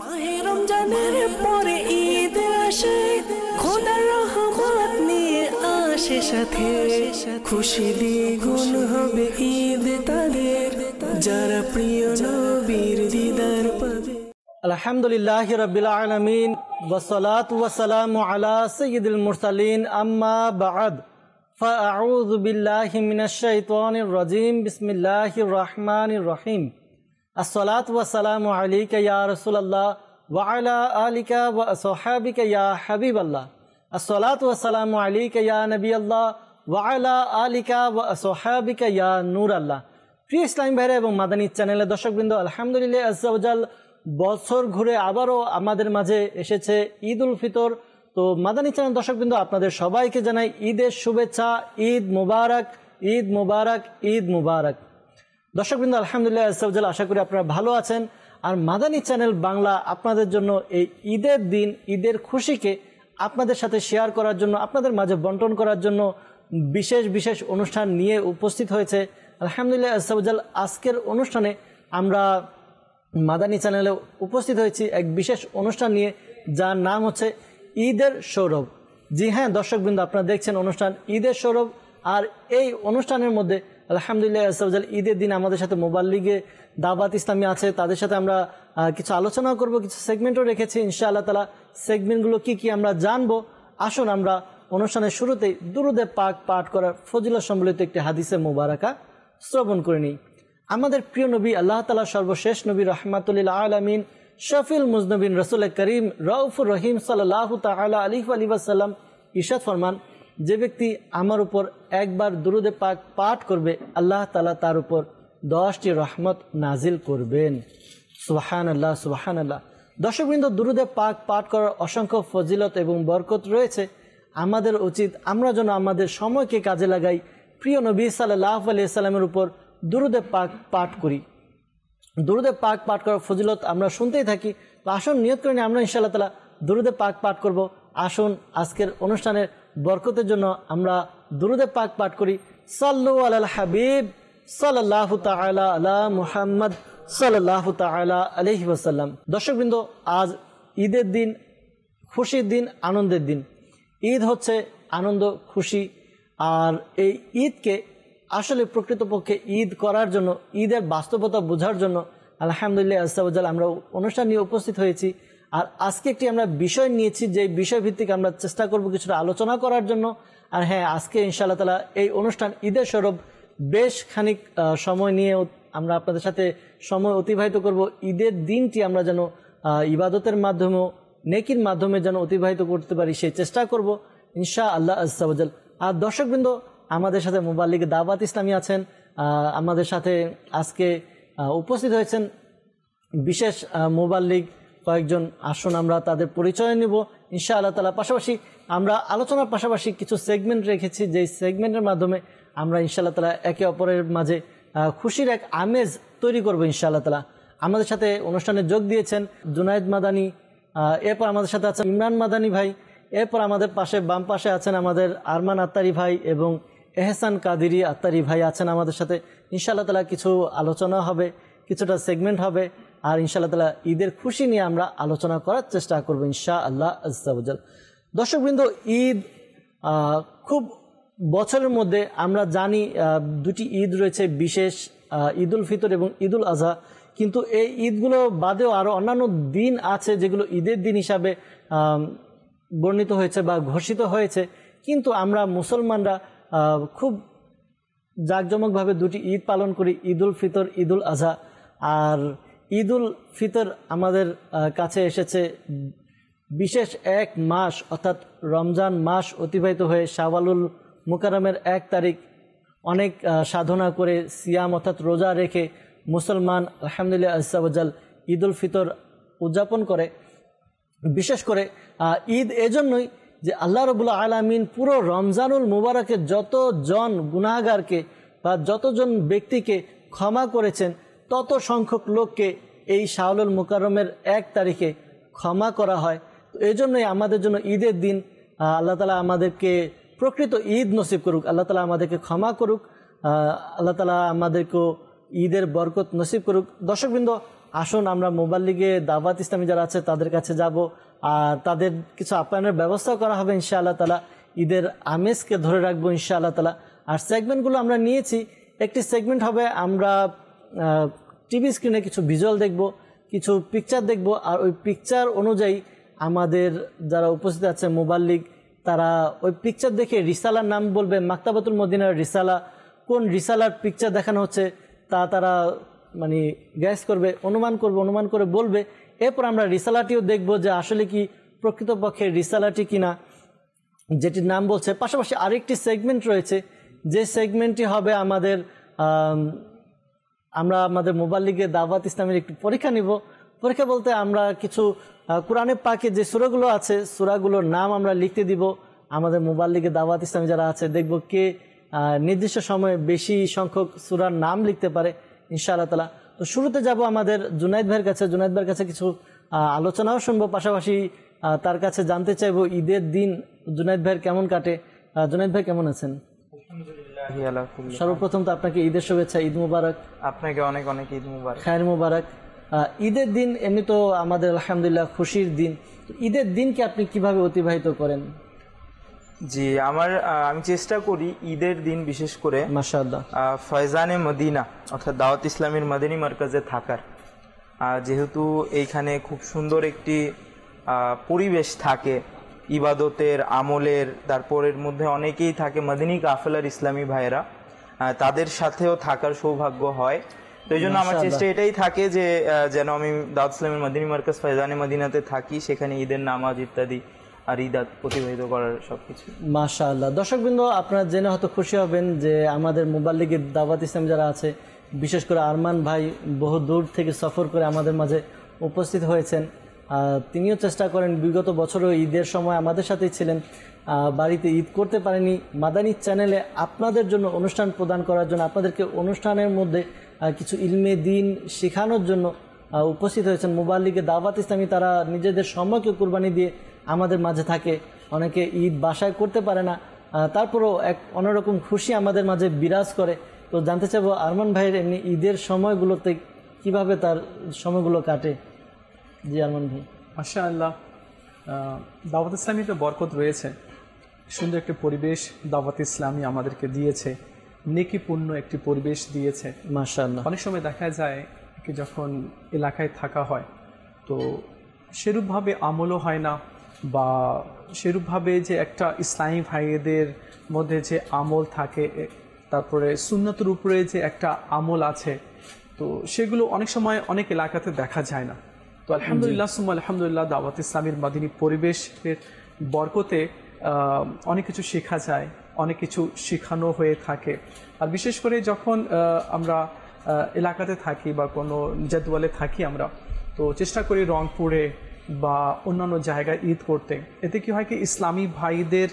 খুশি দ্বিগুণ হবে ঈদ তাদের যারা প্রিয় নবীর দিদার পাবে আলহামদুলিল্লাহ রবিল আলমিন আলা সঈদুল মুরসালিন আম্মা বাদ فأعوذ بالله من الشيطان الرجيم بسم الله الرحمن الرحيم আসলাত ওয়াসালাম আলিকা ইয়া রসুল্লাহ ওয়ালা আলিকা ওয়া সোহাবিকা ইয়া হাবিব আল্লাহ আসলাত ওয়াসালাম আলিকা ইয়া নবী আল্লাহ ওয়ালা আলিকা ওয়া সোহাবিকা ইয়া নূর আল্লাহ প্রিয় ইসলাম ভাইরা এবং মাদানী চ্যানেলের দর্শকবৃন্দ আলহামদুলিল্লাহ আজাল বছর ঘুরে আবারও আমাদের মাঝে এসেছে ঈদ উল ফিতর তো মাদানী চ্যানেল দর্শকবৃন্দ আপনাদের সবাইকে জানাই ঈদের শুভেচ্ছা ঈদ মুবারক ঈদ মুবারক ঈদ মুবারক দর্শকবৃন্দ আলহামদুলিল্লাহ আশা করি আপনারা ভালো আছেন আর মাদানী চ্যানেল বাংলা আপনাদের জন্য এই ঈদের দিন ঈদের খুশিকে আপনাদের সাথে শেয়ার করার জন্য আপনাদের মাঝে বন্টন করার জন্য বিশেষ বিশেষ অনুষ্ঠান নিয়ে উপস্থিত হয়েছে আলহামদুলিল্লাহ আসাউজাল আজকের অনুষ্ঠানে আমরা মাদানী চ্যানেলে উপস্থিত হয়েছি এক বিশেষ অনুষ্ঠান নিয়ে যার নাম হচ্ছে ঈদের সৌরভ জি হ্যাঁ দর্শকবৃন্দ আপনারা দেখছেন অনুষ্ঠান ঈদের সৌরভ আর এই অনুষ্ঠানের মধ্যে আলহামদুলিল্লাহ ঈদের দিন আমাদের সাথে মোবাইল লিগে দাবাত ইসলামী আছে তাদের সাথে আমরা কিছু আলোচনা করব কিছু সেগমেন্টও রেখেছি ইনশাআল্লাহ তালা সেগমেন্টগুলো কি কি আমরা জানবো আসুন আমরা অনুষ্ঠানের শুরুতেই দুরুদে পাক পাঠ করার ফজিলা সম্বলিত একটি হাদিসে মোবারকা শ্রবণ করে নিই আমাদের প্রিয় নবী আল্লাহ তালা সর্বশেষ নবী রহমাতুল্লাহ আলমিন শফিল মুজনবিন রসুল করিম রউফুর রহিম সাল্লাহ তাল আলিফ আলী ওয়াসাল্লাম ইশাদ ফরমান যে ব্যক্তি আমার উপর একবার দুরুদে পাক পাঠ করবে আল্লাহ তালা তার উপর দশটি রহমত নাজিল করবেন সুবাহান আল্লাহ সুবাহান আল্লাহ দর্শকবৃন্দ দুরুদে পাক পাঠ করার অসংখ্য ফজিলত এবং বরকত রয়েছে আমাদের উচিত আমরা যেন আমাদের সময়কে কাজে লাগাই প্রিয় নবী সাল্লাহ আলিয়া সাল্লামের উপর দুরুদে পাক পাঠ করি দুরুদে পাক পাঠ করার ফজিলত আমরা শুনতেই থাকি তো আসুন নিয়ত করে আমরা ইনশাআল্লাহ তালা দুরুদে পাক পাঠ করব আসুন আজকের অনুষ্ঠানের বরকতের জন্য আমরা দুরুদে পাক পাঠ করি সাল্লু আল হাবিব সাল্লাহ আল্লাহ মুহাম্মদ সাল্লাহ তালা আলহি ওসাল্লাম দর্শকবৃন্দ আজ ঈদের দিন খুশির দিন আনন্দের দিন ঈদ হচ্ছে আনন্দ খুশি আর এই ঈদকে আসলে প্রকৃতপক্ষে ঈদ করার জন্য ঈদের বাস্তবতা বোঝার জন্য আলহামদুলিল্লাহ আসাউজাল আমরা অনুষ্ঠান নিয়ে উপস্থিত হয়েছি আর আজকে একটি আমরা বিষয় নিয়েছি যে বিষয়ভিত্তিক আমরা চেষ্টা করব কিছুটা আলোচনা করার জন্য আর হ্যাঁ আজকে ইনশাআল্লাহ তালা এই অনুষ্ঠান ঈদের স্বরূপ বেশ খানিক সময় নিয়ে আমরা আপনাদের সাথে সময় অতিবাহিত করব ঈদের দিনটি আমরা যেন ইবাদতের মাধ্যমেও নেকির মাধ্যমে যেন অতিবাহিত করতে পারি সেই চেষ্টা করব ইনশা আল্লাহ আজাল আর দর্শকবৃন্দ আমাদের সাথে মোবাল্লিক দাওয়াত ইসলামী আছেন আমাদের সাথে আজকে উপস্থিত হয়েছেন বিশেষ মোবাল্লিক কয়েকজন আসুন আমরা তাদের পরিচয় নিব ইনশা আল্লাহ তালা পাশাপাশি আমরা আলোচনার পাশাপাশি কিছু সেগমেন্ট রেখেছি যেই সেগমেন্টের মাধ্যমে আমরা আল্লাহ তালা একে অপরের মাঝে খুশির এক আমেজ তৈরি করবো ইনশাআল্লাহ তালা আমাদের সাথে অনুষ্ঠানে যোগ দিয়েছেন জুনায়দ মাদানি এরপর আমাদের সাথে আছেন ইমরান মাদানি ভাই এরপর আমাদের পাশে বাম পাশে আছেন আমাদের আরমান আত্তারি ভাই এবং এহসান কাদিরি আত্তারি ভাই আছেন আমাদের সাথে ইনশাআল্লাহ তালা কিছু আলোচনা হবে কিছুটা সেগমেন্ট হবে আর ইনশাল্লাহ তালা ঈদের খুশি নিয়ে আমরা আলোচনা করার চেষ্টা করবো ইনশা আল্লাহ আজাল দর্শকবৃন্দ ঈদ খুব বছরের মধ্যে আমরা জানি দুটি ঈদ রয়েছে বিশেষ ঈদুল ফিতর এবং ঈদুল আজহা কিন্তু এই ঈদগুলো বাদেও আরও অন্যান্য দিন আছে যেগুলো ঈদের দিন হিসাবে বর্ণিত হয়েছে বা ঘোষিত হয়েছে কিন্তু আমরা মুসলমানরা খুব জাঁকজমকভাবে দুটি ঈদ পালন করি ঈদুল ফিতর ঈদুল আজহা আর ঈদুল ফিতর আমাদের কাছে এসেছে বিশেষ এক মাস অর্থাৎ রমজান মাস অতিবাহিত হয়ে শাওয়ালুল মুকারমের এক তারিখ অনেক সাধনা করে সিয়াম অর্থাৎ রোজা রেখে মুসলমান আলহামদুলিল্লাহ আসাবজাল ঈদুল ফিতর উদযাপন করে বিশেষ করে ঈদ এজন্যই যে আল্লাহ রবুল্লা আলমিন পুরো রমজানুল মুবারকে যতজন গুণাগারকে বা যতজন ব্যক্তিকে ক্ষমা করেছেন তত সংখ্যক লোককে এই শাহলুল মুকারমের এক তারিখে ক্ষমা করা হয় তো এই জন্যই আমাদের জন্য ঈদের দিন আল্লাহ তালা আমাদেরকে প্রকৃত ঈদ নসিব করুক আল্লাহ তালা আমাদেরকে ক্ষমা করুক আল্লাহ তালা আমাদেরকেও ঈদের বরকত নসিব করুক দর্শকবৃন্দ আসুন আমরা মোবাইল লিগে দাওয়াত ইসলামী যারা আছে তাদের কাছে যাব আর তাদের কিছু আপ্যায়নের ব্যবস্থা করা হবে ইনশা আল্লাহ তালা ঈদের আমেজকে ধরে রাখবো ইনশা আল্লাহ তালা আর সেগমেন্টগুলো আমরা নিয়েছি একটি সেগমেন্ট হবে আমরা টিভি স্ক্রিনে কিছু ভিজুয়াল দেখব কিছু পিকচার দেখব আর ওই পিকচার অনুযায়ী আমাদের যারা উপস্থিত আছে মোবাইল লিগ তারা ওই পিকচার দেখে রিসালার নাম বলবে মাক্তাবাতুল মদিনার রিসালা কোন রিসালার পিকচার দেখানো হচ্ছে তা তারা মানে গ্যাস করবে অনুমান করবে অনুমান করে বলবে এরপর আমরা রিসালাটিও দেখব যে আসলে কি প্রকৃতপক্ষে রিসালাটি কিনা যেটির নাম বলছে পাশাপাশি আরেকটি সেগমেন্ট রয়েছে যে সেগমেন্টটি হবে আমাদের আমরা আমাদের মোবাইল লিগে দাওয়াত ইসলামের একটি পরীক্ষা নিব পরীক্ষা বলতে আমরা কিছু কোরআনে পাকে যে সুরাগুলো আছে সুরাগুলোর নাম আমরা লিখতে দিব আমাদের মোবাইল লিগে দাওয়াত ইসলামী যারা আছে দেখব কে নির্দিষ্ট সময়ে বেশি সংখ্যক সুরার নাম লিখতে পারে ইনশাআল্লাহ তালা তো শুরুতে যাব আমাদের জুনাইদ ভাইয়ের কাছে জুনাইদ ভাইয়ের কাছে কিছু আলোচনাও শুনবো পাশাপাশি তার কাছে জানতে চাইবো ঈদের দিন জুনাইদ ভাইয়ের কেমন কাটে জুনাইদ ভাই কেমন আছেন সর্বপ্রথম তো আপনাকে ঈদের শুভেচ্ছা ঈদ মুবারক আপনাকে অনেক অনেক ঈদ মুবারক খায়ের মুবারক ঈদের দিন এমনি তো আমাদের আলহামদুলিল্লাহ খুশির দিন ঈদের দিনকে আপনি কিভাবে অতিবাহিত করেন জি আমার আমি চেষ্টা করি ঈদের দিন বিশেষ করে ফয়জানে মদিনা অর্থাৎ দাওয়াত ইসলামের মদিনী মার্কাজে থাকার যেহেতু এইখানে খুব সুন্দর একটি পরিবেশ থাকে ইবাদতের আমলের তারপরের মধ্যে অনেকেই থাকে মাদিনী কাফেলার ইসলামী ভাইয়েরা তাদের সাথেও থাকার সৌভাগ্য হয় তো এই জন্য আমার চেষ্টা এটাই থাকে যে যেন আমি দাউদ ইসলামের মাদিনী মার্কাজ ফয়জানে মাদিনাতে থাকি সেখানে ঈদের নামাজ ইত্যাদি আর ঈদ প্রতিবাহিত করার সবকিছু মাশা আল্লাহ দর্শকবৃন্দ আপনারা জেনে হয়তো খুশি হবেন যে আমাদের মোবাইল লিগের দাওয়াত ইসলাম যারা আছে বিশেষ করে আরমান ভাই বহু দূর থেকে সফর করে আমাদের মাঝে উপস্থিত হয়েছেন তিনিও চেষ্টা করেন বিগত বছরও ঈদের সময় আমাদের সাথেই ছিলেন বাড়িতে ঈদ করতে পারেনি মাদানী চ্যানেলে আপনাদের জন্য অনুষ্ঠান প্রদান করার জন্য আপনাদেরকে অনুষ্ঠানের মধ্যে কিছু ইলমে দিন শেখানোর জন্য উপস্থিত হয়েছেন মোবাইল লিগে দাওয়াত ইসলামী তারা নিজেদের সময়কে কোরবানি দিয়ে আমাদের মাঝে থাকে অনেকে ঈদ বাসায় করতে পারে না তারপরেও এক অন্যরকম খুশি আমাদের মাঝে বিরাজ করে তো জানতে চাবো আরমান ভাইয়ের এমনি ঈদের সময়গুলোতে কিভাবে তার সময়গুলো কাটে জি আরমান ভাই মাসা আল্লাহ দাওয়াত ইসলামী তো বরকত রয়েছে সুন্দর একটি পরিবেশ দাওয়াত ইসলামী আমাদেরকে দিয়েছে নেকিপূর্ণ একটি পরিবেশ দিয়েছে মাশাআল্লাহ অনেক সময় দেখা যায় কি যখন এলাকায় থাকা হয় তো সেরূপভাবে আমলও হয় না বা সেরূপভাবে যে একটা ইসলামী ভাইদের মধ্যে যে আমল থাকে তারপরে সুন্নতর উপরে যে একটা আমল আছে তো সেগুলো অনেক সময় অনেক এলাকাতে দেখা যায় না তো আলহামদুলিল্লাহ সুম আলহামদুলিল্লাহ দাওয়াত ইসলামের মাদিনী পরিবেশের বরকতে অনেক কিছু শেখা যায় অনেক কিছু শেখানো হয়ে থাকে আর বিশেষ করে যখন আমরা এলাকাতে থাকি বা কোনো জাদওয়ালে থাকি আমরা তো চেষ্টা করি রংপুরে বা অন্যান্য জায়গায় ঈদ করতে এতে কি হয় কি ইসলামী ভাইদের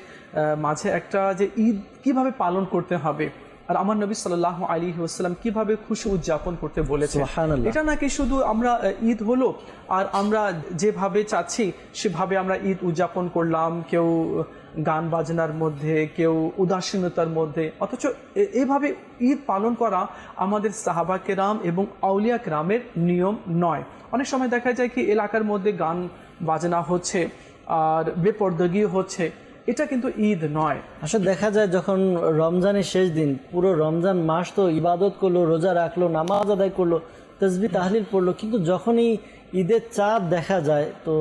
মাঝে একটা যে ঈদ কিভাবে পালন করতে হবে আর আমার নবী সাল্লাহ আলী আসসালাম কিভাবে খুশি উদযাপন করতে বলেছে এটা নাকি শুধু আমরা ঈদ হলো আর আমরা যেভাবে চাচ্ছি সেভাবে আমরা ঈদ উদযাপন করলাম কেউ গান বাজনার মধ্যে কেউ উদাসীনতার মধ্যে অথচ এভাবে ঈদ পালন করা আমাদের সাহাবা কেরাম এবং আউলিয়া কেরামের নিয়ম নয় অনেক সময় দেখা যায় কি এলাকার মধ্যে গান বাজনা হচ্ছে আর বেপর্দগি হচ্ছে এটা কিন্তু ঈদ নয় আসলে দেখা যায় যখন রমজানের শেষ দিন পুরো রমজান মাস তো ইবাদত করলো রোজা রাখলো নামাজ আদায় করলো তসবি তাহলিল পড়লো কিন্তু যখনই ঈদের চাঁদ দেখা যায় তো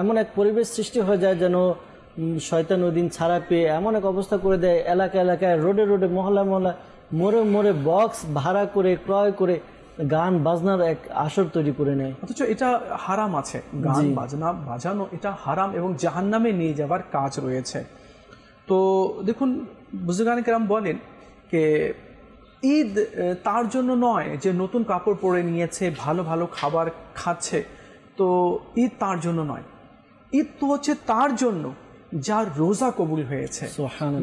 এমন এক পরিবেশ সৃষ্টি হয়ে যায় যেন শয়তান উদ্দিন ছাড়া পেয়ে এমন এক অবস্থা করে দেয় এলাকা এলাকায় রোডে রোডে মহলা মহলা মোড়ে মোড়ে বক্স ভাড়া করে ক্রয় করে গান বাজনার এক আসর তৈরি করে নেয় অথচ এটা হারাম আছে গান বাজনা বাজানো এটা হারাম এবং জাহান্নামে নিয়ে যাওয়ার কাজ রয়েছে তো দেখুন বুজুগান কেরাম বলেন যে ঈদ তার জন্য নয় যে নতুন কাপড় পরে নিয়েছে ভালো ভালো খাবার খাচ্ছে তো ঈদ তার জন্য নয় ঈদ তো হচ্ছে তার জন্য যার রোজা কবুল হয়েছে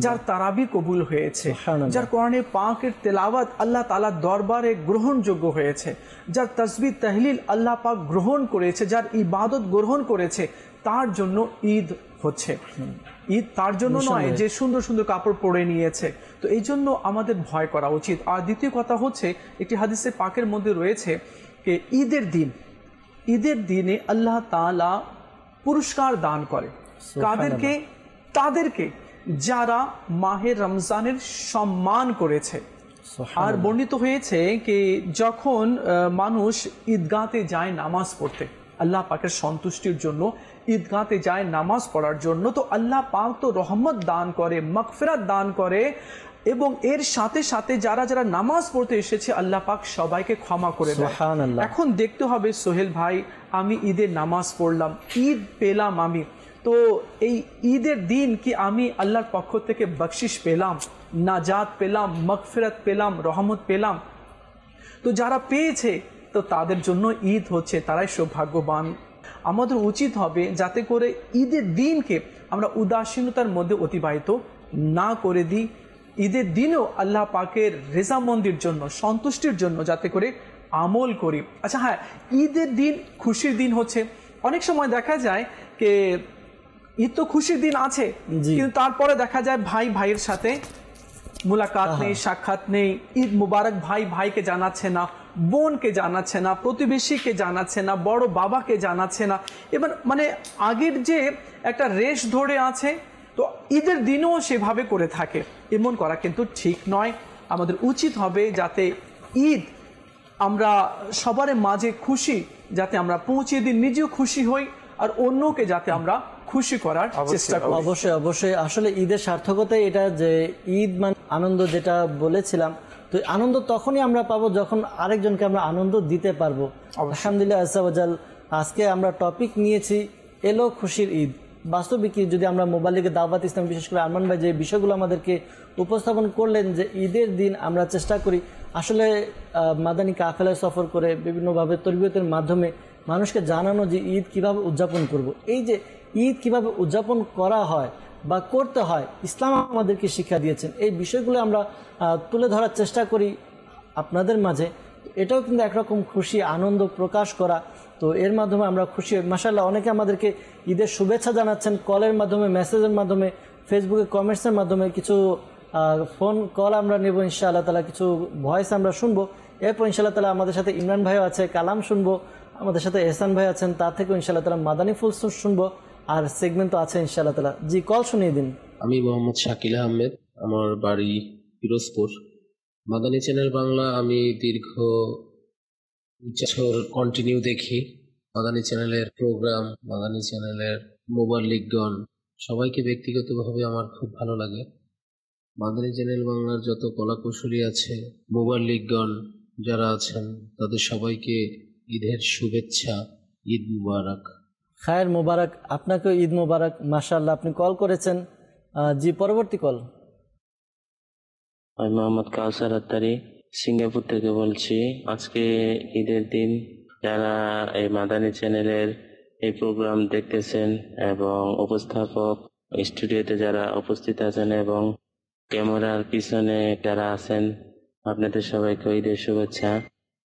যার তারাবি কবুল হয়েছে যার কোরআনে পাকের তেলাওয়াত আল্লাহ তালা দরবারে গ্রহণযোগ্য হয়েছে যার তসবির তহলিল আল্লাহ পাক গ্রহণ করেছে যার ইবাদত গ্রহণ করেছে তার জন্য ঈদ হচ্ছে ঈদ তার জন্য নয় যে সুন্দর সুন্দর কাপড় পরে নিয়েছে তো এই জন্য আমাদের ভয় করা উচিত আর দ্বিতীয় কথা হচ্ছে একটি হাদিসে পাকের মধ্যে রয়েছে ঈদের দিন ঈদের দিনে আল্লাহ তালা পুরস্কার দান করে কাদেরকে তাদেরকে যারা মাহে রমজানের সম্মান করেছে আর বর্ণিত হয়েছে কি যখন মানুষ ঈদগাতে যায় নামাজ পড়তে আল্লাহ পাকের সন্তুষ্টির জন্য ঈদগাতে যায় নামাজ পড়ার জন্য তো আল্লাহ পাক তো রহমত দান করে মকফিরাত দান করে এবং এর সাথে সাথে যারা যারা নামাজ পড়তে এসেছে আল্লাহ পাক সবাইকে ক্ষমা করে দেয় এখন দেখতে হবে সোহেল ভাই আমি ঈদের নামাজ পড়লাম ঈদ পেলাম আমি তো এই ঈদের দিন কি আমি আল্লাহর পক্ষ থেকে বকশিস পেলাম নাজাত পেলাম মকফিরাত পেলাম রহমত পেলাম তো যারা পেয়েছে তো তাদের জন্য ঈদ হচ্ছে তারাই সৌভাগ্যবান আমাদের উচিত হবে যাতে করে ঈদের দিনকে আমরা উদাসীনতার মধ্যে অতিবাহিত না করে দিই ঈদের দিনেও আল্লাহ পাকের রেজামন্দির জন্য সন্তুষ্টির জন্য যাতে করে আমল করি আচ্ছা হ্যাঁ ঈদের দিন খুশির দিন হচ্ছে অনেক সময় দেখা যায় যে ঈদ তো খুশির দিন আছে কিন্তু তারপরে দেখা যায় ভাই ভাইয়ের সাথে মুলাকাত হ্যাঁ। নেই সাক্ষাৎ নেই ঈদ মুবারক ভাই ভাইকে জানাচ্ছে না বোনকে জানাচ্ছে না প্রতিবেশীকে জানাচ্ছে না বড় বাবাকে জানাচ্ছে না এবার মানে আগের যে একটা রেশ ধরে আছে তো ঈদের দিনেও সেভাবে করে থাকে এমন করা কিন্তু ঠিক নয় আমাদের উচিত হবে যাতে ঈদ আমরা সবার মাঝে খুশি যাতে আমরা পৌঁছে দিই নিজেও খুশি হই আর অন্যকে যাতে আমরা খুশি করার চেষ্টা করি অবশ্যই অবশ্যই আসলে ঈদের সার্থকতাই এটা যে ঈদ মানে আনন্দ যেটা বলেছিলাম তো আনন্দ তখনই আমরা পাবো যখন আরেকজনকে আমরা আনন্দ দিতে পারবো আলহামদুলিল্লাহ আসাল আজকে আমরা টপিক নিয়েছি এলো খুশির ঈদ বাস্তবিক যদি আমরা মোবাইল লিগে দাওয়াত ইসলাম বিশেষ করে আরমান ভাই যে বিষয়গুলো আমাদেরকে উপস্থাপন করলেন যে ঈদের দিন আমরা চেষ্টা করি আসলে মাদানী কাফেলায় সফর করে বিভিন্নভাবে তরবতের মাধ্যমে মানুষকে জানানো যে ঈদ কিভাবে উদযাপন করব এই যে ঈদ কীভাবে উদযাপন করা হয় বা করতে হয় ইসলাম আমাদেরকে শিক্ষা দিয়েছেন এই বিষয়গুলো আমরা তুলে ধরার চেষ্টা করি আপনাদের মাঝে এটাও কিন্তু একরকম খুশি আনন্দ প্রকাশ করা তো এর মাধ্যমে আমরা খুশি মাসাল্লাহ অনেকে আমাদেরকে ঈদের শুভেচ্ছা জানাচ্ছেন কলের মাধ্যমে মেসেজের মাধ্যমে ফেসবুকে কমেন্টসের মাধ্যমে কিছু ফোন কল আমরা নেব ইনশাআল্লাহ তালা কিছু ভয়েস আমরা শুনবো এরপর ইনশাআল্লাহ তালা আমাদের সাথে ইমরান ভাইও আছে কালাম শুনবো আমাদের সাথে এহসান ভাই আছেন তার থেকেও ইনশাআল্লাহ তালা মাদানী ফুলসুর শুনবো আর সেগমেন্ট তো আছে ইনশাআল্লাহ তালা জি কল শুনিয়ে দিন আমি মোহাম্মদ শাকিল আহমেদ আমার বাড়ি পিরোজপুর মাদানী চ্যানেল বাংলা আমি দীর্ঘ বছর কন্টিনিউ দেখি মাদানী চ্যানেলের প্রোগ্রাম মাদানী চ্যানেলের মোবাইল লিগন সবাইকে ব্যক্তিগতভাবে আমার খুব ভালো লাগে মাদানী চ্যানেল বাংলার যত কলাকৌশলী আছে মোবাইল লিগন যারা আছেন তাদের সবাইকে ঈদের শুভেচ্ছা ঈদ মুবারক খায়ের মোবারক আপনাকেও ঈদ মোবারক মাশাল্লাহ আপনি কল করেছেন জি পরবর্তী কল আমি মোহাম্মদ কাউসার আত্তারি সিঙ্গাপুর থেকে বলছি আজকে ঈদের দিন যারা এই মাদানী চ্যানেলের এই প্রোগ্রাম দেখতেছেন এবং উপস্থাপক স্টুডিওতে যারা উপস্থিত আছেন এবং ক্যামেরার পিছনে যারা আছেন আপনাদের সবাইকে ঈদের শুভেচ্ছা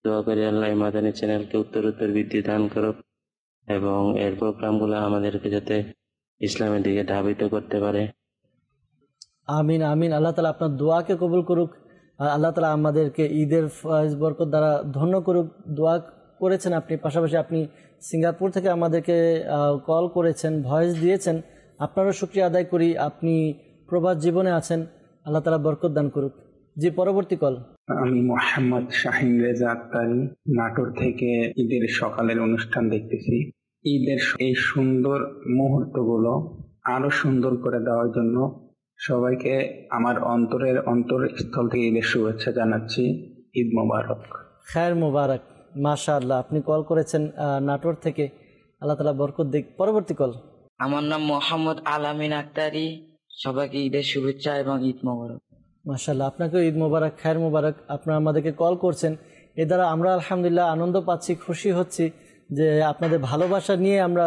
দোয়া করি আল্লাহ মাদানী চ্যানেলকে উত্তর উত্তর বৃদ্ধি দান করুক এবং এর প্রোগ্রামগুলো আমাদেরকে যাতে ইসলামের দিকে ধাবিত করতে পারে আমিন আমিন আল্লাহ তালা আপনার দোয়াকে কবুল করুক আর আল্লাহ তালা আমাদেরকে ঈদের বরকত দ্বারা ধন্য করুক দোয়া করেছেন আপনি পাশাপাশি আপনি সিঙ্গাপুর থেকে আমাদেরকে কল করেছেন ভয়েস দিয়েছেন আপনারও শুক্রিয়া আদায় করি আপনি প্রবাস জীবনে আছেন আল্লাহ তালা বরকত দান করুক যে পরবর্তী কল আমি মোহাম্মদ শাহিন রেজা আক্তারি নাটোর থেকে ঈদের সকালের অনুষ্ঠান দেখতেছি ঈদের এই সুন্দর মুহূর্তগুলো আরো সুন্দর করে দেওয়ার জন্য সবাইকে আমার অন্তরের অন্তর স্থল থেকে ঈদের শুভেচ্ছা জানাচ্ছি ঈদ মোবারক খায়ের মোবারক মাশা আল্লাহ আপনি কল করেছেন নাটোর থেকে আল্লাহ তালা বরকত দিক পরবর্তী কল আমার নাম মোহাম্মদ আলামিন আক্তারি সবাইকে ঈদের শুভেচ্ছা এবং ঈদ মোবারক মাশাল্লাহ আপনাকে ঈদ মোবারক খায়ের মোবারক আপনারা আমাদেরকে কল করছেন এ দ্বারা আমরা আলহামদুলিল্লাহ আনন্দ পাচ্ছি খুশি হচ্ছি যে আপনাদের ভালোবাসা নিয়ে আমরা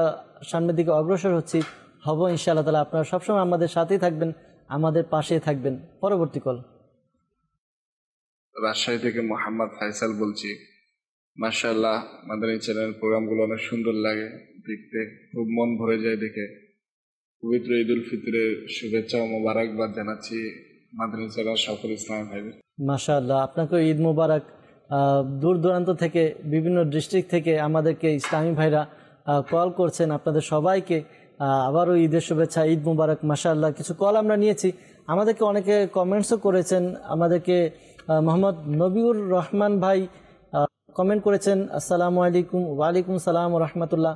সামনের দিকে অগ্রসর হচ্ছি হব ইনশাল্লাহ তালা আপনারা সবসময় আমাদের সাথেই থাকবেন আমাদের পাশে থাকবেন পরবর্তী কল রাজশাহী থেকে মোহাম্মদ ফাইসাল বলছি মাসাল্লাহ আমাদের এই চ্যানেল প্রোগ্রামগুলো অনেক সুন্দর লাগে দেখতে খুব মন ভরে যায় দেখে পবিত্র ঈদ উল ফিতরের শুভেচ্ছা ও মোবারকবাদ জানাচ্ছি মাদ্রাসারা সকল ইসলাম আপনাকে ঈদ মোবারক দূর দূরান্ত থেকে বিভিন্ন ডিস্ট্রিক্ট থেকে আমাদেরকে ইসলামী ভাইরা কল করছেন আপনাদের সবাইকে আবারও ঈদের শুভেচ্ছা ঈদ মুবারক মাশাল্লাহ কিছু কল আমরা নিয়েছি আমাদেরকে অনেকে কমেন্টসও করেছেন আমাদেরকে মোহাম্মদ নবীর রহমান ভাই কমেন্ট করেছেন আসসালামু আলাইকুম ওয়ালাইকুম সালাম রহমতুল্লাহ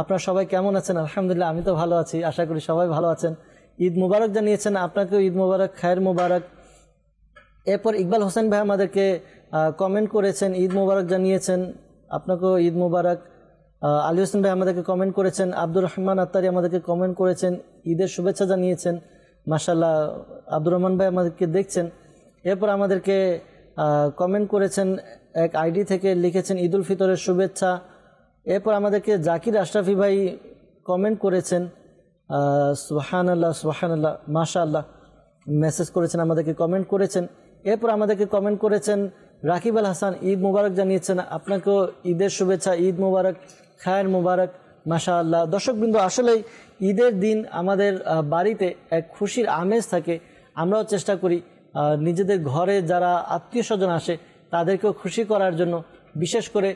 আপনারা সবাই কেমন আছেন আলহামদুলিল্লাহ আমি তো ভালো আছি আশা করি সবাই ভালো আছেন ঈদ মুবারক জানিয়েছেন আপনাকেও ঈদ মুবারক খায়ের মুবারক এরপর ইকবাল হোসেন ভাই আমাদেরকে কমেন্ট করেছেন ঈদ মুবারক জানিয়েছেন আপনাকেও ঈদ মুবারক আলী হোসেন ভাই আমাদেরকে কমেন্ট করেছেন আব্দুর রহমান আত্মারি আমাদেরকে কমেন্ট করেছেন ঈদের শুভেচ্ছা জানিয়েছেন মাসাল্লাহ আব্দুর রহমান ভাই আমাদেরকে দেখছেন এরপর আমাদেরকে কমেন্ট করেছেন এক আইডি থেকে লিখেছেন ঈদুল ফিতরের শুভেচ্ছা এরপর আমাদেরকে জাকির আশরাফি ভাই কমেন্ট করেছেন সোহান আল্লাহ সোহান আল্লাহ মাশা আল্লাহ মেসেজ করেছেন আমাদেরকে কমেন্ট করেছেন এরপর আমাদেরকে কমেন্ট করেছেন রাকিব আল হাসান ঈদ মুবারক জানিয়েছেন আপনাকেও ঈদের শুভেচ্ছা ঈদ মুবারক খায়ের মুবারক মাশা আল্লাহ দর্শকবৃন্দ আসলেই ঈদের দিন আমাদের বাড়িতে এক খুশির আমেজ থাকে আমরাও চেষ্টা করি নিজেদের ঘরে যারা আত্মীয় স্বজন আসে তাদেরকেও খুশি করার জন্য বিশেষ করে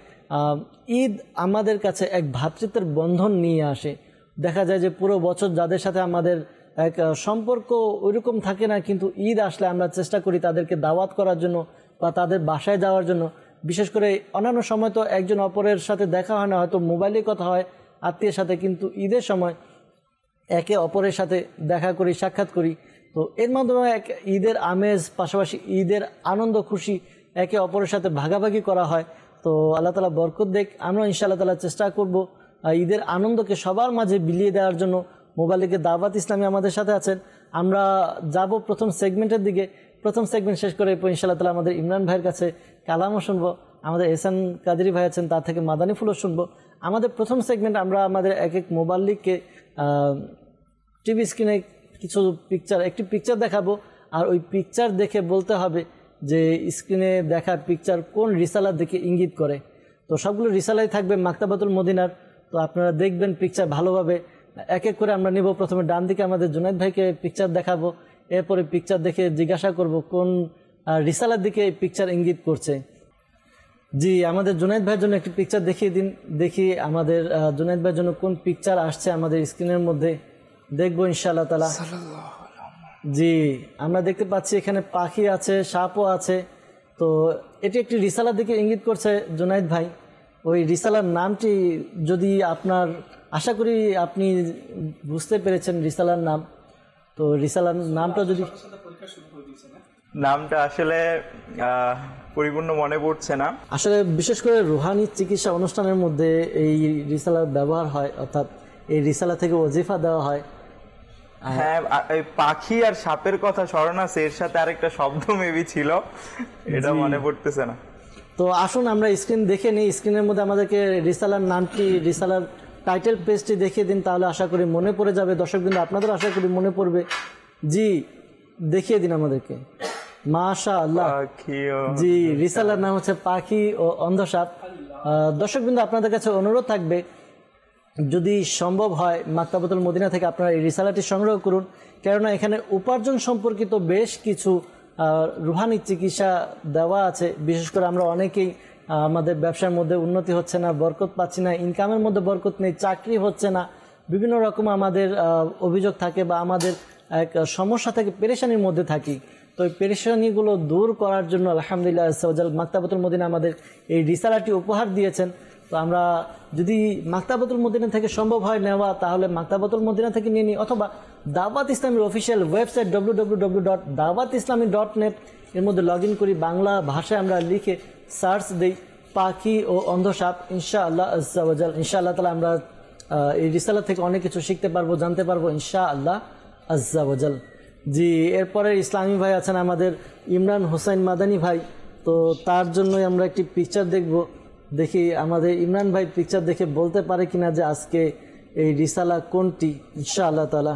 ঈদ আমাদের কাছে এক ভ্রাতৃত্বের বন্ধন নিয়ে আসে দেখা যায় যে পুরো বছর যাদের সাথে আমাদের এক সম্পর্ক ওইরকম থাকে না কিন্তু ঈদ আসলে আমরা চেষ্টা করি তাদেরকে দাওয়াত করার জন্য বা তাদের বাসায় যাওয়ার জন্য বিশেষ করে অন্যান্য সময় তো একজন অপরের সাথে দেখা হয় না হয়তো মোবাইলে কথা হয় আত্মীয়ের সাথে কিন্তু ঈদের সময় একে অপরের সাথে দেখা করি সাক্ষাৎ করি তো এর মাধ্যমে এক ঈদের আমেজ পাশাপাশি ঈদের আনন্দ খুশি একে অপরের সাথে ভাগাভাগি করা হয় তো আল্লাহ তালা বরকত দেখ আমরা ইনশাআল্লাহ তালা চেষ্টা করব ঈদের আনন্দকে সবার মাঝে বিলিয়ে দেওয়ার জন্য মোবাইলকে দাওয়াত ইসলামী আমাদের সাথে আছেন আমরা যাব প্রথম সেগমেন্টের দিকে প্রথম সেগমেন্ট শেষ করে ইনশাল্লাহ তালা আমাদের ইমরান ভাইয়ের কাছে কালামও শুনবো আমাদের এসান কাদেরি ভাই আছেন তার থেকে মাদানি ফুলও শুনবো আমাদের প্রথম সেগমেন্ট আমরা আমাদের এক এক মোবাল্লিককে টিভি স্ক্রিনে কিছু পিকচার একটি পিকচার দেখাবো আর ওই পিকচার দেখে বলতে হবে যে স্ক্রিনে দেখা পিকচার কোন রিসালার দিকে ইঙ্গিত করে তো সবগুলো রিসালাই থাকবে মাক্তাবাতুল মদিনার তো আপনারা দেখবেন পিকচার ভালোভাবে এক এক করে আমরা নিব প্রথমে ডান দিকে আমাদের জুনায়দ ভাইকে পিকচার দেখাবো এরপরে পিকচার দেখে জিজ্ঞাসা করব কোন রিসালার দিকে পিকচার ইঙ্গিত করছে জি আমাদের জুনায়দ ভাইয়ের জন্য একটি পিকচার দেখিয়ে দিন দেখি আমাদের জুনায়দ ভাইয়ের জন্য কোন পিকচার আসছে আমাদের স্ক্রিনের মধ্যে দেখবো ইনশাল্লাহ তালা জি আমরা দেখতে পাচ্ছি এখানে পাখি আছে সাপও আছে তো এটি একটি রিসালার দিকে ইঙ্গিত করছে জুনায়দ ভাই ওই রিসালার নামটি যদি আপনার আশা করি আপনি বুঝতে পেরেছেন রিসালার নাম তো রিসালার নামটা যদি নামটা আসলে পরিপূর্ণ মনে পড়ছে না আসলে বিশেষ করে রুহানি চিকিৎসা অনুষ্ঠানের মধ্যে এই রিসালার ব্যবহার হয় অর্থাৎ এই রিসালা থেকে ওজিফা দেওয়া হয় হ্যাঁ পাখি আর সাপের কথা স্মরণ আছে এর সাথে আরেকটা শব্দ মেবি ছিল এটা মনে পড়তেছে না তো আসুন আমরা স্ক্রিন দেখে নিই স্ক্রিনের মধ্যে আমাদেরকে রিসালার নামটি রিসালার টাইটেল পেজটি দেখিয়ে দিন তাহলে আশা করি মনে পড়ে যাবে দর্শক কিন্তু আপনাদের আশা করি মনে পড়বে জি দেখিয়ে দিন আমাদেরকে মাশা আল্লাহ জি রিসালার নাম হচ্ছে পাখি ও অন্ধসাপ দর্শক বিন্দু আপনাদের কাছে অনুরোধ থাকবে যদি সম্ভব হয় মাক্তাবতুল মদিনা থেকে আপনারা এই রিসালাটি সংগ্রহ করুন কেননা এখানে উপার্জন সম্পর্কিত বেশ কিছু রুহানি চিকিৎসা দেওয়া আছে বিশেষ করে আমরা অনেকেই আমাদের ব্যবসার মধ্যে উন্নতি হচ্ছে না বরকত পাচ্ছি না ইনকামের মধ্যে বরকত নেই চাকরি হচ্ছে না বিভিন্ন রকম আমাদের অভিযোগ থাকে বা আমাদের এক সমস্যা থাকে পেরেশানির মধ্যে থাকি তো এই পেরেশানিগুলো দূর করার জন্য আলহামদুলিল্লাহ সজাল মাক্তাবতুল মদিনা আমাদের এই রিসালাটি উপহার দিয়েছেন তো আমরা যদি মাক্তাবাতুল মদিনা থেকে সম্ভব হয় নেওয়া তাহলে মাক্তাবাতুল মদিনা থেকে নিয়ে নিই অথবা দাওয়াত ইসলামের official website W W W dot Dawat Islami dot net এর মধ্যে লগ ইন করি বাংলা ভাষায় আমরা লিখে সার্চ দিই পাখি ও অন্ধসাপ ইনশাআল্লাহ আজাল আল্লাহ তালা আমরা এই রিসালা থেকে অনেক কিছু শিখতে পারবো জানতে পারবো ইনশা আল্লাহ আজাল জি এরপরে ইসলামী ভাই আছেন আমাদের ইমরান হোসেন মাদানি ভাই তো তার জন্যই আমরা একটি পিকচার দেখবো দেখি আমাদের ইমরান ভাই পিকচার দেখে বলতে পারে কিনা যে আজকে এই রিসালা কোনটি ইনশা আল্লাহ তালা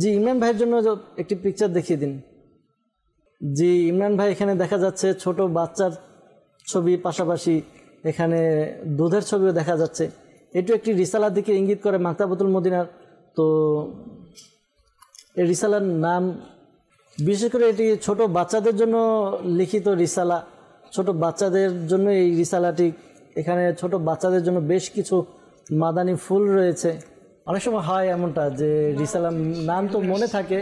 জি ইমরান ভাইয়ের জন্য একটি পিকচার দেখিয়ে দিন জি ইমরান ভাই এখানে দেখা যাচ্ছে ছোট বাচ্চার ছবি পাশাপাশি এখানে দুধের ছবিও দেখা যাচ্ছে এটি একটি রিসালার দিকে ইঙ্গিত করে মাক্তাবতুল মদিনার তো এই রিসালার নাম বিশেষ করে এটি ছোট বাচ্চাদের জন্য লিখিত রিসালা ছোট বাচ্চাদের জন্য এই রিসালাটি এখানে ছোট বাচ্চাদের জন্য বেশ কিছু মাদানি ফুল রয়েছে অনেক সময় হয় এমনটা যে রিসালাম নাম তো মনে থাকে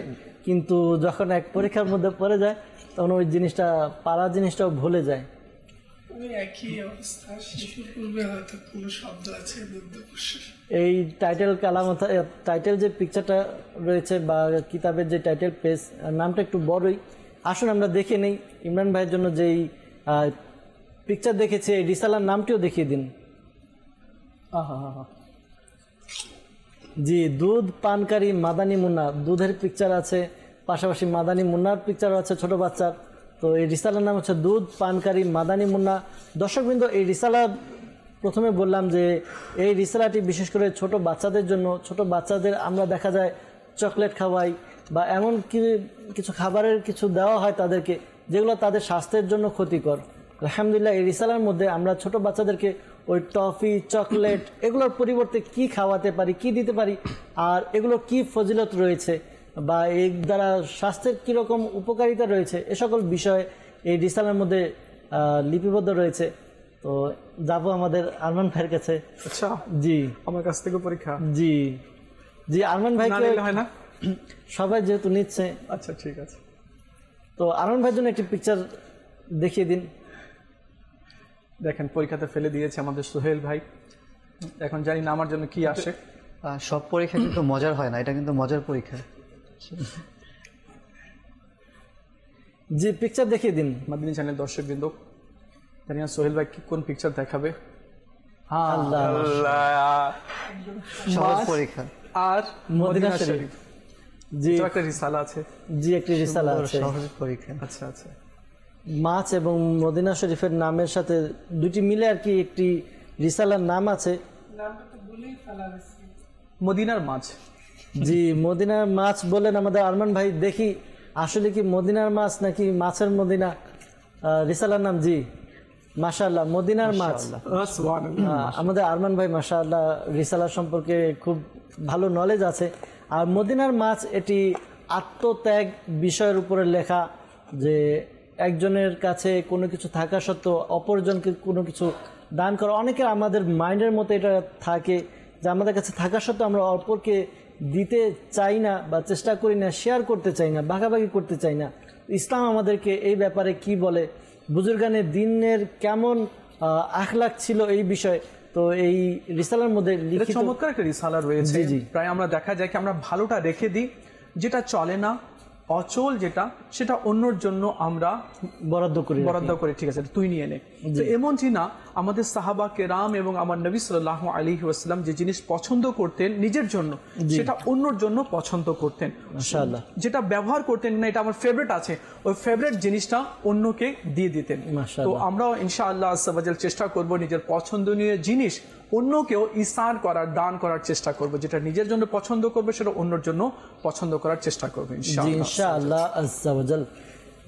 কিন্তু যখন এক পরীক্ষার মধ্যে পড়ে যায় তখন ওই জিনিসটা পাড়া জিনিসটাও ভুলে যায় এই টাইটেল কালাম টাইটেল যে পিকচারটা রয়েছে বা কিতাবের যে টাইটেল পেজ নামটা একটু বড়ই আসুন আমরা দেখে নেই ইমরান ভাইয়ের জন্য যেই পিকচার দেখেছি এই রিসালার নামটিও দেখিয়ে দিন জি দুধ পানকারী মাদানি মুন্না দুধের পিকচার আছে পাশাপাশি মাদানি মুন্নার পিকচার আছে ছোট বাচ্চার তো এই রিসালার নাম হচ্ছে দুধ পানকারী মাদানি মুন্না দর্শকবৃন্দ এই রিসালা প্রথমে বললাম যে এই রিসালাটি বিশেষ করে ছোট বাচ্চাদের জন্য ছোট বাচ্চাদের আমরা দেখা যায় চকলেট খাওয়াই বা এমন কি কিছু খাবারের কিছু দেওয়া হয় তাদেরকে যেগুলো তাদের স্বাস্থ্যের জন্য ক্ষতিকর আলহামদুলিল্লাহ এই রিসালার মধ্যে আমরা ছোট বাচ্চাদেরকে ওই টফি চকলেট এগুলোর পরিবর্তে কি খাওয়াতে পারি কি দিতে পারি আর এগুলো কি ফজিলত রয়েছে বা এর দ্বারা স্বাস্থ্যের কীরকম উপকারিতা রয়েছে এ সকল বিষয়ে এই রিসালার মধ্যে লিপিবদ্ধ রয়েছে তো যাবো আমাদের আরমান ভাইয়ের কাছে আচ্ছা জি আমার কাছ থেকে পরীক্ষা জি জি আরমান ভাই হয় না সবাই যেহেতু নিচ্ছে আচ্ছা ঠিক আছে তো আরমান ভাইয়ের জন্য একটি পিকচার দেখিয়ে দিন দেখেন পরীক্ষাতে ফেলে দিয়েছে আমাদের সোহেল ভাই এখন জানি না আমার জন্য কি আসে সব পরীক্ষা কিন্তু মজার হয় না এটা কিন্তু মজার পরীক্ষা জি পিকচার দেখিয়ে দিন মাদিনী চ্যানেল দর্শক বৃন্দ জানি না সোহেল ভাই কোন পিকচার দেখাবে পরীক্ষা আর মদিনা শরীফ জি একটা রিসালা আছে জি একটা রিসালা আছে সহজ পরীক্ষা আচ্ছা আচ্ছা মাছ এবং মদিনা শরীফের নামের সাথে দুটি মিলে আর কি একটি রিসালার নাম আছে মদিনার মাছ জি মদিনার মাছ বলেন আমাদের আরমান ভাই দেখি আসলে কি মদিনার মাছ নাকি মাছের মদিনা রিসালার নাম জি মাশাল্লাহ মদিনার মাছ আমাদের আরমান ভাই মাশাল্লাহ রিসালার সম্পর্কে খুব ভালো নলেজ আছে আর মদিনার মাছ এটি আত্মত্যাগ বিষয়ের উপরে লেখা যে একজনের কাছে কোনো কিছু থাকা সত্ত্বেও অপরজনকে কোনো কিছু দান করা অনেকের আমাদের মাইন্ডের মতো এটা থাকে যে আমাদের কাছে থাকা সত্ত্বেও আমরা অপরকে দিতে চাই না বা চেষ্টা করি না শেয়ার করতে চাই না ভাগাভাগি করতে চাই না ইসলাম আমাদেরকে এই ব্যাপারে কি বলে বুজুর্গানে দিনের কেমন আখলাখ ছিল এই বিষয়ে তো এই রিসালার মধ্যে চমৎকার একটা রিসালা রয়েছে প্রায় আমরা দেখা যায় কি আমরা ভালোটা রেখে দিই যেটা চলে না অচল যেটা সেটা অন্যর জন্য আমরা বরাদ্দ করি বরাদ্দ করি ঠিক আছে তুই নিয়ে নে এমন এমনটি না আমাদের সাহাবা কেরাম এবং আমার নবী সাল্লাহ আলী ওয়াসাল্লাম যে জিনিস পছন্দ করতেন নিজের জন্য সেটা অন্যর জন্য পছন্দ করতেন যেটা ব্যবহার করতেন না এটা আমার ফেভারেট আছে ওই ফেভারেট জিনিসটা অন্যকে দিয়ে দিতেন তো আমরাও ইনশাআল্লাহ আসাবাজাল চেষ্টা করব নিজের পছন্দনীয় জিনিস অন্যকেও ইসার করার দান করার চেষ্টা করবে যেটা নিজের জন্য পছন্দ করবে সেটা অন্যর জন্য পছন্দ করার চেষ্টা করবে ইনশাআল্লাহ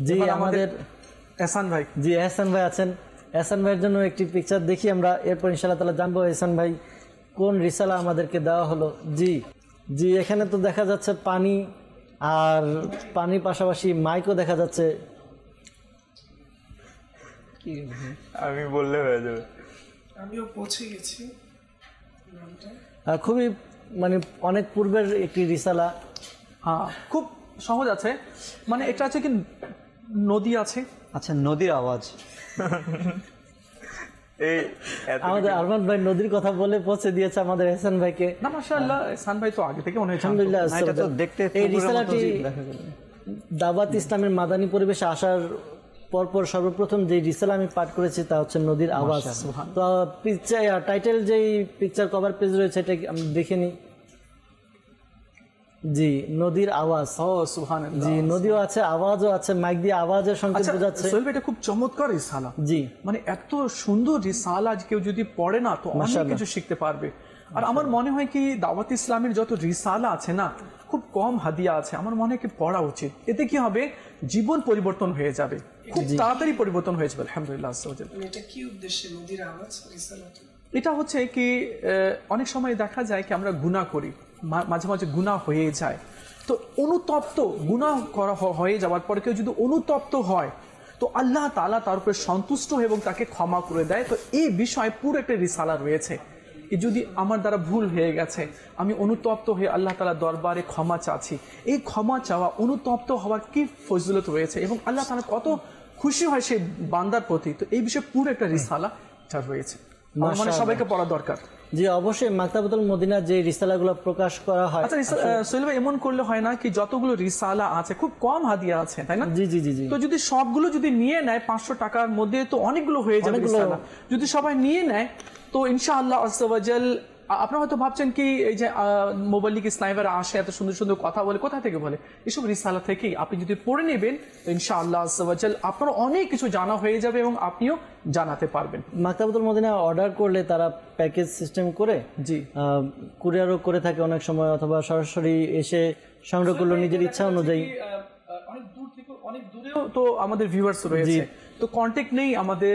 জি আমাদের এহসান ভাই জি এহসান ভাই আছেন এহসান ভাইয়ের জন্য একটি পিকচার দেখি আমরা এরপর ইনশাআল্লাহ তালা জানবো এহসান ভাই কোন রিসালা আমাদেরকে দেওয়া হলো জি জি এখানে তো দেখা যাচ্ছে পানি আর পানির পাশাপাশি মাইকও দেখা যাচ্ছে আমি বললে হয়ে যাবে আমিও পৌঁছে গেছি হ্যাঁ, খুবই মানে অনেক পূর্বের একটি রিসালা হ্যাঁ, খুব সহজ আছে মানে এটা আছে কি নদী আছে আচ্ছা নদীর আওয়াজ এই আমাদের আরমান ভাই নদীর কথা বলে পৌঁছে দিয়েছে আমাদের এহসান ভাইকে না মাশাআল্লাহ হ্যাঁ। এহসান ভাই তো আগে থেকে মনে হচ্ছে আলহামদুলিল্লাহ এটা তো দেখতে এই রিসালাটি দাওয়াত ইসলামের মাদানী পরিবেশে আসার পরপর সর্বপ্রথম যে রিসেল আমি পাঠ করেছি তা হচ্ছে নদীর আওয়াজ তো পিকচার টাইটেল যেই পিকচার কভার পেজ রয়েছে এটা আমি দেখে নিই জি নদীর আওয়াজ জি নদীও আছে আওয়াজও আছে মাইক দিয়ে আওয়াজের সংকেত আচ্ছা, বোঝাচ্ছে এটা খুব চমৎকার রিসালা জি মানে এত সুন্দর রিসাল আজ কেউ যদি পড়ে না তো অনেক কিছু শিখতে পারবে আর আমার মনে হয় কি দাওয়াত ইসলামের যত রিসালা আছে না খুব কম হাদিয়া আছে আমার মনে হয় কি পড়া উচিত এতে কি হবে জীবন পরিবর্তন হয়ে যাবে খুব তাড়াতাড়ি পরিবর্তন হয়ে যাবে আলহামদুলিল্লাহ মানে কি উদ্দেশ্যে এটা হচ্ছে কি অনেক সময় দেখা যায় কি আমরা গুণা করি মাঝে মাঝে গুণা হয়ে যায় তো অনুতপ্ত গুণা করা হয়ে যাওয়ার পর কেউ যদি অনুতপ্ত হয় তো আল্লাহ তালা তার উপরে সন্তুষ্ট এবং তাকে ক্ষমা করে দেয় তো এই বিষয়ে পুরো একটা রিসালা রয়েছে যদি আমার দ্বারা ভুল হয়ে গেছে আমি অনুতপ্ত হয়ে আল্লাহ তালা দরবারে ক্ষমা চাচ্ছি এই ক্ষমা চাওয়া অনুতপ্ত হওয়ার কি ফজলত রয়েছে এবং আল্লাহ তালা কত খুশি হয় সেই বান্দার প্রতি তো এই বিষয়ে পুরো একটা রিসালা যা রয়েছে মানে সবাইকে পড়া দরকার অবশ্যই মাকতাবুল মদিনা যে রিসালাগুলো প্রকাশ করা হয় আচ্ছা এমন করলে হয় না কি যতগুলো রিসালা আছে খুব কম হাদিয়া আছে তাই না জি জি জি তো যদি সবগুলো যদি নিয়ে নেয় পাঁচশো টাকার মধ্যে তো অনেকগুলো হয়ে যাবে যদি সবাই নিয়ে নেয় তো ইনশাআল্লাহ আসল আপনারা হয়তো ভাবছেন কি এই যে মোবাইল স্নাইভার আসে এত সুন্দর সুন্দর কথা বলে কোথা থেকে বলে এসব রিসালা থেকেই আপনি যদি পড়ে নেবেন ইনশাআল্লাহ আসল আপনার অনেক কিছু জানা হয়ে যাবে এবং আপনিও জানাতে পারবেন মাকতাবুল মদিনা অর্ডার করলে তারা প্যাকেজ সিস্টেম করে জি কুরিয়ারও করে থাকে অনেক সময় অথবা সরাসরি এসে সংগ্রহ করলো নিজের ইচ্ছা অনুযায়ী অনেক দূর থেকে অনেক দূরেও তো আমাদের ভিউয়ার্স রয়েছে তো কন্ট্যাক্ট নেই আমাদের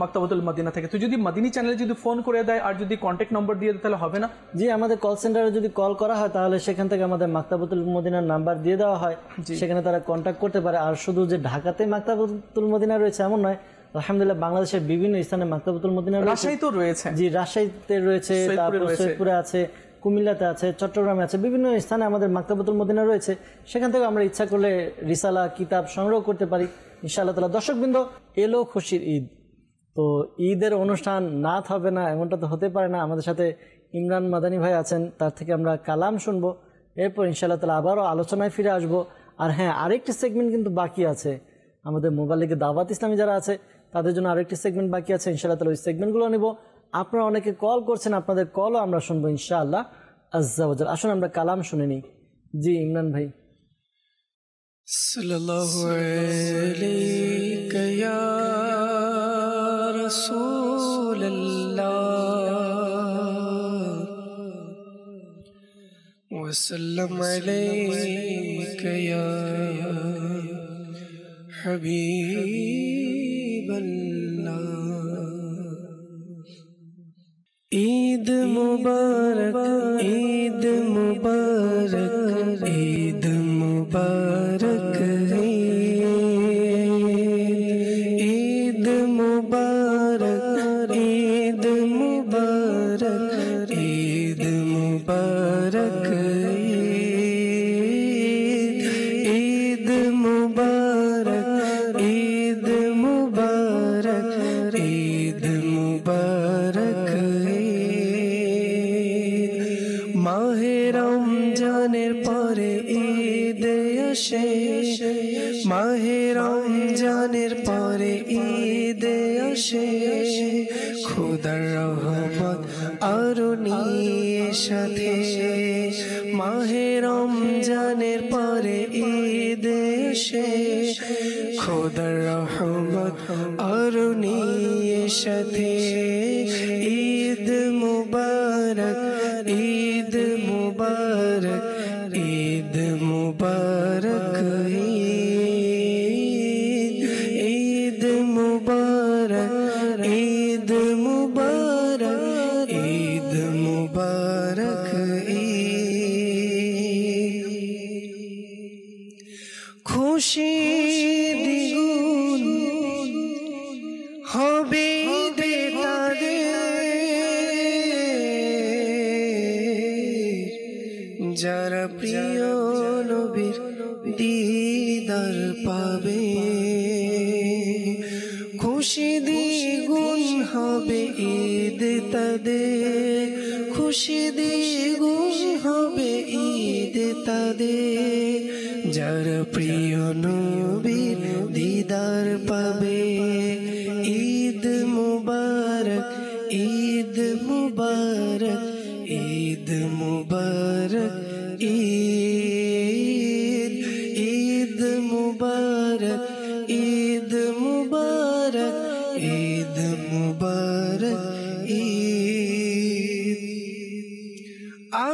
মাক্তাবাতুল মাদিনা থেকে তো যদি মাদিনী চ্যানেলে যদি ফোন করে দেয় আর যদি কন্ট্যাক্ট নম্বর দিয়ে দেয় তাহলে হবে না জি আমাদের কল সেন্টারে যদি কল করা হয় তাহলে সেখান থেকে আমাদের মাক্তাবাতুল মদিনার নাম্বার দিয়ে দেওয়া হয় সেখানে তারা কন্ট্যাক্ট করতে পারে আর শুধু যে ঢাকাতে মাক্তাবাতুল মদিনা রয়েছে এমন নয় আলহামদুলিল্লাহ বাংলাদেশের বিভিন্ন স্থানে মাক্তাবুতুল মদিনা রাজশাহী তো রয়েছে জি রাজশাহীতে রয়েছে তারপরে আছে কুমিল্লাতে আছে চট্টগ্রামে আছে বিভিন্ন স্থানে আমাদের মাক্তাবুতুল মদিনা রয়েছে সেখান থেকে আমরা ইচ্ছা করলে রিসালা কিতাব সংগ্রহ করতে পারি ইনশাআল্লাহ দর্শক দর্শকবৃন্দ এলো খুশির ঈদ তো ঈদের অনুষ্ঠান না থাকবে না এমনটা তো হতে পারে না আমাদের সাথে ইমরান মাদানি ভাই আছেন তার থেকে আমরা কালাম শুনবো এরপর ইনশাআল্লাহ তালা আবারও আলোচনায় ফিরে আসব আর হ্যাঁ আরেকটি সেগমেন্ট কিন্তু বাকি আছে আমাদের মোবাইল লিগে দাওয়াত ইসলামী যারা আছে তাদের জন্য আরেকটি সেগমেন্ট বাকি আছে ইনশাআল্লাহ তালা ওই সেগমেন্টগুলো নেব আপনারা অনেকে কল করছেন আপনাদের কলও আমরা শুনবো ইনশাআল্লাহ আজ্জাবাজার আসুন আমরা কালাম শুনে নিই জি ইমরান ভাই صلى الله عليك يا رسول الله وسلم عليك يا حبيب الله عيد مبارك عيد مبارك আর নিয়ে সাথে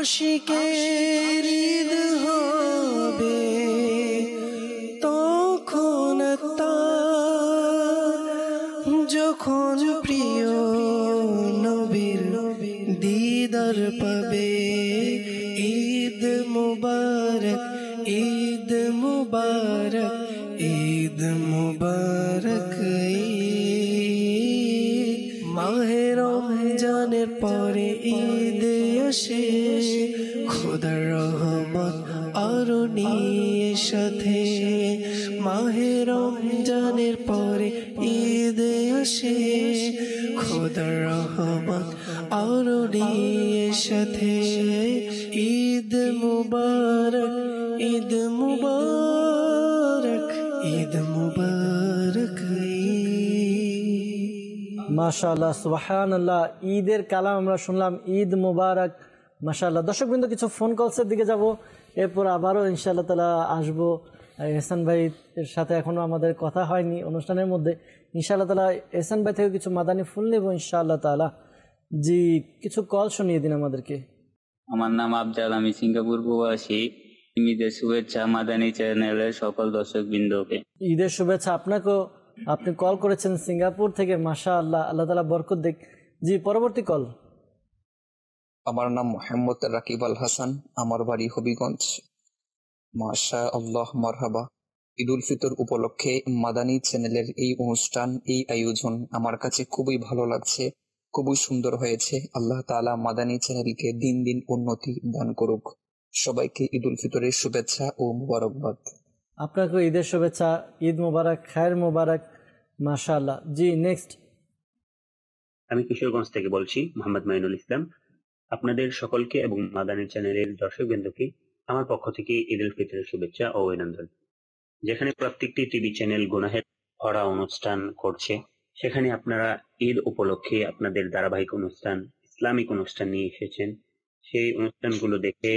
আশিকের ঈদ মাশাল্লাহ সুবাহান আল্লাহ ঈদের কালাম আমরা শুনলাম ঈদ মুবারক মাশাল্লাহ দর্শকবৃন্দ কিছু ফোন কলসের দিকে যাব এরপর আবারও ইনশাআল্লাহ তালা আসবো এহসান ভাইয়ের সাথে এখনও আমাদের কথা হয়নি অনুষ্ঠানের মধ্যে ইনশাআল্লাহ তালা এহসান ভাই থেকে কিছু মাদানি ফুল নেব ইনশাআল্লাহ তালা জি কিছু কল শুনিয়ে দিন আমাদেরকে আমার নাম আবদাল আমি সিঙ্গাপুর প্রবাসী ঈদের শুভেচ্ছা মাদানি চ্যানেলের সকল দর্শকবৃন্দকে ঈদের শুভেচ্ছা আপনাকেও আপনি কল করেছেন সিঙ্গাপুর থেকে মাসা আল্লাহ আল্লাহ তালা বরকত দেখ জি পরবর্তী কল আমার নাম মোহাম্মদ রাকিব আল হাসান আমার বাড়ি হবিগঞ্জ মাসা আল্লাহ মারহাবা ঈদ উল ফিতর উপলক্ষে মাদানী চ্যানেলের এই অনুষ্ঠান এই আয়োজন আমার কাছে খুবই ভালো লাগছে খুবই সুন্দর হয়েছে আল্লাহ তালা মাদানী চ্যানেলকে দিন দিন উন্নতি দান করুক সবাইকে ঈদ উল ফিতরের শুভেচ্ছা ও মুবারকবাদ আপনাকে ঈদের শুভেচ্ছা ঈদ মুবারক খায়ের মুবারক মাশাল্লাহ জি নেক্সট আমি কিশোরগঞ্জ থেকে বলছি মোহাম্মদ মাইনুল ইসলাম আপনাদের সকলকে এবং মাদানের চ্যানেলের দর্শক বিন্দুকে আমার পক্ষ থেকে ঈদ উল ফিতরের শুভেচ্ছা ও অভিনন্দন যেখানে প্রত্যেকটি টিভি চ্যানেল গুনাহের ভরা অনুষ্ঠান করছে সেখানে আপনারা ঈদ উপলক্ষে আপনাদের ধারাবাহিক অনুষ্ঠান ইসলামিক অনুষ্ঠান নিয়ে এসেছেন সেই অনুষ্ঠানগুলো দেখে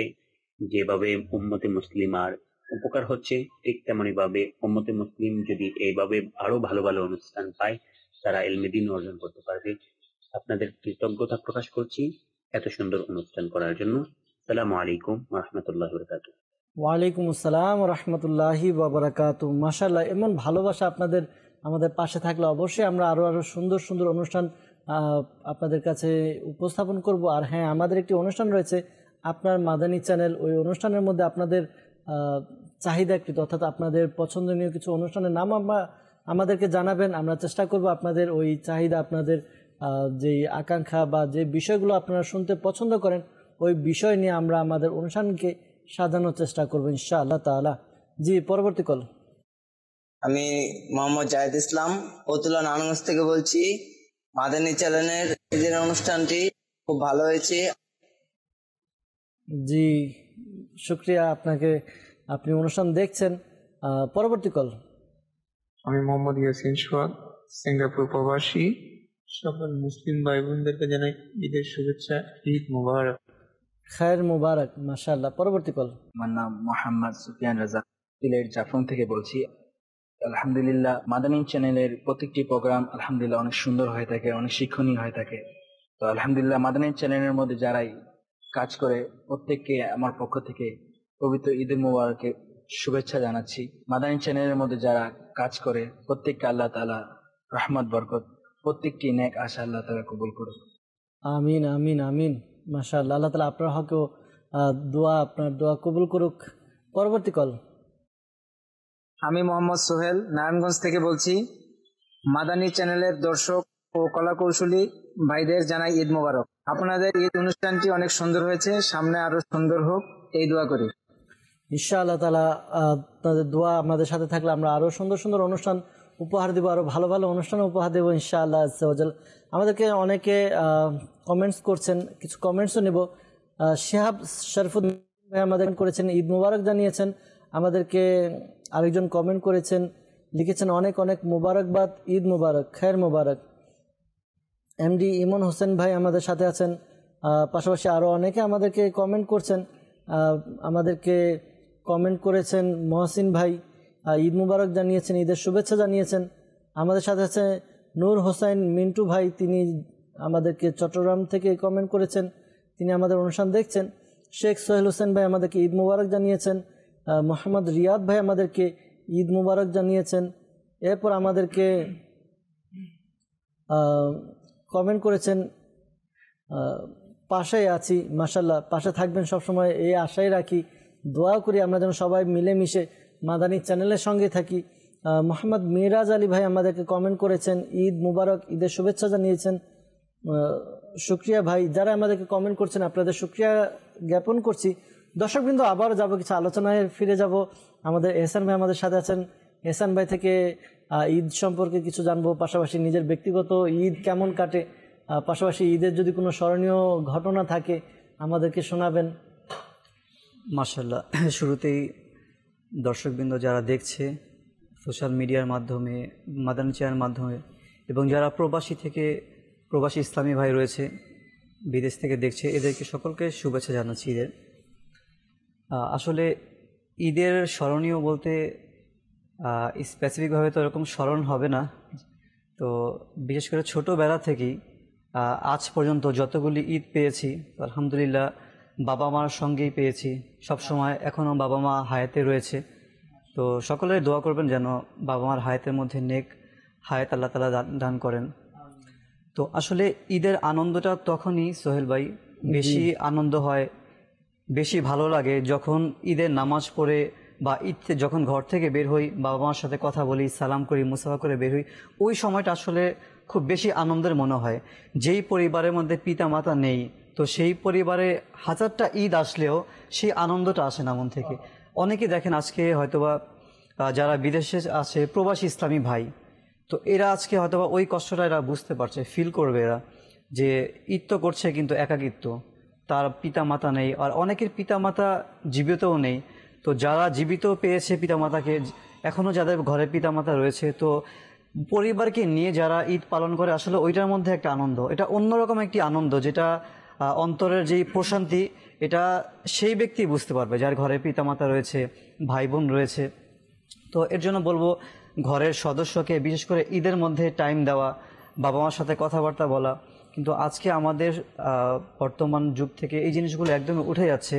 যেভাবে উম্মতে মুসলিমার উপকার হচ্ছে ঠিক তেমনই ভাবে উম্মতে মুসলিম যদি এইভাবে আরো ভালো ভালো অনুষ্ঠান পায় তারা এলমেদিন অর্জন করতে পারবে আপনাদের কৃতজ্ঞতা প্রকাশ করছি এত সুন্দর অনুষ্ঠান করার জন্য সালাম আলাইকুম রহমতুল্লাহ ওয়ালাইকুম আসসালাম রহমতুল্লাহি বাবরাকাত মাসাল্লাহ এমন ভালোবাসা আপনাদের আমাদের পাশে থাকলে অবশ্যই আমরা আরও আরও সুন্দর সুন্দর অনুষ্ঠান আপনাদের কাছে উপস্থাপন করব আর হ্যাঁ আমাদের একটি অনুষ্ঠান রয়েছে আপনার মাদানী চ্যানেল ওই অনুষ্ঠানের মধ্যে আপনাদের চাহিদাকৃত অর্থাৎ আপনাদের পছন্দনীয় কিছু অনুষ্ঠানের নাম আমরা আমাদেরকে জানাবেন আমরা চেষ্টা করব আপনাদের ওই চাহিদা আপনাদের যে আকাঙ্ক্ষা বা যে বিষয়গুলো আপনারা শুনতে পছন্দ করেন ওই বিষয় নিয়ে আমরা আমাদের অনুষ্ঠানকে সাজানোর চেষ্টা করবো ইনশা আল্লাহ তালা জি পরবর্তী কল আমি মোহাম্মদ জাহেদ ইসলাম অতুলা নানগঞ্জ থেকে বলছি মাদানী চ্যানেলের অনুষ্ঠানটি খুব ভালো হয়েছে জি শুক্রিয়া আপনাকে আপনি অনুষ্ঠান দেখছেন পরবর্তী কল আমি মোহাম্মদ ইয়াসিন সোহাগ সিঙ্গাপুর প্রবাসী সকল মুসলিম ভাই বোনদেরকে জানাই ঈদের শুভেচ্ছা ঈদ মুবারক খায়ের মুবারক মাসাল্লাহ পরবর্তী কল আমার নাম মোহাম্মদ সুফিয়ান রাজা সিলেট জাফরং থেকে বলছি আলহামদুলিল্লাহ মাদানী চ্যানেলের প্রত্যেকটি প্রোগ্রাম আলহামদুলিল্লাহ অনেক সুন্দর হয়ে থাকে অনেক শিক্ষণীয় হয়ে থাকে তো আলহামদুলিল্লাহ মাদানী চ্যানেলের মধ্যে যারাই কাজ করে প্রত্যেককে আমার পক্ষ থেকে পবিত্র ঈদের মোবারকে শুভেচ্ছা জানাচ্ছি মাদানী চ্যানেলের মধ্যে যারা কাজ করে প্রত্যেককে আল্লাহ তালা রহমত বরকত প্রত্যেককে ন্যাক আশা আল্লাহ তালা কবুল করুন আমিন আমিন আমিন মাসা আল্লাহ তালা আপনার হকেও দোয়া আপনার দোয়া কবুল করুক পরবর্তী কল আমি মোহাম্মদ সোহেল নারায়ণগঞ্জ থেকে বলছি মাদানী চ্যানেলের দর্শক ও কলা কৌশলী ভাইদের জানাই ঈদ মোবারক আপনাদের এই অনুষ্ঠানটি অনেক সুন্দর হয়েছে সামনে আরো সুন্দর হোক এই দোয়া করি ঈশ্বা আল্লাহ তালা আপনাদের দোয়া আপনাদের সাথে থাকলে আমরা আরও সুন্দর সুন্দর অনুষ্ঠান উপহার দিব আরও ভালো ভালো অনুষ্ঠান উপহার দেবো ইনশাআল্লাহ আজ্জাল আমাদেরকে অনেকে কমেন্টস করছেন কিছু কমেন্টসও নেব শেহাব শরফুদ আমাদের করেছেন ঈদ মুবারক জানিয়েছেন আমাদেরকে আরেকজন কমেন্ট করেছেন লিখেছেন অনেক অনেক মুবারকবাদ ঈদ মুবারক খের মুবারক এমডি ইমন হোসেন ভাই আমাদের সাথে আছেন পাশাপাশি আরও অনেকে আমাদেরকে কমেন্ট করছেন আমাদেরকে কমেন্ট করেছেন মহসিন ভাই ঈদ মুবারক জানিয়েছেন ঈদের শুভেচ্ছা জানিয়েছেন আমাদের সাথে আছে নূর হোসেন মিন্টু ভাই তিনি আমাদেরকে চট্টগ্রাম থেকে কমেন্ট করেছেন তিনি আমাদের অনুষ্ঠান দেখছেন শেখ সোহেল হোসেন ভাই আমাদেরকে ঈদ মুবারক জানিয়েছেন মোহাম্মদ রিয়াদ ভাই আমাদেরকে ঈদ মুবারক জানিয়েছেন এরপর আমাদেরকে কমেন্ট করেছেন পাশে আছি মাসাল্লাহ পাশে থাকবেন সবসময় এই আশাই রাখি দোয়া করি আমরা যেন সবাই মিলেমিশে মাদানী চ্যানেলের সঙ্গে থাকি মোহাম্মদ মিরাজ আলী ভাই আমাদেরকে কমেন্ট করেছেন ঈদ মুবারক ঈদের শুভেচ্ছা জানিয়েছেন শুক্রিয়া ভাই যারা আমাদেরকে কমেন্ট করছেন আপনাদের শুক্রিয়া জ্ঞাপন করছি দর্শকবৃন্দ আবার যাব কিছু আলোচনায় ফিরে যাব আমাদের এহসান ভাই আমাদের সাথে আছেন এহসান ভাই থেকে ঈদ সম্পর্কে কিছু জানবো পাশাপাশি নিজের ব্যক্তিগত ঈদ কেমন কাটে পাশাপাশি ঈদের যদি কোনো স্মরণীয় ঘটনা থাকে আমাদেরকে শোনাবেন মার্শাল্লাহ শুরুতেই দর্শকবৃন্দ যারা দেখছে সোশ্যাল মিডিয়ার মাধ্যমে মাদান চেয়ার মাধ্যমে এবং যারা প্রবাসী থেকে প্রবাসী ইসলামী ভাই রয়েছে বিদেশ থেকে দেখছে এদেরকে সকলকে শুভেচ্ছা জানাচ্ছি ঈদের আসলে ঈদের স্মরণীয় বলতে স্পেসিফিকভাবে তো এরকম স্মরণ হবে না তো বিশেষ করে ছোটোবেলা থেকেই আজ পর্যন্ত যতগুলি ঈদ পেয়েছি আলহামদুলিল্লাহ বাবা মার সঙ্গেই পেয়েছি সব সময় এখনও বাবা মা হায়াতে রয়েছে তো সকলে দোয়া করবেন যেন বাবা মার হায়াতের মধ্যে নেক হায়াত আল্লাহ তালা দান করেন তো আসলে ঈদের আনন্দটা তখনই সোহেল ভাই বেশি আনন্দ হয় বেশি ভালো লাগে যখন ঈদের নামাজ পড়ে বা ঈদ যখন ঘর থেকে বের হই বাবা মার সাথে কথা বলি সালাম করি মুসাফা করে বের হই ওই সময়টা আসলে খুব বেশি আনন্দের মনে হয় যেই পরিবারের মধ্যে পিতা মাতা নেই তো সেই পরিবারে হাজারটা ঈদ আসলেও সেই আনন্দটা আসে না মন থেকে অনেকে দেখেন আজকে হয়তোবা যারা বিদেশে আছে প্রবাসী ইসলামী ভাই তো এরা আজকে হয়তোবা ওই কষ্টটা এরা বুঝতে পারছে ফিল করবে এরা যে ঈদ তো করছে কিন্তু একাকিত্ব তার পিতা মাতা নেই আর অনেকের পিতা মাতা জীবিতও নেই তো যারা জীবিত পেয়েছে পিতামাতাকে এখনও যাদের ঘরে পিতামাতা রয়েছে তো পরিবারকে নিয়ে যারা ঈদ পালন করে আসলে ওইটার মধ্যে একটা আনন্দ এটা অন্যরকম একটি আনন্দ যেটা অন্তরের যেই প্রশান্তি এটা সেই ব্যক্তি বুঝতে পারবে যার ঘরে পিতামাতা রয়েছে ভাই বোন রয়েছে তো এর জন্য বলবো ঘরের সদস্যকে বিশেষ করে ঈদের মধ্যে টাইম দেওয়া বাবা মার সাথে কথাবার্তা বলা কিন্তু আজকে আমাদের বর্তমান যুগ থেকে এই জিনিসগুলো একদমই উঠে যাচ্ছে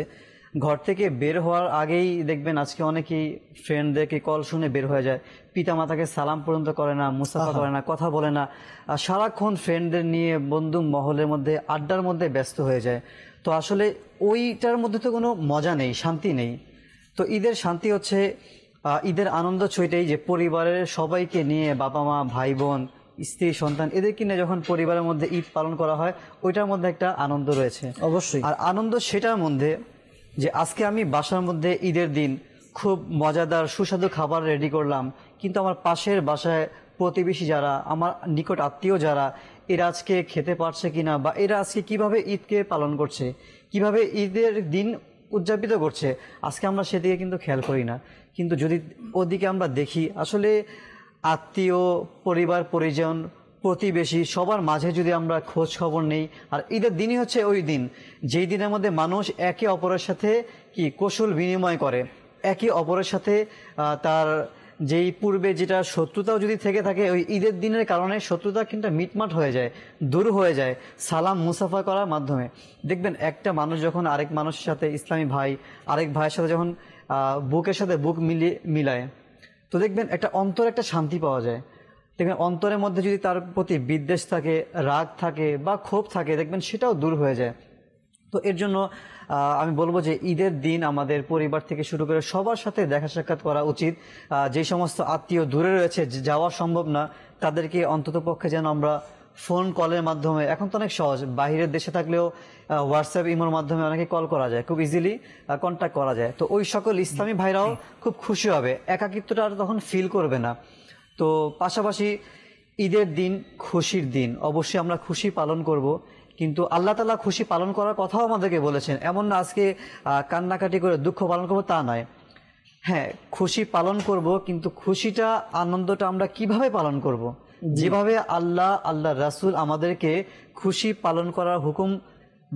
ঘর থেকে বের হওয়ার আগেই দেখবেন আজকে অনেকেই ফ্রেন্ডদেরকে কল শুনে বের হয়ে যায় পিতা মাতাকে সালাম পর্যন্ত করে না মুসাফা করে না কথা বলে না আর সারাক্ষণ ফ্রেন্ডদের নিয়ে বন্ধু মহলের মধ্যে আড্ডার মধ্যে ব্যস্ত হয়ে যায় তো আসলে ওইটার মধ্যে তো কোনো মজা নেই শান্তি নেই তো ঈদের শান্তি হচ্ছে ঈদের আনন্দ ছইটাই যে পরিবারের সবাইকে নিয়ে বাবা মা ভাই বোন স্ত্রী সন্তান এদেরকে নিয়ে যখন পরিবারের মধ্যে ঈদ পালন করা হয় ওইটার মধ্যে একটা আনন্দ রয়েছে অবশ্যই আর আনন্দ সেটার মধ্যে যে আজকে আমি বাসার মধ্যে ঈদের দিন খুব মজাদার সুস্বাদু খাবার রেডি করলাম কিন্তু আমার পাশের বাসায় প্রতিবেশী যারা আমার নিকট আত্মীয় যারা এরা আজকে খেতে পারছে কিনা বা এরা আজকে কিভাবে ঈদকে পালন করছে কিভাবে ঈদের দিন উদযাপিত করছে আজকে আমরা সেদিকে কিন্তু খেয়াল করি না কিন্তু যদি ওদিকে আমরা দেখি আসলে আত্মীয় পরিবার পরিজন প্রতিবেশী সবার মাঝে যদি আমরা খোঁজ খবর নেই আর ঈদের দিনই হচ্ছে ওই দিন যেই দিনের মধ্যে মানুষ একে অপরের সাথে কি কৌশল বিনিময় করে একে অপরের সাথে তার যেই পূর্বে যেটা শত্রুতাও যদি থেকে থাকে ওই ঈদের দিনের কারণে শত্রুতা কিন্তু মিটমাট হয়ে যায় দূর হয়ে যায় সালাম মুসাফা করার মাধ্যমে দেখবেন একটা মানুষ যখন আরেক মানুষের সাথে ইসলামী ভাই আরেক ভাইয়ের সাথে যখন বুকের সাথে বুক মিলিয়ে মিলায় তো দেখবেন একটা অন্তর একটা শান্তি পাওয়া যায় দেখবেন অন্তরের মধ্যে যদি তার প্রতি বিদ্বেষ থাকে রাগ থাকে বা ক্ষোভ থাকে দেখবেন সেটাও দূর হয়ে যায় তো এর জন্য আমি বলবো যে ঈদের দিন আমাদের পরিবার থেকে শুরু করে সবার সাথে দেখা সাক্ষাৎ করা উচিত যে সমস্ত আত্মীয় দূরে রয়েছে যাওয়া সম্ভব না তাদেরকে অন্ততপক্ষে যেন আমরা ফোন কলের মাধ্যমে এখন তো অনেক সহজ বাহিরের দেশে থাকলেও হোয়াটসঅ্যাপ ইমোর মাধ্যমে অনেকে কল করা যায় খুব ইজিলি কন্ট্যাক্ট করা যায় তো ওই সকল ইসলামী ভাইরাও খুব খুশি হবে একাকিত্বটা আর তখন ফিল করবে না তো পাশাপাশি ঈদের দিন খুশির দিন অবশ্যই আমরা খুশি পালন করব কিন্তু আল্লাহ তালা খুশি পালন করার কথাও আমাদেরকে বলেছেন এমন না আজকে কান্নাকাটি করে দুঃখ পালন করবো তা নয় হ্যাঁ খুশি পালন করব কিন্তু খুশিটা আনন্দটা আমরা কিভাবে পালন করব। যেভাবে আল্লাহ আল্লাহ রাসুল আমাদেরকে খুশি পালন করার হুকুম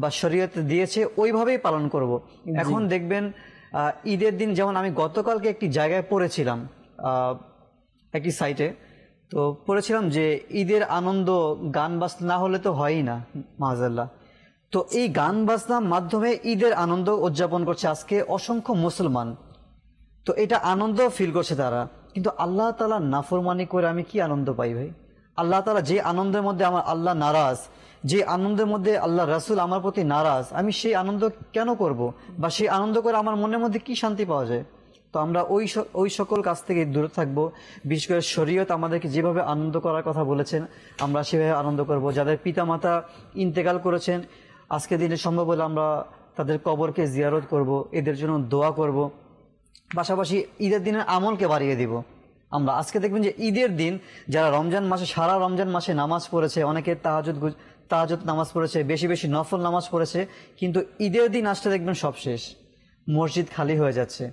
বা শরীয়তে দিয়েছে ওইভাবেই পালন করব। এখন দেখবেন ঈদের দিন যেমন আমি গতকালকে একটি জায়গায় পড়েছিলাম একটি সাইটে তো পড়েছিলাম যে ঈদের আনন্দ গান বাজনা না হলে তো হয়ই না মাজাল্লাহ তো এই গান বাজনার মাধ্যমে ঈদের আনন্দ উদযাপন করছে আজকে অসংখ্য মুসলমান তো এটা আনন্দ ফিল করছে তারা কিন্তু আল্লাহ তালা নাফরমানি করে আমি কি আনন্দ পাই ভাই আল্লাহ তালা যে আনন্দের মধ্যে আমার আল্লাহ নারাজ যে আনন্দের মধ্যে আল্লাহ রাসুল আমার প্রতি নারাজ আমি সেই আনন্দ কেন করব বা সেই আনন্দ করে আমার মনের মধ্যে কি শান্তি পাওয়া যায় তো আমরা ওই ওই সকল কাজ থেকে দূরে থাকবো বিশেষ করে শরীয়ত আমাদেরকে যেভাবে আনন্দ করার কথা বলেছেন আমরা সেভাবে আনন্দ করব যাদের পিতামাতা ইন্তেকাল করেছেন আজকে দিনে সম্ভব হলে আমরা তাদের কবরকে জিয়ারত করব এদের জন্য দোয়া করব পাশাপাশি ঈদের দিনের আমলকে বাড়িয়ে দিব আমরা আজকে দেখবেন যে ঈদের দিন যারা রমজান মাসে সারা রমজান মাসে নামাজ পড়েছে অনেকে তাহাজুদ তাহাজুদ নামাজ পড়েছে বেশি বেশি নফল নামাজ পড়েছে কিন্তু ঈদের দিন আসতে দেখবেন সব শেষ মসজিদ খালি হয়ে যাচ্ছে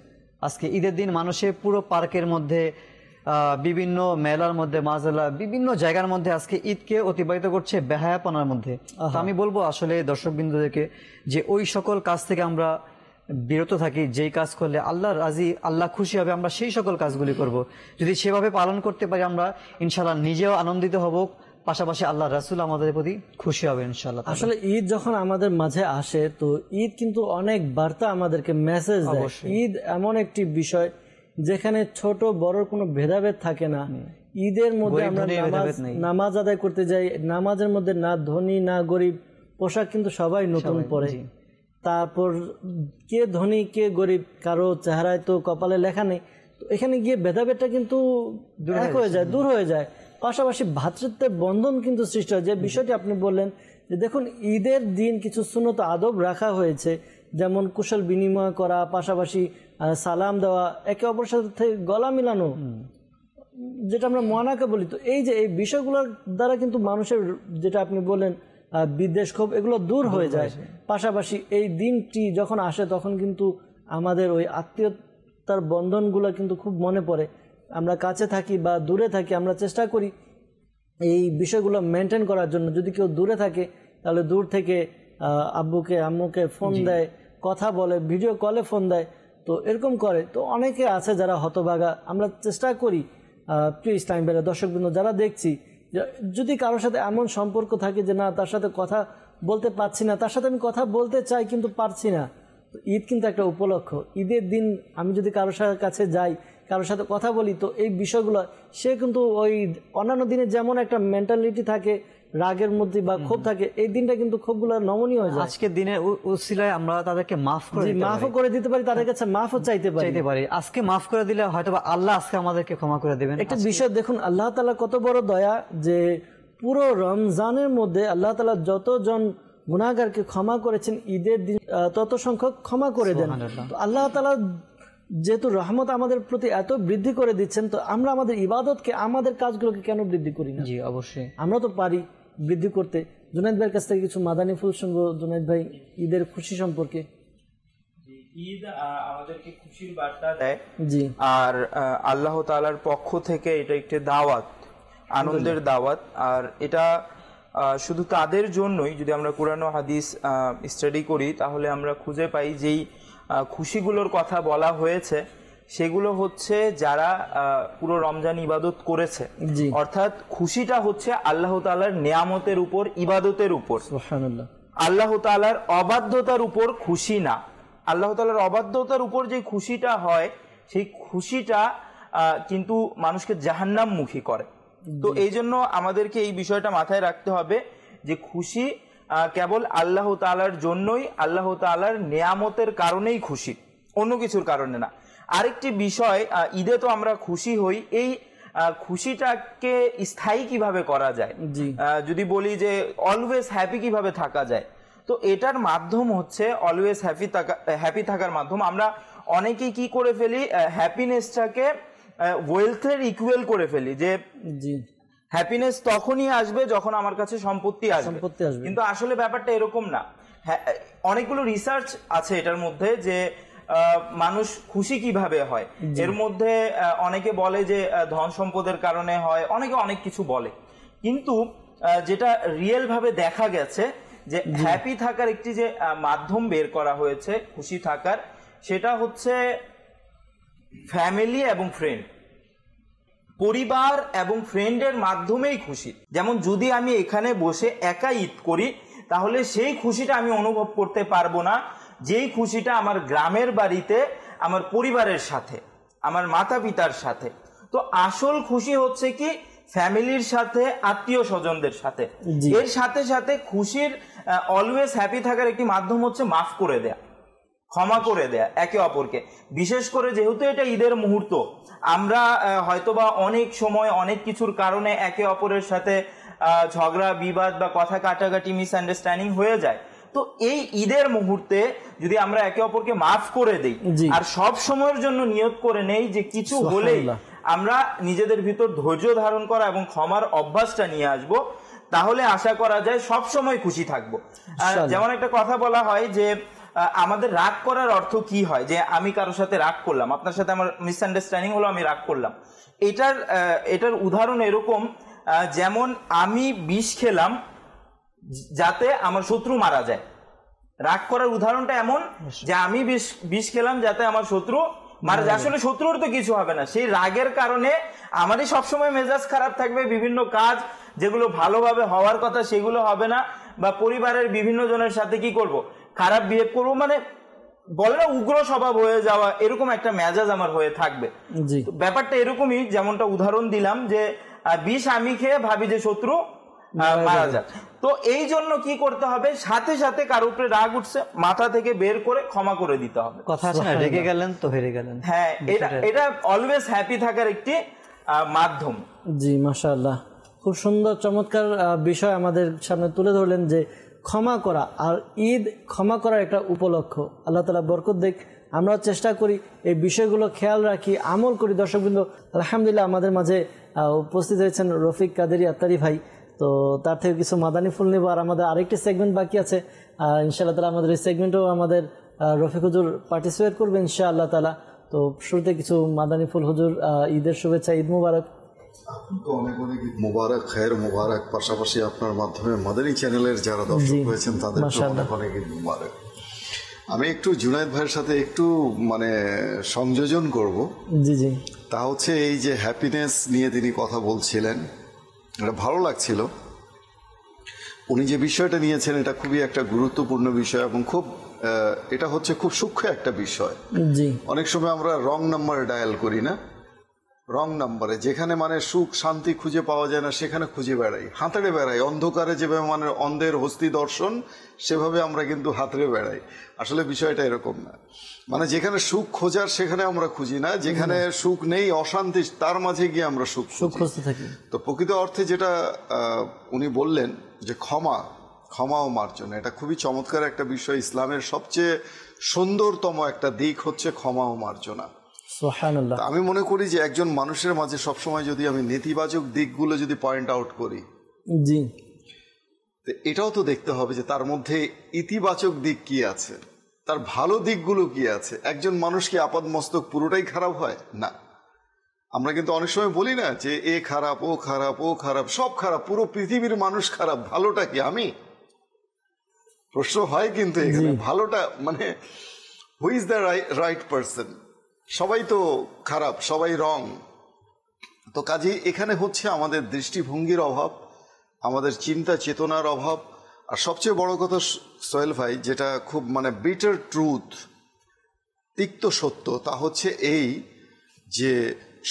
আজকে ঈদের দিন মানুষে পুরো পার্কের মধ্যে বিভিন্ন মেলার মধ্যে মাজেলা বিভিন্ন জায়গার মধ্যে আজকে ঈদকে অতিবাহিত করছে বেহায়াপনার মধ্যে আমি বলবো আসলে দর্শকবৃন্দদেরকে যে ওই সকল কাজ থেকে আমরা বিরত থাকি যেই কাজ করলে আল্লাহ রাজি আল্লাহ খুশি হবে আমরা সেই সকল কাজগুলি করব। যদি সেভাবে পালন করতে পারি আমরা ইনশাল্লাহ নিজেও আনন্দিত হব পাশাপাশি আল্লাহ রাসুল আমাদের প্রতি খুশি হবে ইনশাল্লাহ আসলে ঈদ যখন আমাদের মাঝে আসে তো ঈদ কিন্তু অনেক বার্তা আমাদেরকে মেসেজ দেয় ঈদ এমন একটি বিষয় যেখানে ছোট বড় কোনো ভেদাভেদ থাকে না ঈদের মধ্যে নামাজ আদায় করতে যাই নামাজের মধ্যে না ধনী না গরিব পোশাক কিন্তু সবাই নতুন পরে তারপর কে ধনী কে গরিব কারো চেহারায় তো কপালে লেখা নেই এখানে গিয়ে ভেদাভেদটা কিন্তু হয়ে যায় দূর হয়ে যায় পাশাপাশি ভাতৃত্বের বন্ধন কিন্তু সৃষ্টি হয় যে বিষয়টি আপনি বললেন যে দেখুন ঈদের দিন কিছু সুনত আদব রাখা হয়েছে যেমন কুশল বিনিময় করা পাশাপাশি সালাম দেওয়া একে অপরের সাথে গলা মিলানো যেটা আমরা মহানাকে বলি তো এই যে এই বিষয়গুলোর দ্বারা কিন্তু মানুষের যেটা আপনি বলেন বিদ্বেষ ক্ষোভ এগুলো দূর হয়ে যায় পাশাপাশি এই দিনটি যখন আসে তখন কিন্তু আমাদের ওই আত্মীয়তার বন্ধনগুলো কিন্তু খুব মনে পড়ে আমরা কাছে থাকি বা দূরে থাকি আমরা চেষ্টা করি এই বিষয়গুলো মেনটেন করার জন্য যদি কেউ দূরে থাকে তাহলে দূর থেকে আব্বুকে আম্মুকে ফোন দেয় কথা বলে ভিডিও কলে ফোন দেয় তো এরকম করে তো অনেকে আছে যারা হতভাগা আমরা চেষ্টা করি প্লিজ টাইম বেলা দর্শকবৃন্দ যারা দেখছি যদি কারোর সাথে এমন সম্পর্ক থাকে যে না তার সাথে কথা বলতে পারছি না তার সাথে আমি কথা বলতে চাই কিন্তু পারছি না ঈদ কিন্তু একটা উপলক্ষ ঈদের দিন আমি যদি কারোর কাছে যাই কারোর সাথে কথা বলি তো এই বিষয়গুলো সে কিন্তু ওই অন্যান্য দিনে যেমন একটা মেন্টালিটি থাকে রাগের মধ্যে বা ক্ষোভ থাকে এই দিনটা কিন্তু ক্ষোভগুলো নমনীয় হয়ে যায় আজকে দিনে উসিলায় আমরা তাদেরকে মাফ করে দিই মাফও করে দিতে পারি তাদের কাছে মাফও চাইতে পারি চাইতে পারি আজকে মাফ করে দিলে হয়তো আল্লাহ আজকে আমাদেরকে ক্ষমা করে দেবেন একটা বিষয় দেখুন আল্লাহ তালা কত বড় দয়া যে পুরো রমজানের মধ্যে আল্লাহ তালা যতজন গুণাগারকে ক্ষমা করেছেন ঈদের দিন তত সংখ্যক ক্ষমা করে দেন আল্লাহ তালা যেহেতু রহমত আমাদের প্রতি এত বৃদ্ধি করে দিচ্ছেন তো আমরা আমাদের ইবাদতকে আমাদের কাজগুলোকে কেন বৃদ্ধি করি না জি অবশ্যই আমরা তো পারি বৃদ্ধি করতে জুনাইদ ভাইয়ের কাছ থেকে কিছু মাদানি ফুল শুনবো জুনাইদ ভাই ঈদের খুশি সম্পর্কে ঈদ আমাদেরকে খুশির বার্তা দেয় জি আর আল্লাহ তালার পক্ষ থেকে এটা একটি দাওয়াত আনন্দের দাওয়াত আর এটা শুধু তাদের জন্যই যদি আমরা কোরআন হাদিস স্টাডি করি তাহলে আমরা খুঁজে পাই যেই খুশিগুলোর কথা বলা হয়েছে সেগুলো হচ্ছে যারা পুরো রমজান ইবাদত করেছে অর্থাৎ খুশিটা হচ্ছে আল্লাহ তালার নিয়ামতের উপর ইবাদতের উপর আল্লাহ তালার অবাধ্যতার উপর খুশি না আল্লাহ তালার অবাধ্যতার উপর যে খুশিটা হয় সেই খুশিটা কিন্তু মানুষকে জাহান্নামমুখী করে তো এই জন্য আমাদেরকে এই বিষয়টা মাথায় রাখতে হবে যে খুশি কেবল আল্লাহ তালার জন্যই আল্লাহ তালার নেয়ামতের কারণেই খুশি অন্য কিছুর কারণে না আরেকটি বিষয় ঈদে তো আমরা খুশি হই এই খুশিটাকে স্থায়ী কিভাবে করা যায় যদি বলি যে অলওয়েজ হ্যাপি কিভাবে থাকা যায় তো এটার মাধ্যম হচ্ছে অলওয়েজ হ্যাপি থাকা হ্যাপি থাকার মাধ্যম আমরা অনেকেই কি করে ফেলি হ্যাপিনেসটাকে ওয়েলথের ইকুয়েল করে ফেলি যে হ্যাপিনেস তখনই আসবে যখন আমার কাছে সম্পত্তি আসবে সম্পত্তি আসবে কিন্তু আসলে ব্যাপারটা এরকম না হ্যাঁ, অনেকগুলো রিসার্চ আছে এটার মধ্যে যে মানুষ খুশি কিভাবে হয় এর মধ্যে অনেকে বলে যে ধন সম্পদের কারণে হয় অনেকে অনেক কিছু বলে কিন্তু যেটা রিয়েল ভাবে দেখা গেছে যে হ্যাপি থাকার একটি যে মাধ্যম বের করা হয়েছে খুশি থাকার সেটা হচ্ছে ফ্যামিলি এবং ফ্রেন্ড পরিবার এবং ফ্রেন্ডের মাধ্যমেই খুশি যেমন যদি আমি এখানে বসে একা ঈদ করি তাহলে সেই খুশিটা আমি অনুভব করতে পারবো না যেই খুশিটা আমার গ্রামের বাড়িতে আমার পরিবারের সাথে আমার মাতা পিতার সাথে তো আসল খুশি হচ্ছে কি ফ্যামিলির সাথে আত্মীয় স্বজনদের সাথে এর সাথে সাথে খুশির অলওয়েজ হ্যাপি থাকার একটি মাধ্যম হচ্ছে মাফ করে দেয়া ক্ষমা করে দেয়া একে অপরকে বিশেষ করে যেহেতু এটা ঈদের মুহূর্ত আমরা হয়তোবা অনেক সময় অনেক কিছুর কারণে একে অপরের সাথে ঝগড়া বিবাদ বা কথা কাটাকাটি মিসআন্ডারস্ট্যান্ডিং হয়ে যায় তো এই ঈদের মুহূর্তে যদি আমরা একে অপরকে মাফ করে দেই আর সব সময়ের জন্য নিয়োগ করে নেই যে কিছু হলেই আমরা নিজেদের ভিতর ধৈর্য ধারণ করা এবং ক্ষমার অভ্যাসটা নিয়ে আসব তাহলে আশা করা যায় সব সময় খুশি থাকবো যেমন একটা কথা বলা হয় যে আমাদের রাগ করার অর্থ কি হয় যে আমি কারোর সাথে রাগ করলাম আপনার সাথে আমার মিসআন্ডারস্ট্যান্ডিং হলো আমি রাগ করলাম এটার এটার উদাহরণ এরকম যেমন আমি বিষ খেলাম যাতে আমার শত্রু মারা যায় রাগ করার উদাহরণটা এমন যে আমি বিষ বিষ খেলাম যাতে আমার শত্রু মারা যায় আসলে শত্রুর তো কিছু হবে না সেই রাগের কারণে আমারই সবসময় মেজাজ খারাপ থাকবে বিভিন্ন কাজ যেগুলো ভালোভাবে হওয়ার কথা সেগুলো হবে না বা পরিবারের বিভিন্ন জনের সাথে কি করব খারাপ বিহেভ করবো মানে বলে না উগ্র স্বভাব হয়ে যাওয়া এরকম একটা মেজাজ আমার হয়ে থাকবে ব্যাপারটা এরকমই যেমনটা উদাহরণ দিলাম যে বিষ আমি খেয়ে ভাবি যে শত্রু মারা যাক তো এই জন্য কি করতে হবে সাথে সাথে কার উপরে রাগ উঠছে মাথা থেকে বের করে ক্ষমা করে দিতে হবে কথা রেগে গেলেন তো হেরে গেলেন হ্যাঁ এটা এটা অলওয়েজ হ্যাপি থাকার একটি মাধ্যম জি মাশাআল্লাহ খুব সুন্দর চমৎকার বিষয় আমাদের সামনে তুলে ধরলেন যে ক্ষমা করা আর ঈদ ক্ষমা করার একটা উপলক্ষ আল্লাহ তালা বরকত দেখ আমরা চেষ্টা করি এই বিষয়গুলো খেয়াল রাখি আমল করি দর্শকবৃন্দ আলহামদুলিল্লাহ আমাদের মাঝে উপস্থিত হয়েছেন রফিক কাদেরি আত্তারি ভাই তো তার থেকে কিছু মাদানি ফুল নেব আর আমাদের আরেকটি সেগমেন্ট বাকি আছে ইনশাআল্লাহ তালা আমাদের এই সেগমেন্টেও আমাদের রফিক হুজুর পার্টিসিপেট করবে ইনশাআল্লাহ তালা তো শুরুতে কিছু মাদানী ফুল হুজুর ঈদের শুভেচ্ছা ঈদ মুবারক পাশাপাশি আপনার মাধ্যমে মাদারী চ্যানেলের যারা দর্শক হয়েছেন তাদের অনেক আমি একটু জুনায়দ ভাইয়ের সাথে একটু মানে সংযোজন করব জি জি তা হচ্ছে এই যে হ্যাপিনেস নিয়ে তিনি কথা বলছিলেন এটা ভালো লাগছিল উনি যে বিষয়টা নিয়েছেন এটা খুবই একটা গুরুত্বপূর্ণ বিষয় এবং খুব এটা হচ্ছে খুব সূক্ষ্ম একটা বিষয় অনেক সময় আমরা রং নাম্বার ডায়াল করি না রং নাম্বারে যেখানে মানে সুখ শান্তি খুঁজে পাওয়া যায় না সেখানে খুঁজে বেড়াই হাতড়ে বেড়াই অন্ধকারে যেভাবে মানে অন্ধের হস্তি দর্শন সেভাবে আমরা কিন্তু হাতড়ে বেড়াই আসলে বিষয়টা এরকম না মানে যেখানে সুখ খোঁজার সেখানে আমরা খুঁজি না যেখানে সুখ নেই অশান্তি তার মাঝে গিয়ে আমরা সুখ সুখ খুঁজতে থাকি তো প্রকৃত অর্থে যেটা উনি বললেন যে ক্ষমা ক্ষমা ও মার্জনা এটা খুবই চমৎকার একটা বিষয় ইসলামের সবচেয়ে সুন্দরতম একটা দিক হচ্ছে ক্ষমা ও মার্জনা আমি মনে করি যে একজন মানুষের মাঝে সবসময় যদি আমি নেতিবাচক দিকগুলো যদি পয়েন্ট আউট করি জি এটাও তো দেখতে হবে যে তার মধ্যে ইতিবাচক দিক কি আছে তার ভালো দিকগুলো কি আছে একজন মানুষ কি আপাদ মস্তক পুরোটাই খারাপ হয় না আমরা কিন্তু অনেক সময় বলি না যে এ খারাপ ও খারাপ ও খারাপ সব খারাপ পুরো পৃথিবীর মানুষ খারাপ ভালোটা কি আমি প্রশ্ন হয় কিন্তু এখানে ভালোটা মানে হুইজ দ্য রাইট পার্সন সবাই তো খারাপ সবাই রং তো কাজেই এখানে হচ্ছে আমাদের দৃষ্টিভঙ্গির অভাব আমাদের চিন্তা চেতনার অভাব আর সবচেয়ে বড় কথা সোহেল ভাই যেটা খুব মানে বিটার ট্রুথ তিক্ত সত্য তা হচ্ছে এই যে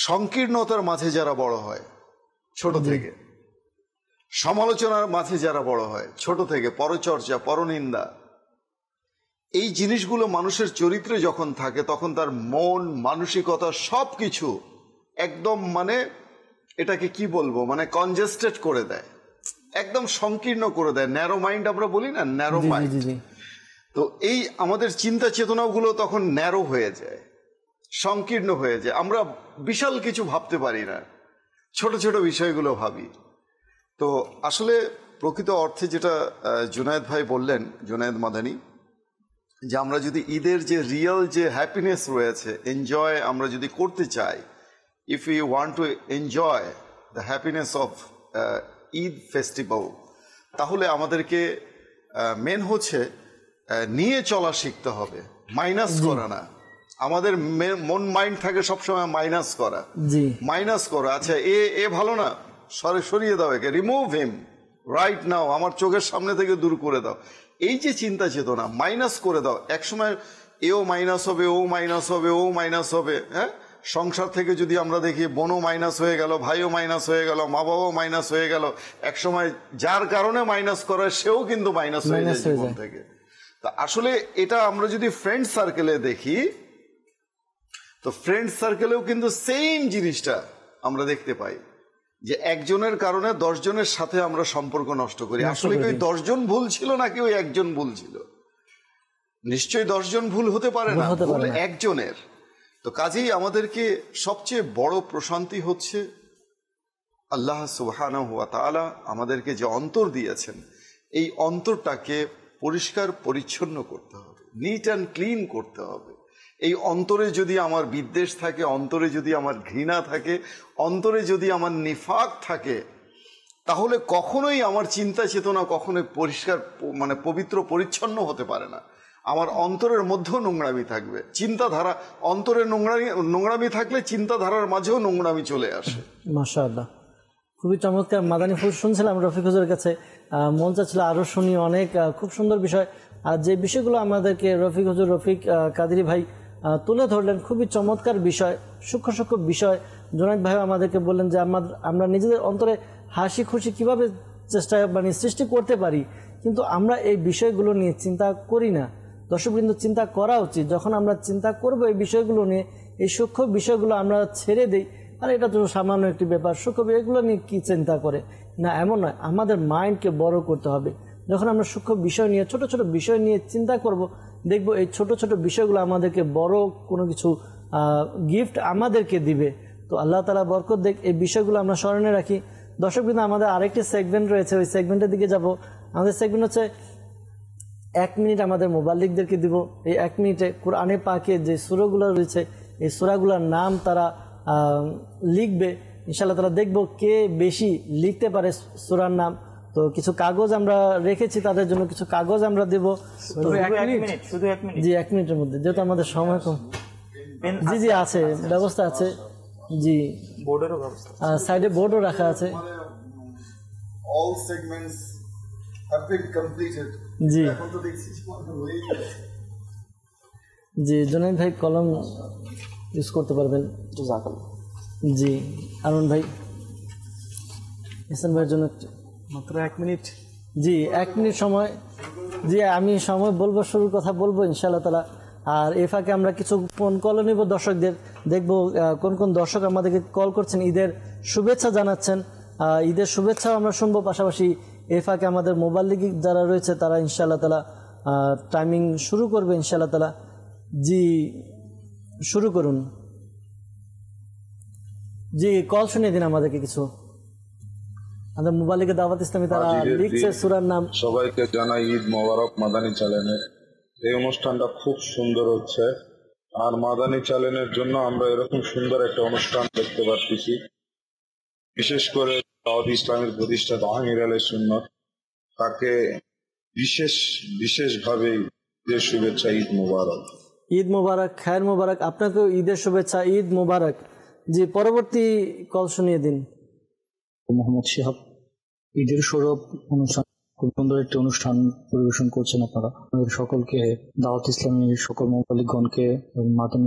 সংকীর্ণতার মাঝে যারা বড় হয় ছোট থেকে সমালোচনার মাঝে যারা বড় হয় ছোট থেকে পরচর্চা পরনিন্দা এই জিনিসগুলো মানুষের চরিত্রে যখন থাকে তখন তার মন মানসিকতা সব কিছু একদম মানে এটাকে কি বলবো মানে কনজেস্টেড করে দেয় একদম সংকীর্ণ করে দেয় ন্যারো মাইন্ড আমরা বলি না ন্যারো মাইন্ড তো এই আমাদের চিন্তা চেতনাগুলো তখন ন্যারো হয়ে যায় সংকীর্ণ হয়ে যায় আমরা বিশাল কিছু ভাবতে পারি না ছোট ছোট বিষয়গুলো ভাবি তো আসলে প্রকৃত অর্থে যেটা জুনায়দ ভাই বললেন জুনায়দ মাদানী যে আমরা যদি ঈদের যে রিয়েল যে হ্যাপিনেস রয়েছে এনজয় আমরা যদি করতে চাই if you want to enjoy the happiness of Eid festival তাহলে আমাদেরকে মেন uh, হচ্ছে uh, নিয়ে চলা শিখতে হবে মাইনাস করা না আমাদের মন মাইন্ড থাকে সবসময় মাইনাস করা মাইনাস করা আচ্ছা এ এ ভালো না সরে সরিয়ে দাও একে রিমুভ হিম রাইট নাও আমার চোখের সামনে থেকে দূর করে দাও এই যে চিন্তা চেতনা মাইনাস করে দাও একসময় এও মাইনাস হবে ও মাইনাস হবে ও মাইনাস হবে হ্যাঁ সংসার থেকে যদি আমরা দেখি বোনও মাইনাস হয়ে গেল ভাইও মাইনাস হয়ে গেল মা বাবাও মাইনাস হয়ে গেল একসময় যার কারণে মাইনাস করে সেও কিন্তু মাইনাস হয়ে যায় জীবন থেকে তা আসলে এটা আমরা যদি ফ্রেন্ড সার্কেলে দেখি তো ফ্রেন্ড সার্কেলেও কিন্তু সেম জিনিসটা আমরা দেখতে পাই যে একজনের কারণে দশজনের সাথে আমরা সম্পর্ক নষ্ট করি আসলে কি দশজন ভুল ছিল নাকি ওই একজন ভুল ছিল নিশ্চয়ই দশজন ভুল হতে পারে না ভুল একজনের তো কাজেই আমাদেরকে সবচেয়ে বড় প্রশান্তি হচ্ছে আল্লাহ সুবাহান হুয়া তালা আমাদেরকে যে অন্তর দিয়েছেন এই অন্তরটাকে পরিষ্কার পরিচ্ছন্ন করতে হবে নিট অ্যান্ড ক্লিন করতে হবে এই অন্তরে যদি আমার বিদ্বেষ থাকে অন্তরে যদি আমার ঘৃণা থাকে অন্তরে যদি আমার নিফাক থাকে তাহলে কখনোই আমার চিন্তা চেতনা কখনোই পরিষ্কার মানে পবিত্র পরিচ্ছন্ন হতে পারে না আমার অন্তরের মধ্যেও নোংরামি থাকবে চিন্তাধারা অন্তরে নোংরামি নোংরামি থাকলে চিন্তাধারার মাঝেও নোংরামি চলে আসে মাসা খুবই চমৎকার মাদানী ফুল শুনছিলাম রফিক হুজুর কাছে মন চাচ্ছিল আরও শুনি অনেক খুব সুন্দর বিষয় আর যে বিষয়গুলো আমাদেরকে রফিক হুজুর রফিক কাদিরি ভাই তুলে ধরলেন খুবই চমৎকার বিষয় সূক্ষ্ম সূক্ষ্ম বিষয় জোনাইদ ভাই আমাদেরকে বললেন যে আমাদের আমরা নিজেদের অন্তরে হাসি খুশি কিভাবে চেষ্টা মানে সৃষ্টি করতে পারি কিন্তু আমরা এই বিষয়গুলো নিয়ে চিন্তা করি না দর্শকবৃন্দ চিন্তা করা উচিত যখন আমরা চিন্তা করব এই বিষয়গুলো নিয়ে এই সূক্ষ্ম বিষয়গুলো আমরা ছেড়ে দিই আর এটা তো সামান্য একটি ব্যাপার সূক্ষ্ম এগুলো নিয়ে কী চিন্তা করে না এমন নয় আমাদের মাইন্ডকে বড় করতে হবে যখন আমরা সূক্ষ্ম বিষয় নিয়ে ছোট ছোট বিষয় নিয়ে চিন্তা করব দেখব এই ছোট ছোট বিষয়গুলো আমাদেরকে বড় কোনো কিছু গিফট আমাদেরকে দিবে তো আল্লাহ তালা বরকত দেখ এই বিষয়গুলো আমরা স্মরণে রাখি দর্শক কিন্তু আমাদের আরেকটি সেগমেন্ট রয়েছে ওই সেগমেন্টের দিকে যাব আমাদের সেগমেন্ট হচ্ছে এক মিনিট আমাদের মোবাল্লিকদেরকে দিব এই এক মিনিটে কোরআনে পাকে যে সুরগুলো রয়েছে এই সুরাগুলোর নাম তারা লিখবে ইনশাল্লাহ তারা দেখব কে বেশি লিখতে পারে সুরার নাম তো কিছু কাগজ আমরা রেখেছি তাদের জন্য কিছু কাগজ আমরা দেব জি এক মিনিটের মধ্যে যেহেতু আমাদের সময় কম জি জি আছে ব্যবস্থা আছে জি বোর্ডেরও সাইডে বোর্ডও রাখা আছে জি জি জুনাইদ ভাই কলম ইউজ করতে পারবেন জি আরুন ভাই ইসলাম ভাইয়ের জন্য মাত্র এক মিনিট জি এক মিনিট সময় জি আমি সময় বলবো শুরুর কথা বলবো ইনশাল্লাহ তালা আর এ ফাঁকে আমরা কিছু ফোন কলও নিব দর্শকদের দেখব কোন কোন দর্শক আমাদেরকে কল করছেন ঈদের শুভেচ্ছা জানাচ্ছেন ঈদের শুভেচ্ছাও আমরা শুনবো পাশাপাশি এ ফাঁকে আমাদের মোবাইল লিগ যারা রয়েছে তারা ইনশাল্লাহ তালা টাইমিং শুরু করবে ইনশাল্লাহ তালা জি শুরু করুন জি কল শুনিয়ে দিন আমাদেরকে কিছু আমাদের মোবাইলে দাওয়াত ইসলামী তারা লিখছে সুরার নাম সবাইকে জানাই ঈদ মোবারক মাদানী চ্যানেলে এই অনুষ্ঠানটা খুব সুন্দর হচ্ছে আর মাদানী চ্যানেলের জন্য আমরা এরকম সুন্দর একটা অনুষ্ঠান দেখতে পাচ্ছি বিশেষ করে দাওয়াত ইসলামের প্রতিষ্ঠা আমির আলী সুন্নত তাকে বিশেষ বিশেষভাবে ঈদের শুভেচ্ছা ঈদ মোবারক ঈদ মোবারক খায়ের মোবারক আপনাকেও ঈদের শুভেচ্ছা ঈদ মোবারক জি পরবর্তী কল শুনিয়ে দিন মোহাম্মদ শিহাব ঈদের সৌরভ অনুষ্ঠান খুব সুন্দর একটি অনুষ্ঠান পরিবেশন করছেন আপনারা সকলকে দাওয়াত ইসলামের সকল মৌলিকগণকে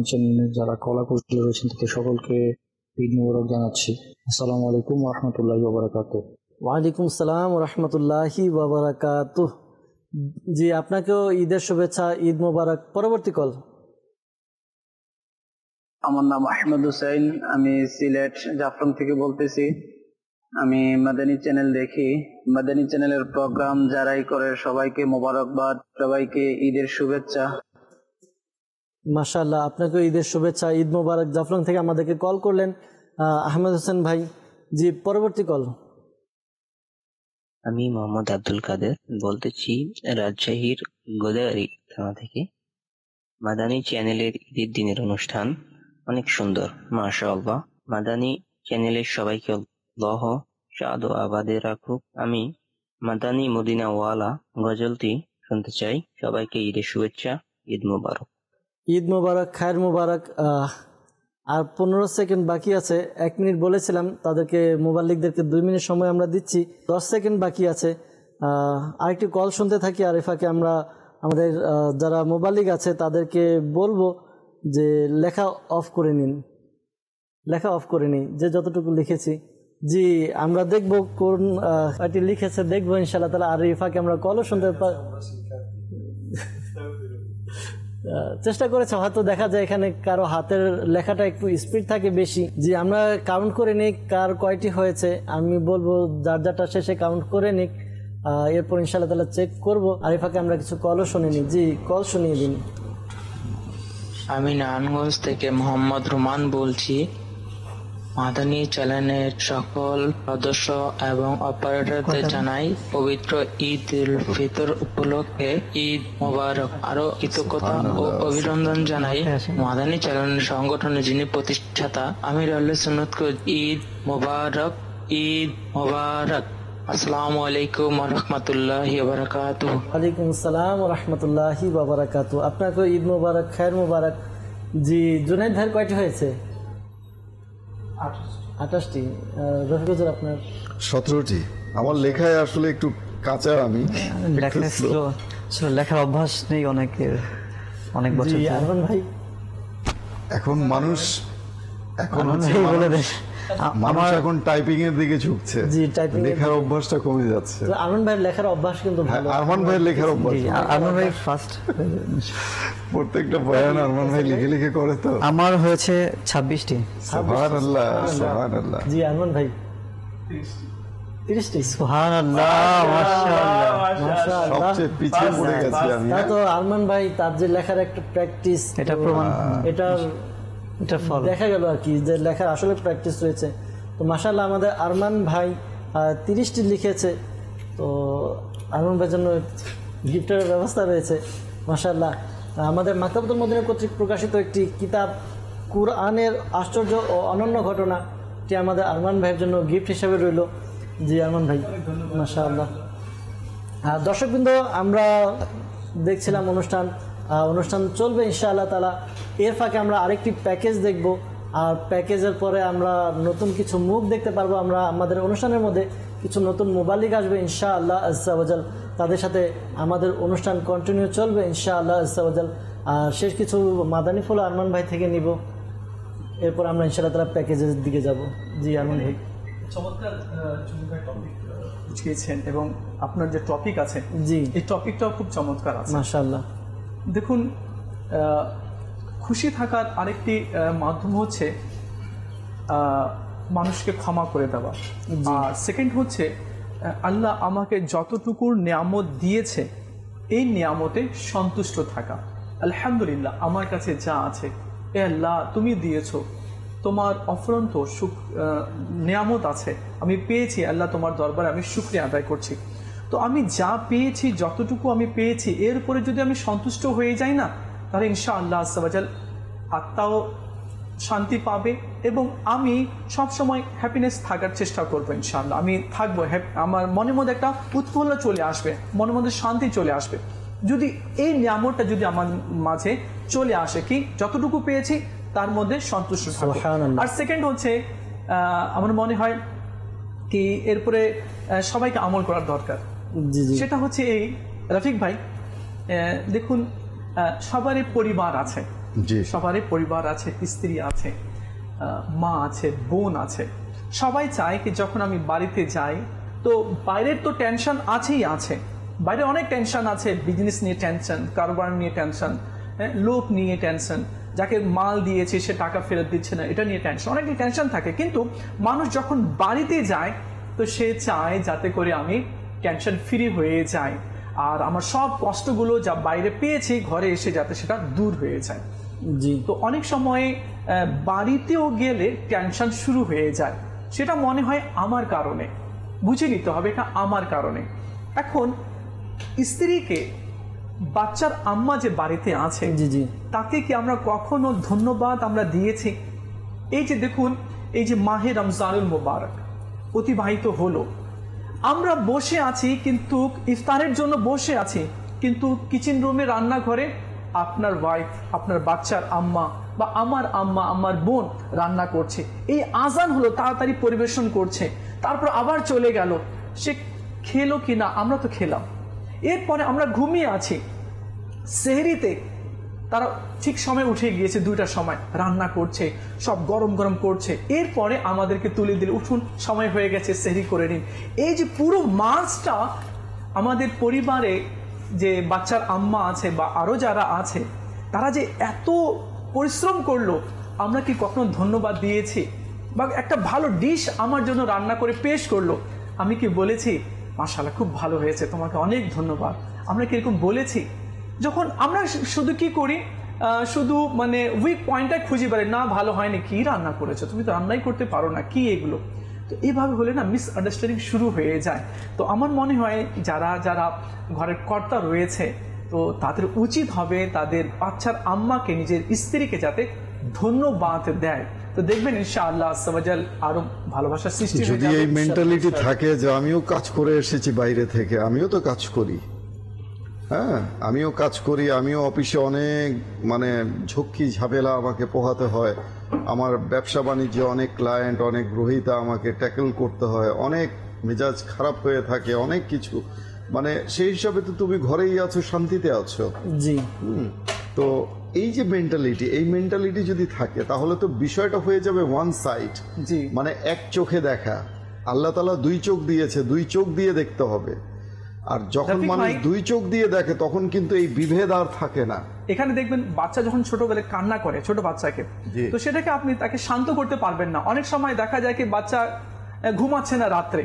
চ্যানেলের যারা কলা কৌশলে রয়েছেন তাদের সকলকে ঈদ মুবারক জানাচ্ছি আসসালামু আলাইকুম রহমতুল্লাহ বাবরাকাত ওয়ালাইকুম সালাম রহমতুল্লাহি বাবরাকাত জি আপনাকেও ঈদের শুভেচ্ছা ঈদ মুবারক পরবর্তী কল আমার নাম আহমেদ হুসাইন আমি সিলেট জাফরান থেকে বলতেছি আমি মাদানী চ্যানেল দেখি মাদানী চ্যানেলের প্রোগ্রাম যারাই করে সবাইকে মোবারকবাদ সবাইকে ঈদের শুভেচ্ছা মাসাল্লাহ আপনাকে ঈদের শুভেচ্ছা ঈদ মোবারক জাফলং থেকে আমাদেরকে কল করলেন আহমেদ হোসেন ভাই জি পরবর্তী কল আমি মোহাম্মদ আব্দুল কাদের বলতেছি রাজশাহীর গোদাগাড়ি থানা থেকে মাদানী চ্যানেলের ঈদের দিনের অনুষ্ঠান অনেক সুন্দর মাশাল্লাহ মাদানী চ্যানেলের সবাইকে লহ সাদ আবাদে রাখুক আমি মদিনা মদিনাওয়ালা গজলটি শুনতে চাই সবাইকে ঈদের শুভেচ্ছা ঈদ মোবারক ঈদ মোবারক খায়ের মোবারক আর পনেরো সেকেন্ড বাকি আছে এক মিনিট বলেছিলাম তাদেরকে মোবাইলিকদেরকে দুই মিনিট সময় আমরা দিচ্ছি দশ সেকেন্ড বাকি আছে আরেকটি কল শুনতে থাকি আরিফাকে আমরা আমাদের যারা মোবাইলিক আছে তাদেরকে বলবো যে লেখা অফ করে নিন লেখা অফ করে নিই যে যতটুকু লিখেছি জি আমরা দেখবো কোন লিখেছে দেখবো ইনশাল্লাহ তাহলে আর ইফাকে আমরা কলও শুনতে চেষ্টা করেছে হয়তো দেখা যায় এখানে কারো হাতের লেখাটা একটু স্পিড থাকে বেশি যে আমরা কাউন্ট করে নিক কার কয়টি হয়েছে আমি বলবো যার যারটা শেষে কাউন্ট করে নিক এরপর ইনশাল্লাহ তাহলে চেক করবো আরিফাকে আমরা কিছু কলও নিই জি কল শুনিয়ে দিন আমি নারায়ণগঞ্জ থেকে মোহাম্মদ রুমান বলছি মাদানী চ্যানেলের সকল সদস্য এবং অপারেটরদের জানাই পবিত্র ঈদ উল ফিতর উপলক্ষে ঈদ মোবারক আরো কৃতজ্ঞতা ও অভিনন্দন জানাই হ্যাঁ, মাদানী চ্যানেল সংগঠনের যিনি প্রতিষ্ঠাতা আমির আল্লাহ ঈদ মোবারক ঈদ মোবারক আসসালামু আলাইকুম রহমতুল্লাহি বারাকাতু ওয়ালাইকুম আসসালাম রহমতুল্লাহি বারাকাতু আপনাকে ঈদ মোবারক খায়ের মোবারক জি জুনের ধার কয়টি হয়েছে আঠাশটি রফিকুজের আপনার সতেরোটি আমার লেখায় আসলে একটু কাঁচা আমি লেখার অভ্যাস নেই অনেকের অনেক বছর ভাই এখন মানুষ এখন বলে দেয় মানুষ এখন টাইপিং এর দিকে ঝুঁকছে জি টাইপিং লেখার অভ্যাসটা কমে যাচ্ছে আরমান ভাইয়ের লেখার অভ্যাস কিন্তু হ্যাঁ, ভালো আরমান ভাইয়ের লেখার অভ্যাস আরমান ভাই ফার্স্ট প্রত্যেকটা বয়ান হ্যাঁ, আরমান ভাই লিখে লিখে করে তো আমার হয়েছে সুবহানাল্লাহ সুবহানাল্লাহ জি আরমান ভাই সবচেয়ে পিছিয়ে পড়ে গেছি আমি তো আরমান ভাই তার যে লেখার একটা প্র্যাকটিস এটা প্রমাণ দেখা গেল আর কি যে লেখার আসলে প্র্যাকটিস রয়েছে তো মাসাল আমাদের আরমান ভাই তিরিশটি লিখেছে তো আরমান ভাইয়ের জন্য গিফটের ব্যবস্থা রয়েছে মাসাল্লাহ আমাদের মাকতাবুল মদিন কর্তৃক প্রকাশিত একটি কিতাব কুরআনের আশ্চর্য ও অনন্য ঘটনা এটি আমাদের আরমান ভাইয়ের জন্য গিফট হিসেবে রইল জি আরমান ভাই মাসা আল্লাহ দর্শকবৃন্দ আমরা দেখছিলাম অনুষ্ঠান অনুষ্ঠান চলবে ইনশাআল্লাহ তালা এর ফাঁকে আমরা আরেকটি প্যাকেজ দেখব আর প্যাকেজের পরে আমরা নতুন কিছু মুখ দেখতে পারবো আমরা আমাদের অনুষ্ঠানের মধ্যে কিছু নতুন মোবালিক আসবে ইনশা আল্লাহ আজাল তাদের সাথে আমাদের অনুষ্ঠান কন্টিনিউ চলবে ইনশা আল্লাহ আজাল আর শেষ কিছু মাদানী ফুল আরমান ভাই থেকে নিব এরপর আমরা ইনশাআল্লাহ তালা প্যাকেজের দিকে যাব জি আরমান ভাই চমৎকার এবং আপনার যে টপিক আছে জি এই টপিকটাও খুব চমৎকার আছে আল্লাহ দেখুন খুশি থাকার আরেকটি মাধ্যম হচ্ছে মানুষকে ক্ষমা করে দেওয়া আর সেকেন্ড হচ্ছে আল্লাহ আমাকে যতটুকুর নিয়ামত দিয়েছে এই নিয়ামতে সন্তুষ্ট থাকা আলহামদুলিল্লাহ আমার কাছে যা আছে এ আল্লাহ তুমি দিয়েছো তোমার অফরন্ত সুখ নিয়ামত আছে আমি পেয়েছি আল্লাহ তোমার দরবারে আমি শুক্রিয়া আদায় করছি তো আমি যা পেয়েছি যতটুকু আমি পেয়েছি এর উপরে যদি আমি সন্তুষ্ট হয়ে যাই না তাহলে ইনশা আল্লাহ আসাবাজাল আত্মাও শান্তি পাবে এবং আমি সবসময় হ্যাপিনেস থাকার চেষ্টা করবো ইনশাআল্লাহ আমি থাকবো আমার মনের মধ্যে একটা উৎফুল্ল চলে আসবে মনের মধ্যে শান্তি চলে আসবে যদি এই নিয়ামটা যদি আমার মাঝে চলে আসে কি যতটুকু পেয়েছি তার মধ্যে সন্তুষ্ট আর সেকেন্ড হচ্ছে আমার মনে হয় কি এরপরে সবাইকে আমল করার দরকার সেটা হচ্ছে এই রফিক ভাই দেখুন সবারই পরিবার আছে সবারই পরিবার আছে স্ত্রী আছে মা আছে বোন আছে সবাই চায় কি যখন আমি বাড়িতে যাই তো বাইরের তো টেনশন আছেই আছে বাইরে অনেক টেনশন আছে বিজনেস নিয়ে টেনশন কারবার নিয়ে টেনশন হ্যাঁ, লোক নিয়ে টেনশন যাকে মাল দিয়েছে সে টাকা ফেরত দিচ্ছে না এটা নিয়ে টেনশন অনেক টেনশন থাকে কিন্তু মানুষ যখন বাড়িতে যায় তো সে চায় যাতে করে আমি টেনশন ফ্রি হয়ে যায় আর আমার সব কষ্টগুলো যা বাইরে পেয়েছি ঘরে এসে যাতে সেটা দূর হয়ে যায় জি তো অনেক সময় বাড়িতেও গেলে টেনশন শুরু হয়ে যায় সেটা মনে হয় আমার কারণে বুঝে নিতে হবে এটা আমার কারণে এখন স্ত্রীকে বাচ্চার আম্মা যে বাড়িতে আছে জি জি তাকে কি আমরা কখনো ধন্যবাদ আমরা দিয়েছি এই যে দেখুন এই যে মাহে রমজানুল মোবারক অতিবাহিত হলো আমরা বসে আছি কিন্তু ইফতারের জন্য বসে আছি কিন্তু কিচেন রুমে রান্নাঘরে আপনার ওয়াইফ আপনার বাচ্চার আম্মা বা আমার আম্মা আমার বোন রান্না করছে এই আজান হলো তাড়াতাড়ি পরিবেশন করছে তারপর আবার চলে গেল সে খেলো কি না আমরা তো খেলাম এরপরে আমরা ঘুমিয়ে আছি সেহরিতে তারা ঠিক সময় উঠে গিয়েছে দুইটার সময় রান্না করছে সব গরম গরম করছে এরপরে আমাদেরকে তুলে দিলে উঠুন সময় হয়ে গেছে সেরি করে নিন এই যে পুরো মাছটা আমাদের পরিবারে যে বাচ্চার আম্মা আছে বা আরও যারা আছে তারা যে এত পরিশ্রম করলো আমরা কি কখনো ধন্যবাদ দিয়েছি বা একটা ভালো ডিশ আমার জন্য রান্না করে পেশ করলো আমি কি বলেছি মাশাল্লাহ খুব ভালো হয়েছে তোমাকে অনেক ধন্যবাদ আমরা কিরকম এরকম বলেছি যখন আমরা শুধু কি করি শুধু মানে উইক পয়েন্টটা খুঁজে পারে না ভালো হয়নি কি রান্না করেছো তুমি তো রান্নাই করতে পারো না কি এগুলো তো এইভাবে হলে না মিস আন্ডারস্ট্যান্ডিং শুরু হয়ে যায় তো আমার মনে হয় যারা যারা ঘরের কর্তা রয়েছে তো তাদের উচিত হবে তাদের বাচ্চার আম্মাকে নিজের স্ত্রীকে যাতে ধন্যবাদ দেয় তো দেখবেন ইনশাআল্লাহ সবাজাল আরো ভালোবাসার সৃষ্টি যদি এই মেন্টালিটি থাকে যে আমিও কাজ করে এসেছি বাইরে থেকে আমিও তো কাজ করি হ্যাঁ আমিও কাজ করি আমিও অফিসে অনেক মানে ঝক্কি ঝামেলা আমাকে পোহাতে হয় আমার ব্যবসা বাণিজ্যে অনেক ক্লায়েন্ট অনেক গ্রহিতা আমাকে ট্যাকেল করতে হয় অনেক মেজাজ খারাপ হয়ে থাকে অনেক কিছু মানে সেই হিসাবে তো তুমি ঘরেই আছো শান্তিতে আছো জি তো এই যে মেন্টালিটি এই মেন্টালিটি যদি থাকে তাহলে তো বিষয়টা হয়ে যাবে ওয়ান সাইড মানে এক চোখে দেখা আল্লাহ তালা দুই চোখ দিয়েছে দুই চোখ দিয়ে দেখতে হবে আর যখন মানুষ দুই চোখ দিয়ে দেখে তখন কিন্তু এই বিভেদ আর থাকে না এখানে দেখবেন বাচ্চা যখন ছোটবেলায় কান্না করে ছোট বাচ্চাকে তো সেটাকে আপনি তাকে শান্ত করতে পারবেন না অনেক সময় দেখা যায় কি বাচ্চা ঘুমাচ্ছে না রাত্রে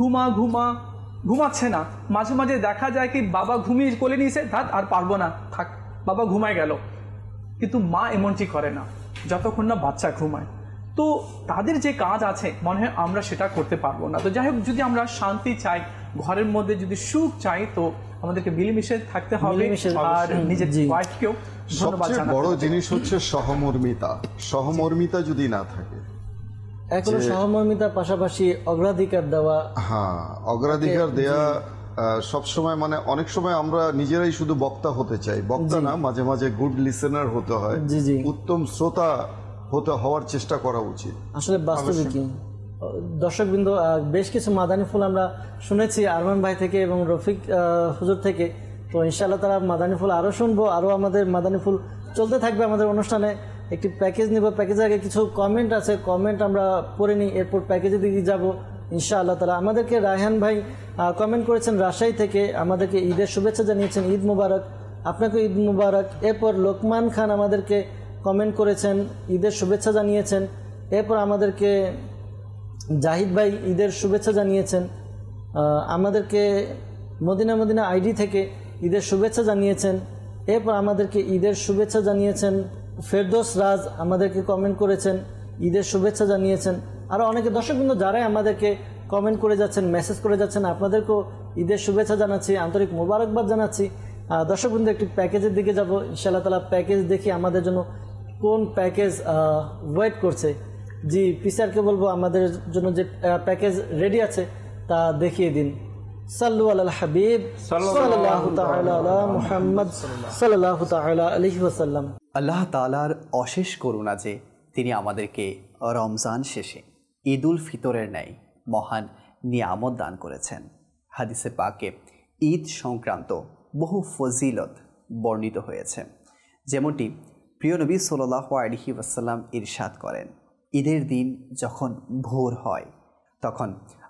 ঘুমা ঘুমা ঘুমাচ্ছে না মাঝে মাঝে দেখা যায় কি বাবা ঘুমিয়ে কোলে নিয়েছে ধাত আর পারবো না থাক বাবা ঘুমায় গেল কিন্তু মা এমনটি করে না যতক্ষণ না বাচ্চা ঘুমায় তো তাদের যে কাজ আছে মনে হয় আমরা সেটা করতে পারবো না তো যাই হোক যদি আমরা শান্তি চাই ঘরের মধ্যে যদি সুখ চাই তো আমাদেরকে মিলেমিশে থাকতে হবে আর নিজের ওয়াইফকেও সবচেয়ে বড় জিনিস হচ্ছে সহমর্মিতা সহমর্মিতা যদি না থাকে এখন সহমর্মিতার পাশাপাশি অগ্রাধিকার দেওয়া হ্যাঁ অগ্রাধিকার দেয়া সময় মানে অনেক সময় আমরা নিজেরাই শুধু বক্তা হতে চাই বক্তা না মাঝে মাঝে গুড লিসেনার হতে হয় উত্তম শ্রোতা হতে হওয়ার চেষ্টা করা উচিত আসলে বাস্তবিক দর্শকবৃন্দ বেশ কিছু মাদানী ফুল আমরা শুনেছি আরমান ভাই থেকে এবং রফিক হুজুর থেকে তো ইনশাআল্লাহ তারা মাদানী ফুল আরও শুনবো আরও আমাদের মাদানী ফুল চলতে থাকবে আমাদের অনুষ্ঠানে একটি প্যাকেজ নিব প্যাকেজের আগে কিছু কমেন্ট আছে কমেন্ট আমরা পড়ে নিই এরপর প্যাকেজে দিয়ে যাব ইনশাআল্লাহ তারা আমাদেরকে রায়হান ভাই কমেন্ট করেছেন রাজশাহী থেকে আমাদেরকে ঈদের শুভেচ্ছা জানিয়েছেন ঈদ মুবারক আপনাকে ঈদ মুবারক এরপর লোকমান খান আমাদেরকে কমেন্ট করেছেন ঈদের শুভেচ্ছা জানিয়েছেন এরপর আমাদেরকে জাহিদ ভাই ঈদের শুভেচ্ছা জানিয়েছেন আমাদেরকে মদিনা মদিনা আইডি থেকে ঈদের শুভেচ্ছা জানিয়েছেন এরপর আমাদেরকে ঈদের শুভেচ্ছা জানিয়েছেন ফেরদোস রাজ আমাদেরকে কমেন্ট করেছেন ঈদের শুভেচ্ছা জানিয়েছেন আরও অনেকে বিন্দু যারাই আমাদেরকে কমেন্ট করে যাচ্ছেন মেসেজ করে যাচ্ছেন আপনাদেরকেও ঈদের শুভেচ্ছা জানাচ্ছি আন্তরিক মোবারকবাদ জানাচ্ছি বিন্দু একটি প্যাকেজের দিকে যাবো ইনশাআল্লাহ তালা প্যাকেজ দেখি আমাদের জন্য কোন প্যাকেজ ওয়েট করছে জি পিসারকে বলবো আমাদের জন্য যে প্যাকেজ রেডি আছে তা দেখিয়ে দিন সাল্লু আল হাবিব মুহাম্মদ সাল্লাহ আল্লাহ তালার অশেষ করুণা যে তিনি আমাদেরকে রমজান শেষে ঈদ উল ফিতরের ন্যায় মহান নিয়ামত দান করেছেন হাদিসে পাকে ঈদ সংক্রান্ত বহু ফজিলত বর্ণিত হয়েছে যেমনটি প্রিয় নবী সোল্লাহ আলহি ওয়াসাল্লাম ইরশাদ করেন ঈদের দিন যখন ভোর হয় তখন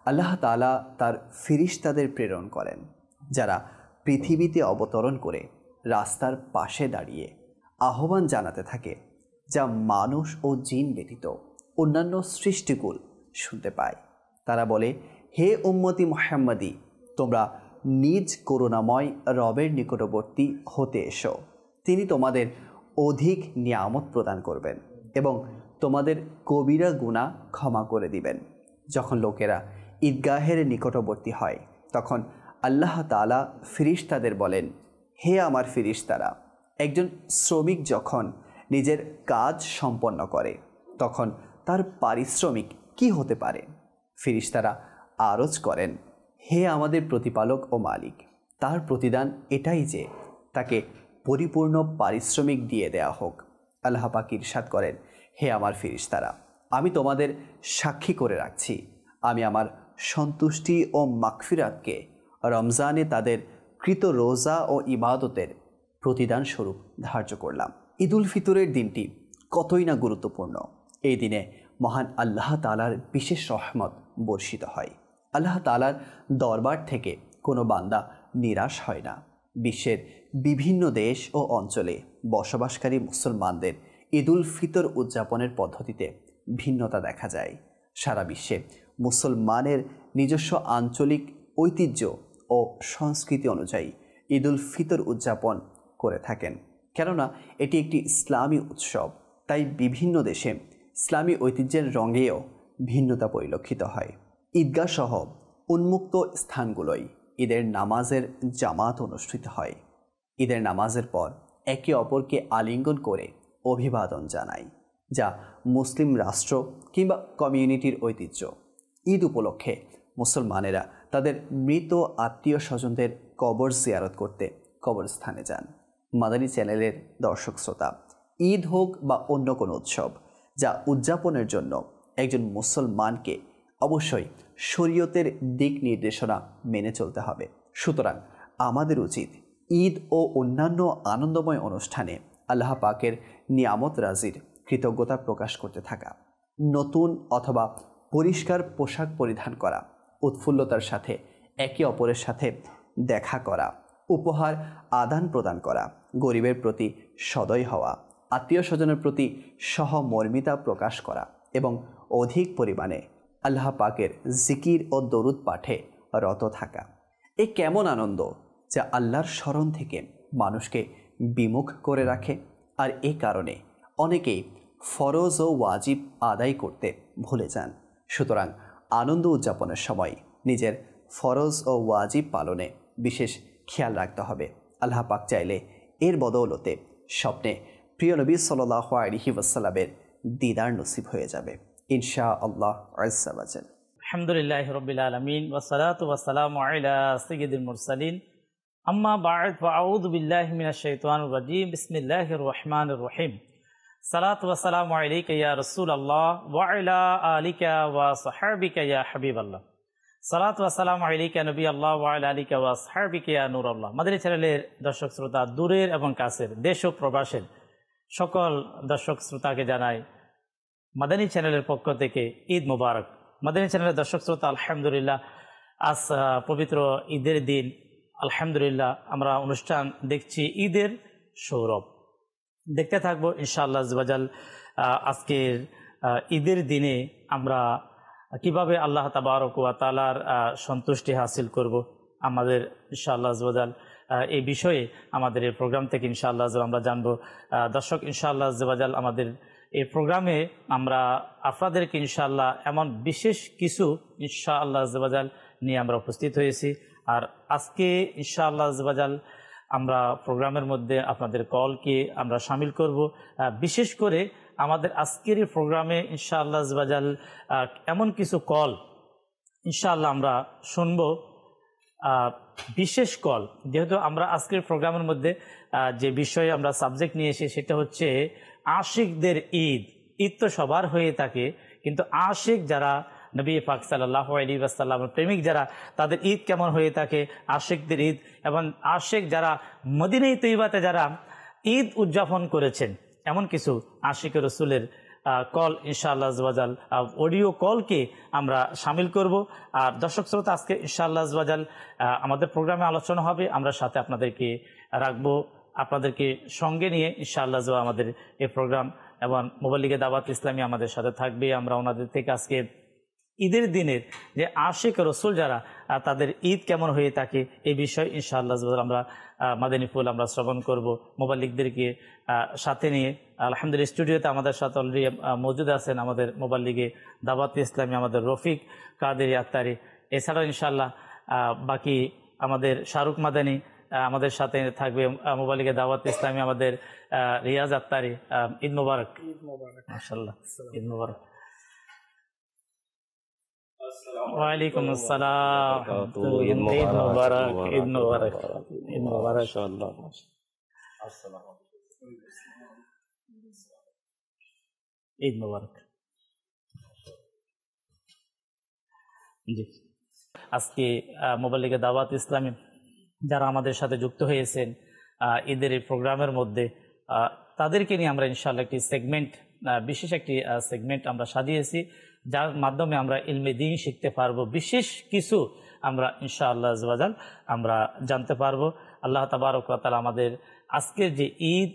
আল্লাহ তালা তার ফিরিস্তাদের প্রেরণ করেন যারা পৃথিবীতে অবতরণ করে রাস্তার পাশে দাঁড়িয়ে আহ্বান জানাতে থাকে যা মানুষ ও জিন ব্যতীত অন্যান্য সৃষ্টিকুল শুনতে পায় তারা বলে হে উম্মতি মোহাম্মদী তোমরা নিজ করুণাময় রবের নিকটবর্তী হতে এসো তিনি তোমাদের অধিক নিয়ামত প্রদান করবেন এবং তোমাদের কবিরা গুণা ক্ষমা করে দিবেন যখন লোকেরা ঈদগাহের নিকটবর্তী হয় তখন আল্লাহ তালা ফিরিস্তাদের বলেন হে আমার ফিরিস্তারা একজন শ্রমিক যখন নিজের কাজ সম্পন্ন করে তখন তার পারিশ্রমিক কি হতে পারে ফিরিস্তারা আরজ করেন হে আমাদের প্রতিপালক ও মালিক তার প্রতিদান এটাই যে তাকে পরিপূর্ণ পারিশ্রমিক দিয়ে দেয়া হোক আল্লাহ পাক ইরশাদ করেন হে আমার ফিরিস্তারা আমি তোমাদের সাক্ষী করে রাখছি আমি আমার সন্তুষ্টি ও মাকফিরাতকে রমজানে তাদের কৃত রোজা ও ইবাদতের প্রতিদান স্বরূপ ধার্য করলাম ঈদুল ফিতরের দিনটি কতই না গুরুত্বপূর্ণ এই দিনে মহান আল্লাহ তালার বিশেষ সহমত বর্ষিত হয় আল্লাহ তালার দরবার থেকে কোনো বান্দা নিরাশ হয় না বিশ্বের বিভিন্ন দেশ ও অঞ্চলে বসবাসকারী মুসলমানদের ঈদুল ফিতর উদযাপনের পদ্ধতিতে ভিন্নতা দেখা যায় সারা বিশ্বে মুসলমানের নিজস্ব আঞ্চলিক ঐতিহ্য ও সংস্কৃতি অনুযায়ী ঈদুল ফিতর উদযাপন করে থাকেন কেননা এটি একটি ইসলামী উৎসব তাই বিভিন্ন দেশে ইসলামী ঐতিহ্যের রঙেও ভিন্নতা পরিলক্ষিত হয় ঈদগাহ সহ উন্মুক্ত স্থানগুলোয় ঈদের নামাজের জামাত অনুষ্ঠিত হয় ঈদের নামাজের পর একে অপরকে আলিঙ্গন করে অভিবাদন জানাই যা মুসলিম রাষ্ট্র কিংবা কমিউনিটির ঐতিহ্য ঈদ উপলক্ষে মুসলমানেরা তাদের মৃত আত্মীয় স্বজনদের কবর জিয়ারত করতে কবরস্থানে যান মাদানী চ্যানেলের দর্শক শ্রোতা ঈদ হোক বা অন্য কোনো উৎসব যা উদযাপনের জন্য একজন মুসলমানকে অবশ্যই শরীয়তের দিক নির্দেশনা মেনে চলতে হবে সুতরাং আমাদের উচিত ঈদ ও অন্যান্য আনন্দময় অনুষ্ঠানে আল্লাহ পাকের নিয়ামত রাজির কৃতজ্ঞতা প্রকাশ করতে থাকা নতুন অথবা পরিষ্কার পোশাক পরিধান করা উৎফুল্লতার সাথে একে অপরের সাথে দেখা করা উপহার আদান প্রদান করা গরিবের প্রতি সদয় হওয়া আত্মীয় স্বজনের প্রতি সহমর্মিতা প্রকাশ করা এবং অধিক পরিমাণে আল্লাহ পাকের জিকির ও দরুদ পাঠে রত থাকা এ কেমন আনন্দ যা আল্লাহর স্মরণ থেকে মানুষকে বিমুখ করে রাখে আর এ কারণে অনেকেই ফরজ ও ওয়াজিব আদায় করতে ভুলে যান সুতরাং আনন্দ উদযাপনের সময় নিজের ফরজ ও ওয়াজিব পালনে বিশেষ খেয়াল রাখতে হবে আল্লাহ পাক চাইলে এর বদৌলতে স্বপ্নে প্রিয় নবী সাল্লাহ আলহি ওয়াসাল্লামের দিদার নসিব হয়ে যাবে ইনশা আল্লাহ আলহামদুলিল্লাহ রবিলাম আলমিন ওসালাত ওয়াসালাম সঈদুল মুরসালিন আম্মা বায়দ আউদ বিল্লাহমিনাশাইতানুরাজিম বিসমিল্লাহ রহমান রহিম সালাত ওয়াসালাম আলিকা ইয়া রসুল আল্লাহ ওয়াইলা আলিকা ওয়া সাহাবিকা ইয়া হাবিব আল্লাহ সালাত ওয়াসালাম আলিকা নবী আল্লাহ ওয়াইলা আলিকা ওয়া সাহাবিকা ইয়া নূর আল্লাহ মাদারী চ্যানেলের দর্শক শ্রোতা দূরের এবং কাছের দেশ ও প্রবাসের সকল দর্শক শ্রোতাকে জানাই মাদানী চ্যানেলের পক্ষ থেকে ঈদ মুবারক মাদানী চ্যানেলের দর্শক শ্রোতা আলহামদুলিল্লাহ আজ পবিত্র ঈদের দিন আলহামদুলিল্লাহ আমরা অনুষ্ঠান দেখছি ঈদের সৌরভ দেখতে থাকবো ইনশাআল্লাহ জবাজাল আজকের ঈদের দিনে আমরা কিভাবে আল্লাহ তাবারকুয়া তালার সন্তুষ্টি হাসিল করব আমাদের ইনশাআল্লাহ জবাজাল এই বিষয়ে আমাদের এই প্রোগ্রাম থেকে ইনশাআল্লাহ আমরা জানবো দর্শক ইনশাআল্লাহ জবাজাল আমাদের এই প্রোগ্রামে আমরা আপনাদেরকে ইনশাআল্লাহ এমন বিশেষ কিছু ইনশাআল্লাহ জবাজাল নিয়ে আমরা উপস্থিত হয়েছি আর আজকে ইনশাআল্লাহ আজবাজাল আমরা প্রোগ্রামের মধ্যে আপনাদের কলকে আমরা সামিল করব বিশেষ করে আমাদের আজকের এই প্রোগ্রামে ইনশাআল্লাহ আজবাজাল এমন কিছু কল ইনশাআল্লাহ আমরা শুনব বিশেষ কল যেহেতু আমরা আজকের প্রোগ্রামের মধ্যে যে বিষয়ে আমরা সাবজেক্ট নিয়ে এসে সেটা হচ্ছে আশিকদের ঈদ ঈদ তো সবার হয়ে থাকে কিন্তু আশিক যারা নবী পাক সাল্লাহ আলী আসাল্লামের প্রেমিক যারা তাদের ঈদ কেমন হয়ে থাকে আশেকদের ঈদ এবং আশেক যারা মদিনেই তৈবাতে যারা ঈদ উদযাপন করেছেন এমন কিছু আশিক রসুলের কল ইনশাআল্লাহাল অডিও কলকে আমরা সামিল করব আর দর্শক শ্রোতা আজকে ইনশাআল্লাহ জওয়াজাল আমাদের প্রোগ্রামে আলোচনা হবে আমরা সাথে আপনাদেরকে রাখবো আপনাদেরকে সঙ্গে নিয়ে ইনশাআল্লাহ আমাদের এই প্রোগ্রাম এবং মোবাইল লিগে দাবাত ইসলামী আমাদের সাথে থাকবে আমরা ওনাদের থেকে আজকে ঈদের দিনের যে আশিক রসুল যারা তাদের ঈদ কেমন হয়ে থাকে এই বিষয়ে ইনশাআল্লাহ আমরা মাদানীফুল আমরা শ্রবণ করব মোবাল্লিকদেরকে সাথে নিয়ে আলহামদুলিল্লাহ স্টুডিওতে আমাদের সাথে অলরেডি মজুদ আছেন আমাদের মোবাল্লিগে দাবাত ইসলামী আমাদের রফিক কাদের আত্তারি এছাড়াও ইনশাআল্লাহ বাকি আমাদের শাহরুখ মাদানী আমাদের সাথে থাকবে মোবাইলকে দাওয়াত ইসলামী আমাদের রিয়াজ আত্তারি ঈদ মুবারক ঈদ মুবারক মাসাল্লাহ ঈদ মুবারক আজকে আসসালাম ঈদ আজকে মোবাইলিকে দাওয়াত ইসলামী যারা আমাদের সাথে যুক্ত হয়েছেন ঈদের এই প্রোগ্রামের মধ্যে তাদেরকে নিয়ে আমরা ইনশাল্লাহ একটি সেগমেন্ট বিশেষ একটি সেগমেন্ট আমরা সাজিয়েছি যার মাধ্যমে আমরা ইলমে দিন শিখতে পারবো বিশেষ কিছু আমরা ইনশাআল্লাহ আজবাজাল আমরা জানতে পারবো আল্লাহ তাবারকাল আমাদের আজকের যে ঈদ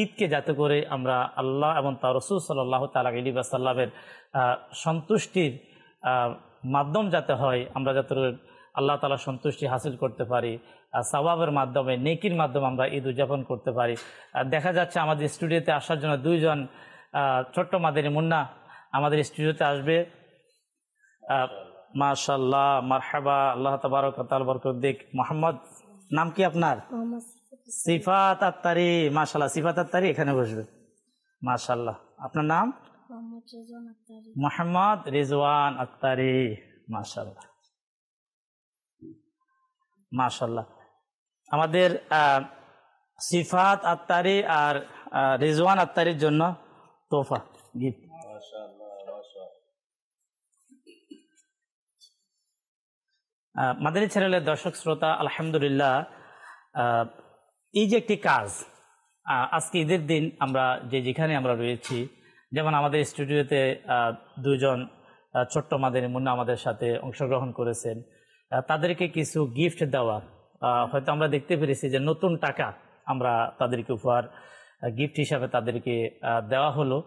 ঈদকে যাতে করে আমরা আল্লাহ এবং তার রসুল সাল্লাহ তালা আলী বাসাল্লামের সন্তুষ্টির মাধ্যম যাতে হয় আমরা যাতে আল্লাহ তালা সন্তুষ্টি হাসিল করতে পারি সবাবের মাধ্যমে নেকির মাধ্যমে আমরা ঈদ উদযাপন করতে পারি দেখা যাচ্ছে আমাদের স্টুডিওতে আসার জন্য দুইজন ছোট্ট মাদের মুন্না আমাদের স্টুডিওতে আসবে মাশাল্লাহ মারহাবা আল্লাহ তবরক বরকদ্দিক মোহাম্মদ নাম কি আপনার সিফাত আত্তারি মাশাল্লাহ সিফাত আত্তারি এখানে বসবে মাশাল্লাহ আপনার নাম মোহাম্মদ রিজওয়ান আক্তারি মাশাল্লাহ মাশাল্লাহ আমাদের সিফাত আত্তারি আর রিজওয়ান আত্তারির জন্য তোফা গিফট মাদারি চ্যানেলের দর্শক শ্রোতা আলহামদুলিল্লাহ এই যে একটি কাজ আজকে ঈদের দিন আমরা যে যেখানে আমরা রয়েছি যেমন আমাদের স্টুডিওতে দুজন ছোট্ট মাদারী মুন্না আমাদের সাথে অংশগ্রহণ করেছেন তাদেরকে কিছু গিফট দেওয়া হয়তো আমরা দেখতে পেরেছি যে নতুন টাকা আমরা তাদেরকে উপহার গিফট হিসাবে তাদেরকে দেওয়া হলো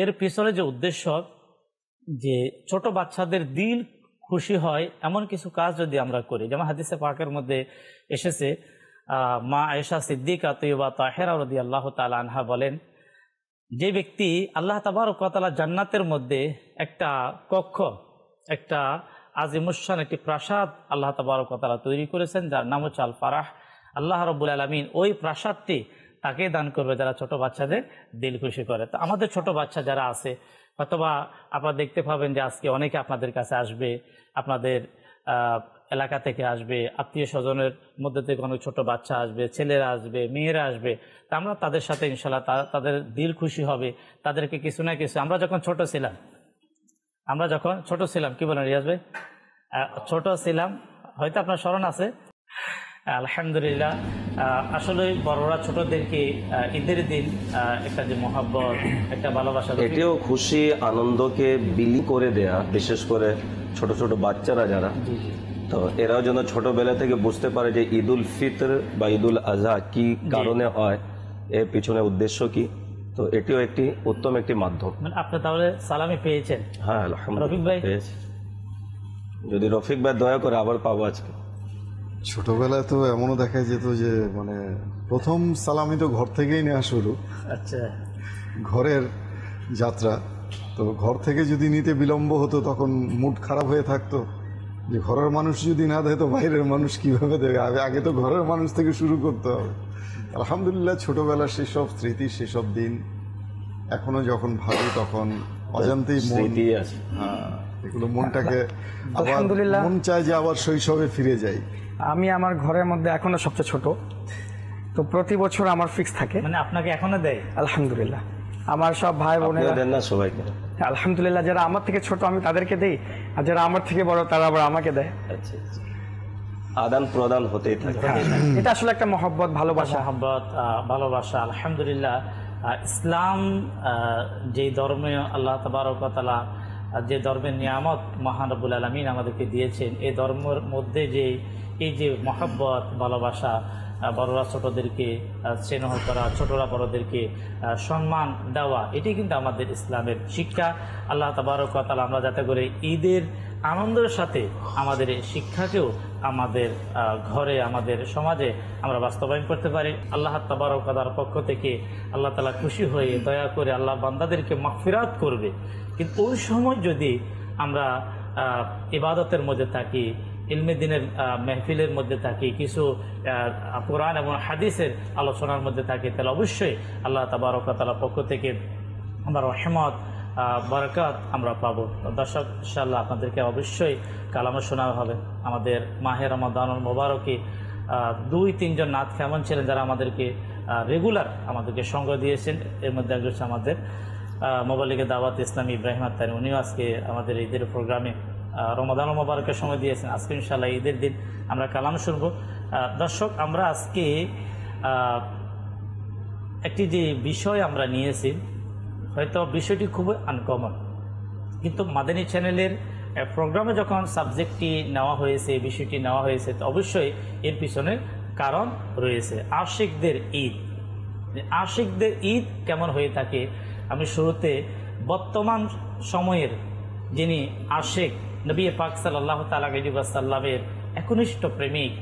এর পিছনে যে উদ্দেশ্য যে ছোট বাচ্চাদের দিল খুশি হয় এমন কিছু কাজ যদি আমরা করি যেমন হাদিসে পাকের মধ্যে এসেছে মা আয়েশা সিদ্দিকা তৈবা তাহেরা রদি আল্লাহ তালা আনহা বলেন যে ব্যক্তি আল্লাহ তাবার কতালা জান্নাতের মধ্যে একটা কক্ষ একটা আজিমুসান একটি প্রাসাদ আল্লাহ তাবারকতালা তৈরি করেছেন যার নাম হচ্ছে আল ফারাহ আল্লাহ রবুল আলমিন ওই প্রাসাদটি তাকে দান করবে যারা ছোট বাচ্চাদের দিল খুশি করে তো আমাদের ছোট বাচ্চা যারা আছে অথবা আপনারা দেখতে পাবেন যে আজকে অনেকে আপনাদের কাছে আসবে আপনাদের এলাকা থেকে আসবে আত্মীয় স্বজনের মধ্যে থেকে অনেক ছোট বাচ্চা আসবে ছেলেরা আসবে মেয়েরা আসবে তা আমরা তাদের সাথে ইনশাল্লাহ তাদের দিল খুশি হবে তাদেরকে কিছু না কিছু আমরা যখন ছোট ছিলাম আমরা যখন ছোট ছিলাম কি বলেন রিয়াজ ভাই ছোট ছিলাম হয়তো আপনার স্মরণ আছে আলহামদুলিল্লাহ আসলে বড়রা ছোটদেরকে ঈদের দিন একটা যে মহাব্বত একটা ভালোবাসা এটিও খুশি আনন্দকে বিলি করে দেয়া বিশেষ করে ছোট ছোট বাচ্চারা যারা তো এরাও যেন ছোটবেলা থেকে বুঝতে পারে যে ঈদুল ফিতর বা ঈদুল আজহা কি কারণে হয় এর পিছনে উদ্দেশ্য কি তো এটিও একটি উত্তম একটি মাধ্যম মানে আপনি তাহলে সালামে পেয়েছেন হ্যাঁ রফিক ভাই পেয়েছি যদি রফিক ভাই দয়া করে আবার পাবো আজকে ছোটবেলায় তো এমনও দেখা যেত যে মানে প্রথম সালামি তো ঘর থেকেই নেওয়া শুরু আচ্ছা ঘরের যাত্রা তো ঘর থেকে যদি নিতে বিলম্ব হতো তখন মুড খারাপ হয়ে থাকতো যে ঘরের মানুষ যদি না দেয় তো বাইরের মানুষ কিভাবে দেবে আগে তো ঘরের মানুষ থেকে শুরু করতে হবে আলহামদুলিল্লাহ ছোটবেলার সেসব স্মৃতি সেসব দিন এখনো যখন ভাবি তখন অজান্তেই মন হ্যাঁ এগুলো মনটাকে আলহামদুলিল্লাহ মন চায় যে আবার শৈশবে ফিরে যাই আমি আমার ঘরের মধ্যে এখনো সবচেয়ে ছোট তো প্রতি বছর আমার ফিক্স থাকে মানে আপনাকে এখনো দেয় আলহামদুলিল্লাহ আমার সব ভাই বোনেরা দেন না সবাইকে আলহামদুলিল্লাহ যারা আমার থেকে ছোট আমি তাদেরকে দিই আর যারা আমার থেকে বড় তারা আবার আমাকে দেয় আচ্ছা, আচ্ছা। আদান প্রদান হতেই থাকে হ্যাঁ, এটা আসলে একটা মহব্বত ভালোবাসা মহব্বত ভালোবাসা আলহামদুলিল্লাহ ইসলাম যে ধর্মে আল্লাহ তবরকতলা যে ধর্মের নিয়ামত মহানবুল আলমিন আমাদেরকে দিয়েছেন এই ধর্মের মধ্যে যে এই যে মহব্বত ভালোবাসা বড়রা ছোটদেরকে স্নেহ করা ছোটরা বড়দেরকে সম্মান দেওয়া এটি কিন্তু আমাদের ইসলামের শিক্ষা আল্লাহ তাবারকাল আমরা যাতে করে ঈদের আনন্দের সাথে আমাদের এই শিক্ষাকেও আমাদের ঘরে আমাদের সমাজে আমরা বাস্তবায়ন করতে পারি আল্লাহ তাবারকাদার পক্ষ থেকে আল্লাহ তালা খুশি হয়ে দয়া করে আল্লাহ বান্দাদেরকে মাফিরাত করবে কিন্তু ওই সময় যদি আমরা ইবাদতের মধ্যে থাকি ইলমে দিনের মেহফিলের মধ্যে থাকি কিছু কোরআন এবং হাদিসের আলোচনার মধ্যে থাকি তাহলে অবশ্যই আল্লাহ তাবারকাতালার পক্ষ থেকে আমার রহমত বরকাত আমরা পাব দর্শক ইনশাল্লাহ আপনাদেরকে অবশ্যই কালামে শোনা হবে আমাদের মাহের রমাদানুল মোবারকে দুই তিনজন নাথ কেমন ছিলেন যারা আমাদেরকে রেগুলার আমাদেরকে সঙ্গ দিয়েছেন এর মধ্যে একজন আমাদের মোবাইলিকে দাওয়াত ইসলাম ইব্রাহিম আত্মানি উনিও আজকে আমাদের ঈদের প্রোগ্রামে রমাদান মোবারকের সময় দিয়েছেন আজকে ইনশাল্লাহ ঈদের দিন আমরা কালাম শুনব দর্শক আমরা আজকে একটি যে বিষয় আমরা নিয়েছি হয়তো বিষয়টি খুবই আনকমন কিন্তু মাদানী চ্যানেলের প্রোগ্রামে যখন সাবজেক্টটি নেওয়া হয়েছে বিষয়টি নেওয়া হয়েছে তো অবশ্যই এর পিছনে কারণ রয়েছে আশিকদের ঈদ আশিকদের ঈদ কেমন হয়ে থাকে আমি শুরুতে বর্তমান সময়ের যিনি আশেখ নবী পাক সাল্লাহ তালাগাইবাসাল্লামের একনিষ্ঠ প্রেমিক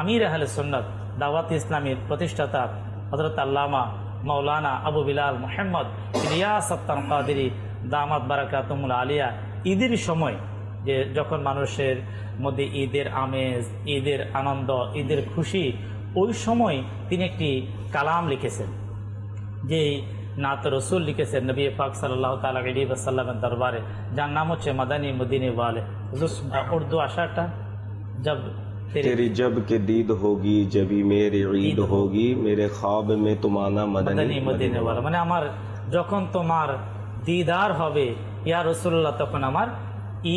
আমির আহলে সন্ন্যত দাওয়াত ইসলামের প্রতিষ্ঠাতা হজরত আল্লামা মৌলানা আবু বিলাল মোহাম্মদ রিয়াস আত্তান কাদেরি দামাত বারাকাতমুল আলিয়া ঈদের সময় যে যখন মানুষের মধ্যে ঈদের আমেজ ঈদের আনন্দ ঈদের খুশি ওই সময় তিনি একটি কালাম লিখেছেন যে না তো রসুল লিখেছেন নবী পাক সাল্লাহ তাল আলী আসাল্লামের দরবারে যার নাম হচ্ছে মাদানী মদিনী ওয়ালে উর্দু আশাটা জব तेरी जब के दीद होगी जबी मेरी ईद होगी मेरे ख्वाब में तुम आना मदनी मदीने মানে আমার যখন তোমার দিদার হবে ইয়া রসুল্লাহ তখন আমার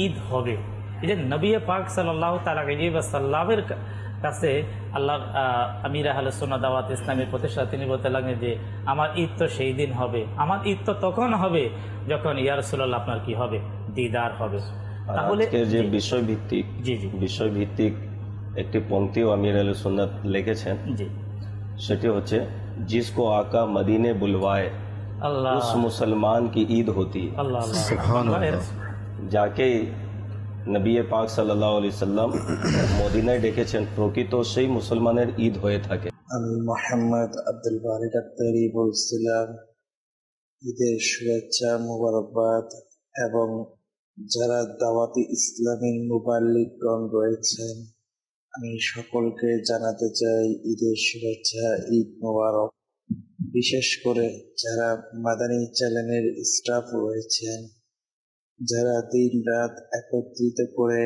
ঈদ হবে এই যে নবী পাক সাল্লাল্লাহু তাআলা আলাইহি ওয়াসাল্লামের কাছে আল্লাহ আমির আহলে সোনা দাওয়াত ইসলামের প্রতিষ্ঠা তিনি বলতে লাগলেন যে আমার ঈদ তো সেই দিন হবে আমার ঈদ তো তখন হবে যখন ইয়ারসুল্লাহ আপনার কি হবে দিদার হবে তাহলে যে বিষয়ভিত্তিক জি জি বিষয়ভিত্তিক একটি পংক্তিও আমির আল সুন্নাত লিখেছেন জি সেটি হচ্ছে জিসকো আকা মদিনে বুলওয়ায় আল্লাহ মুসলমান কি ঈদ হতি আল্লাহ जाके নবী পাক সাল্লাহ আলি সাল্লাম মদিনায় ডেকেছেন প্রকৃত সেই মুসলমানের ঈদ হয়ে থাকে আমি মোহাম্মদ আব্দুল বারি ডাক্তারি বলছিলাম ঈদের শুভেচ্ছা মুবারকবাদ এবং যারা দাওয়াতি ইসলামী মুবাল্লিকগণ রয়েছেন আমি সকলকে জানাতে চাই ঈদের শুভেচ্ছা ঈদ মুবারক বিশেষ করে যারা মাদানী চ্যানেলের স্টাফ রয়েছেন যারা দিন রাত একত্রিত করে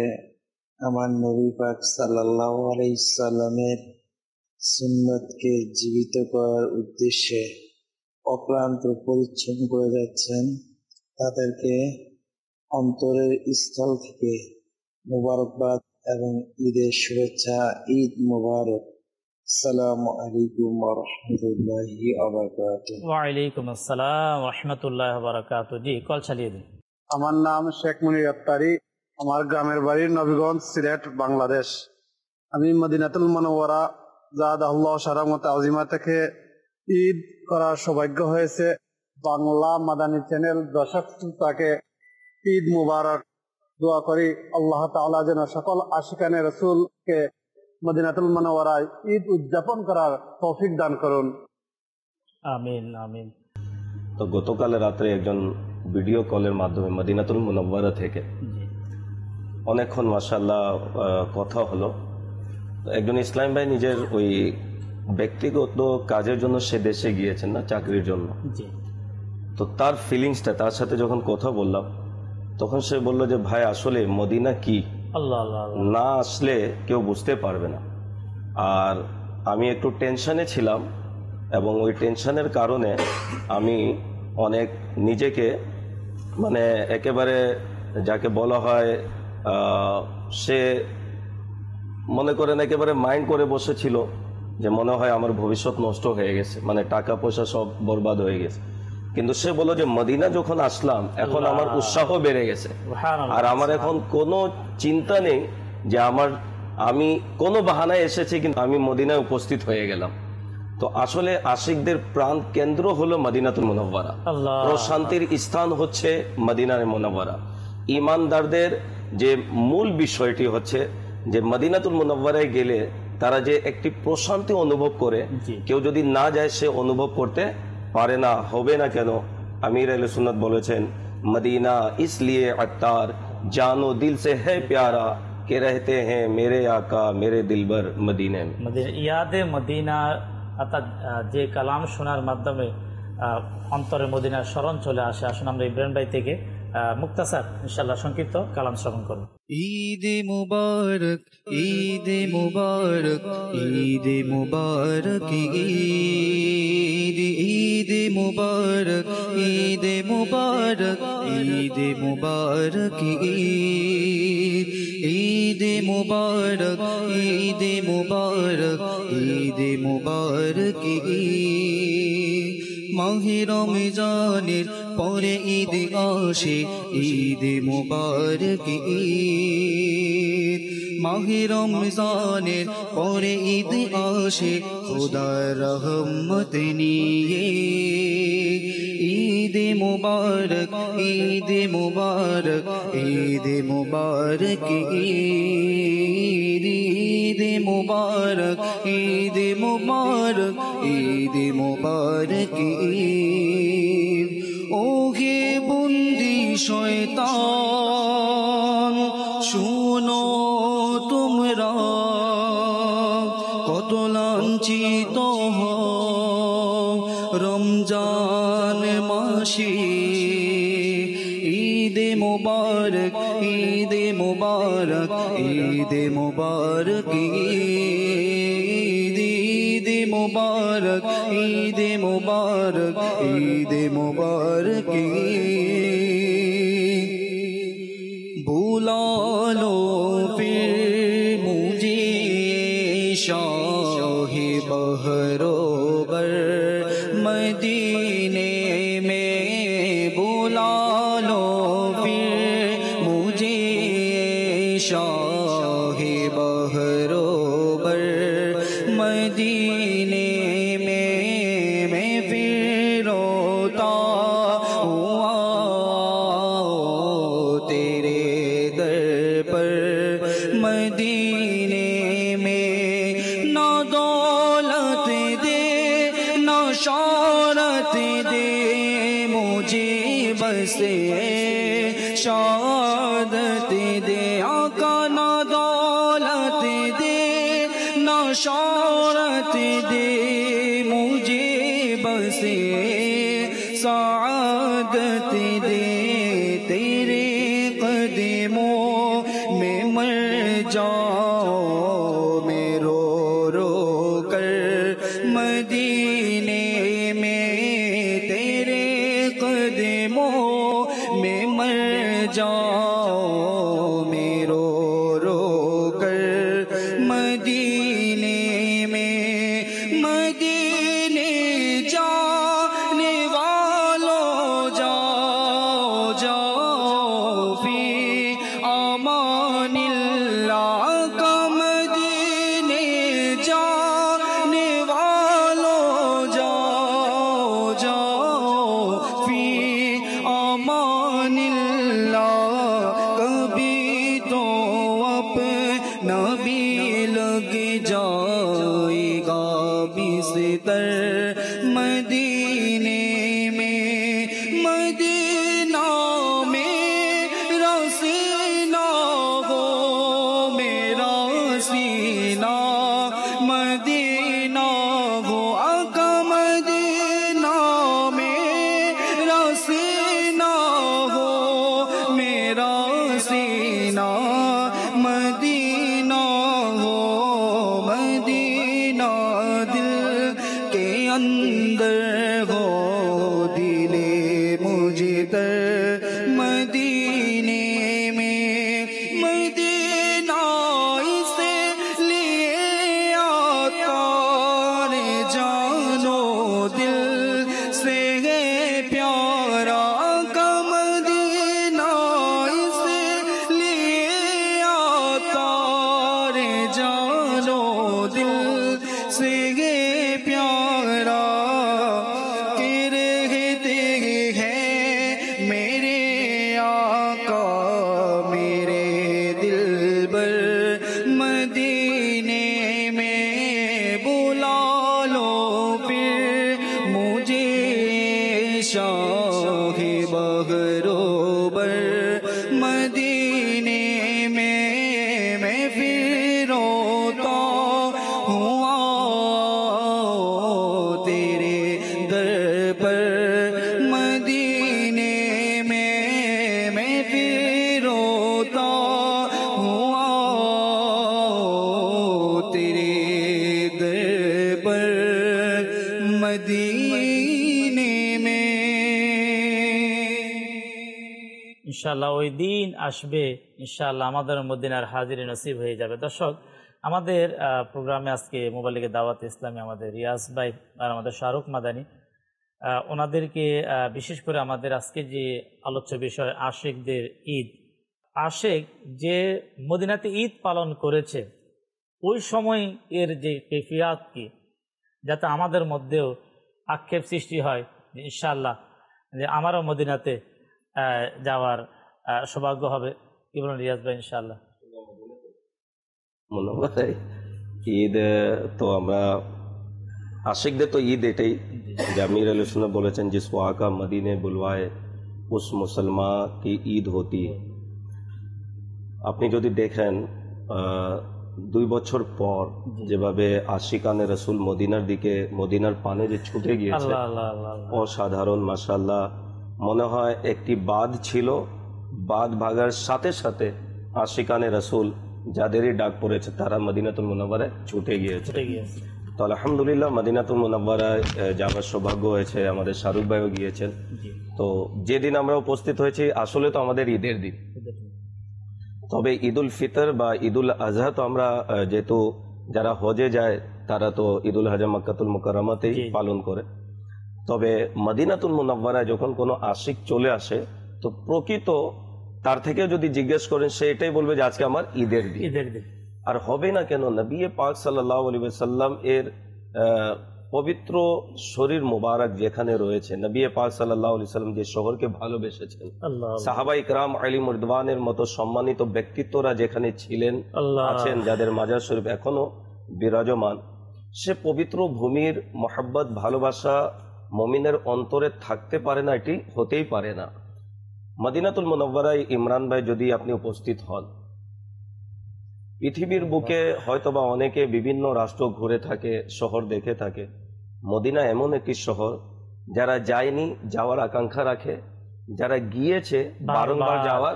আমার নবী পাক সাল্লাহ আলাইসাল্লামের সুন্নতকে জীবিত করার উদ্দেশ্যে অক্লান্ত পরিচ্ছন্ন করে যাচ্ছেন তাদেরকে অন্তরের স্থল থেকে মুবারকবাদ এবং ঈদের শুভেচ্ছা ঈদ মুবারক আসসালামু আলাইকুম রহমতুল্লাহ ওয়ালাইকুম আসসালাম রহমতুল্লাহ বারাকাতু জি কল চালিয়ে দিন আমার নাম শেখ মনি আত্মারি আমার গ্রামের বাড়ি নবীগঞ্জ সিলেট বাংলাদেশ আমি মদিনাতুল মনোয়ারা জাদ আল্লাহ সারামত আজিমা থেকে ঈদ করার সৌভাগ্য হয়েছে বাংলা মাদানী চ্যানেল দর্শক শ্রোতাকে ঈদ মুবারক দোয়া করি আল্লাহ তালা যেন সকল আশিকানে রসুলকে মদিনাতুল মনোয়ারায় ঈদ উদযাপন করার তৌফিক দান করুন আমিন আমিন তো গতকাল রাত্রে একজন ভিডিও কলের মাধ্যমে মদিনাতুল মুনব্বরা থেকে অনেকক্ষণ মাসাল্লাহ কথা হলো একজন ইসলাম ভাই নিজের ওই ব্যক্তিগত কাজের জন্য সে দেশে গিয়েছেন না চাকরির জন্য তো তার ফিলিংসটা তার সাথে যখন কথা বললাম তখন সে বলল যে ভাই আসলে মদিনা কি না আসলে কেউ বুঝতে পারবে না আর আমি একটু টেনশানে ছিলাম এবং ওই টেনশনের কারণে আমি অনেক নিজেকে মানে একেবারে যাকে বলা হয় সে মনে করেন একেবারে মাইন্ড করে বসেছিল যে মনে হয় আমার ভবিষ্যৎ নষ্ট হয়ে গেছে মানে টাকা পয়সা সব বরবাদ হয়ে গেছে কিন্তু সে বলো যে মদিনা যখন আসলাম এখন আমার উৎসাহ বেড়ে গেছে আর আমার এখন কোনো চিন্তা নেই যে আমার আমি কোনো বাহানায় এসেছি কিন্তু আমি মদিনায় উপস্থিত হয়ে গেলাম তো আসলে আশিকদের প্রাণ কেন্দ্র হলো মদিনাতুল মুনাব্বারা প্রশান্তির স্থান হচ্ছে মদিনার মুনাব্বারা ইমানদারদের যে মূল বিষয়টি হচ্ছে যে মদিনাতুল মুনাব্বারায় গেলে তারা যে একটি প্রশান্তি অনুভব করে কেউ যদি না যায় সে অনুভব করতে পারে না হবে না কেন আমির আল সুন্নাত বলেছেন মদিনা ইসলিয়ে আত্মার জানো দিল সে হে প্যারা কে রহতে হ্যাঁ মেরে আকা মেরে দিলবর মদিনে মদিনা অর্থাৎ যে কালাম শোনার মাধ্যমে অন্তরে মদিনার স্মরণ চলে আসে আসুন আমরা ইব্রাহিম ভাই থেকে মুক্তাসার ইনশাল্লাহ সংক্ষিপ্ত কালাম শ্রবণ করুন ঈদ মুবারক ঈদ মুবারক ঈদ মুবারক ঈদ ঈদ মুবারক ঈদ মুবারক ঈদ মুবারক ঈদ ঈদ মুবারক ঈদ মুবারক ঈদ মুবারক কি মাহির মিজানের পরে ঈদ আসে ঈদ মুবারক ঈদ মাহির মিজানের পরে ঈদ আসে খোদার রহমত নিয়ে मुबारक ईद मुबारक ईद मुबारक ईद ईद मुबारक ईद मुबारक ईद मुबारक ईद ओगे बंदी शैतान शू ঈদে মুবারক ঈদ ঈদ মুবারক ঈদ মুবারক ঈদ মুবারক ঈদ مدينة আসবে ইনশাআল্লাহ আমাদের মদিনার হাজিরে নসিব হয়ে যাবে দর্শক আমাদের প্রোগ্রামে আজকে মোবাইলকে দাওয়াত ইসলামী আমাদের রিয়াজ ভাই আর আমাদের শাহরুখ মাদানি ওনাদেরকে বিশেষ করে আমাদের আজকে যে আলোচ্য বিষয় আশেকদের ঈদ আশেক যে মদিনাতে ঈদ পালন করেছে ওই সময় এর যে কেফিয়াত কি যাতে আমাদের মধ্যেও আক্ষেপ সৃষ্টি হয় ইনশাল্লাহ যে আমারও মদিনাতে যাওয়ার সৌভাগ্য হবে কি বলেন রিয়াজ ভাই ইনশাআল্লাহ মনে হয় ঈদ তো আমরা আশিকদের তো ঈদ এটাই জামির আলোচনা বলেছেন যে সোয়াকা মদিনে বুলওয়ায় উস মুসলমান কি ঈদ হতি আপনি যদি দেখেন দুই বছর পর যেভাবে আশিকানে রসুল মদিনার দিকে মদিনার পানে যে ছুটে গিয়েছে অসাধারণ মাসাল্লাহ মনে হয় একটি বাদ ছিল বাদ ভাগার সাথে সাথে আশিকানে রাসুল যাদেরই ডাক পড়েছে তারা মদিনাতুল মুনাব্বারায় ছুটে গিয়েছে তো আলহামদুলিল্লাহ মদিনাতুল মুনাব্বারায় যাওয়ার সৌভাগ্য হয়েছে আমাদের শাহরুখ ভাইও গিয়েছেন তো যেদিন আমরা উপস্থিত হয়েছি আসলে তো আমাদের ঈদের দিন তবে ঈদুল ফিতর বা ঈদুল আজহা তো আমরা যেহেতু যারা হজে যায় তারা তো ঈদুল হাজা মক্কাতুল মুকাররমাতেই পালন করে তবে মদিনাতুল মুনাব্বারায় যখন কোনো আশিক চলে আসে তো প্রকৃত তার থেকে যদি জিজ্ঞেস করেন সে এটাই বলবে যে আজকে আমার ঈদের দিন ঈদের দিন আর হবে না কেন নবী পাক সাল্লাহ আলী সাল্লাম এর পবিত্র শরীর মুবারক যেখানে রয়েছে নবী পাক সাল্লাহ আলি সাল্লাম যে শহরকে ভালোবেসেছেন সাহাবা ইকরাম আলী মুরদওয়ানের মতো সম্মানিত ব্যক্তিত্বরা যেখানে ছিলেন আছেন যাদের মাজার শরীফ এখনো বিরাজমান সে পবিত্র ভূমির মহাব্বত ভালোবাসা মমিনের অন্তরে থাকতে পারে না এটি হতেই পারে না মদিনাতুল মুনব্বরায় ইমরান ভাই যদি আপনি উপস্থিত হন পৃথিবীর বুকে হয়তোবা অনেকে বিভিন্ন রাষ্ট্র ঘুরে থাকে শহর দেখে থাকে মদিনা এমন একটি শহর যারা যায়নি যাওয়ার আকাঙ্ক্ষা রাখে যারা গিয়েছে বারংবার যাওয়ার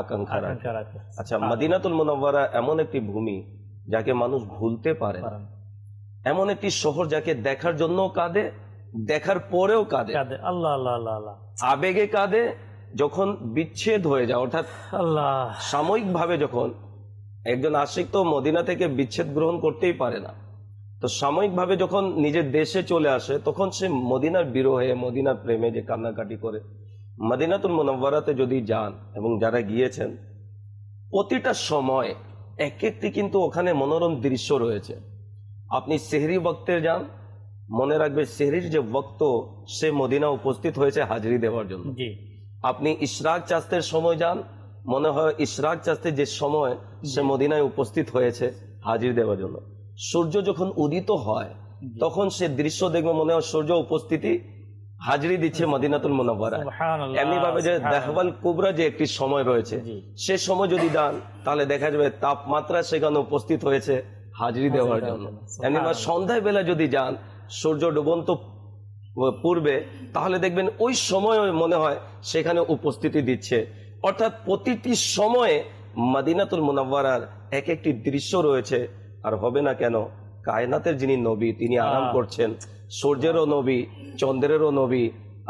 আকাঙ্ক্ষা রাখে আচ্ছা মদিনাতুল মনোবরা এমন একটি ভূমি যাকে মানুষ ভুলতে পারে এমন একটি শহর যাকে দেখার জন্য কাঁদে দেখার পরেও কাঁদে আল্লাহ আল্লাহ আল্লাহ আবেগে কাঁদে যখন বিচ্ছেদ হয়ে যায় অর্থাৎ আল্লাহ সাময়িকভাবে যখন একজন আশিক তো মদিনা থেকে বিচ্ছেদ গ্রহণ করতেই পারে না তো সাময়িকভাবে যখন নিজের দেশে চলে আসে তখন সে মদিনার বিরহে মদিনার প্রেমে যে কান্নাকাটি করে মদিনাতুল মনোবরাতে যদি যান এবং যারা গিয়েছেন প্রতিটা সময় এক একটি কিন্তু ওখানে মনোরম দৃশ্য রয়েছে আপনি সেহরি বক্তে যান মনে রাখবে সেহরির যে বক্ত সে মদিনা উপস্থিত হয়েছে হাজরি দেওয়ার জন্য আপনি ইশরাক চাস্তের সময় যান মনে হয় ইশরাক চাস্তে যে সময় সে মদিনায় উপস্থিত হয়েছে হাজির দেওয়ার জন্য সূর্য যখন উদিত হয় তখন সে দৃশ্য দেখবে মনে হয় সূর্য উপস্থিতি হাজরি দিচ্ছে মদিনাতুল মোনাবারা এমনি ভাবে যে দেহবাল কুবরা যে একটি সময় রয়েছে সে সময় যদি দান তাহলে দেখা যাবে তাপমাত্রা সেখানে উপস্থিত হয়েছে হাজরি দেওয়ার জন্য এমনি সন্ধ্যায় বেলা যদি যান সূর্য ডুবন্ত পূর্বে তাহলে দেখবেন ওই সময় মনে হয় সেখানে উপস্থিতি দিচ্ছে অর্থাৎ প্রতিটি সময়ে মাদিনাতুল মুনাব্বারার এক একটি দৃশ্য রয়েছে আর হবে না কেন কায়নাতের যিনি নবী তিনি হ্যাঁ। আরাম করছেন সূর্যেরও নবী চন্দ্রেরও নবী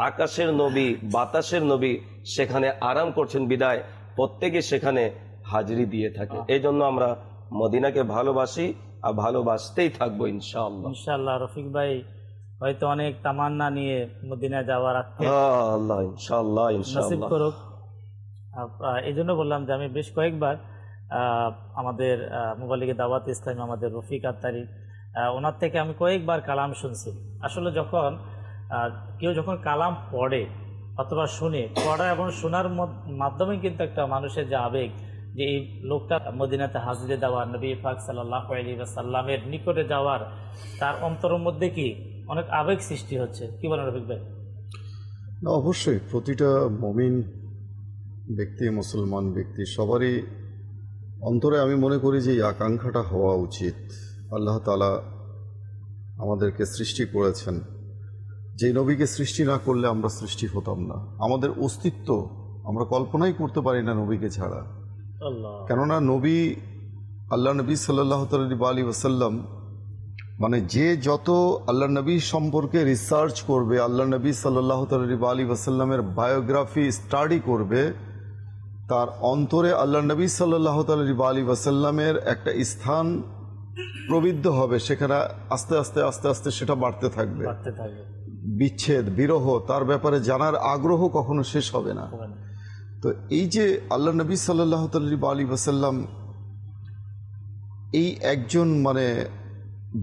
আকাশের নবী বাতাসের নবী সেখানে আরাম করছেন বিদায় প্রত্যেকে সেখানে হাজিরি দিয়ে থাকে এই জন্য আমরা মদিনাকে ভালোবাসি আর ভালোবাসতেই থাকবো ইনশাল্লাহ ইনশাল্লাহ রফিক ভাই হয়তো অনেক তামান্না নিয়ে মদিনা যাওয়ার হ্যাঁ, নসিব করুক এই জন্য বললাম যে আমি বেশ কয়েকবার আমাদের মোবালিকে দাওয়াত ইসলাম আমাদের রফিক আত্মারি ওনার থেকে আমি কয়েকবার কালাম শুনছি আসলে যখন কেউ যখন কালাম পড়ে অথবা শুনে পড়া এবং শোনার মাধ্যমে কিন্তু একটা মানুষের যে আবেগ যে এই লোকটা মদিনাতে হাজিরে দেওয়া নবী ফাক সাল্লাহ আলী সাল্লামের নিকটে যাওয়ার তার অন্তরের মধ্যে কি অনেক আবেগ সৃষ্টি হচ্ছে কি বলেন রফিক ভাই না অবশ্যই প্রতিটা মমিন ব্যক্তি মুসলমান ব্যক্তি সবারই অন্তরে আমি মনে করি যে এই আকাঙ্ক্ষাটা হওয়া উচিত আল্লাহ তালা আমাদেরকে সৃষ্টি করেছেন যে নবীকে সৃষ্টি না করলে আমরা সৃষ্টি হতাম না আমাদের অস্তিত্ব আমরা কল্পনাই করতে পারি না নবীকে ছাড়া কেননা নবী আল্লাহ নবী সাল্লাহ তালী আলী ওসাল্লাম মানে যে যত আল্লাহ নবী সম্পর্কে রিসার্চ করবে আল্লাহ নবী সাল্লাহ তালিব আলী ওয়াসাল্লামের বায়োগ্রাফি স্টাডি করবে তার অন্তরে আল্লাহ নবী সাল্লাহ তালিব আলী ওয়াসাল্লামের একটা স্থান প্রবৃদ্ধ হবে সেখানে আস্তে আস্তে আস্তে আস্তে সেটা বাড়তে থাকবে বিচ্ছেদ বিরহ তার ব্যাপারে জানার আগ্রহ কখনো শেষ হবে না তো এই যে আল্লাহ নবী সাল্লাহ তালিব আলী ওসাল্লাম এই একজন মানে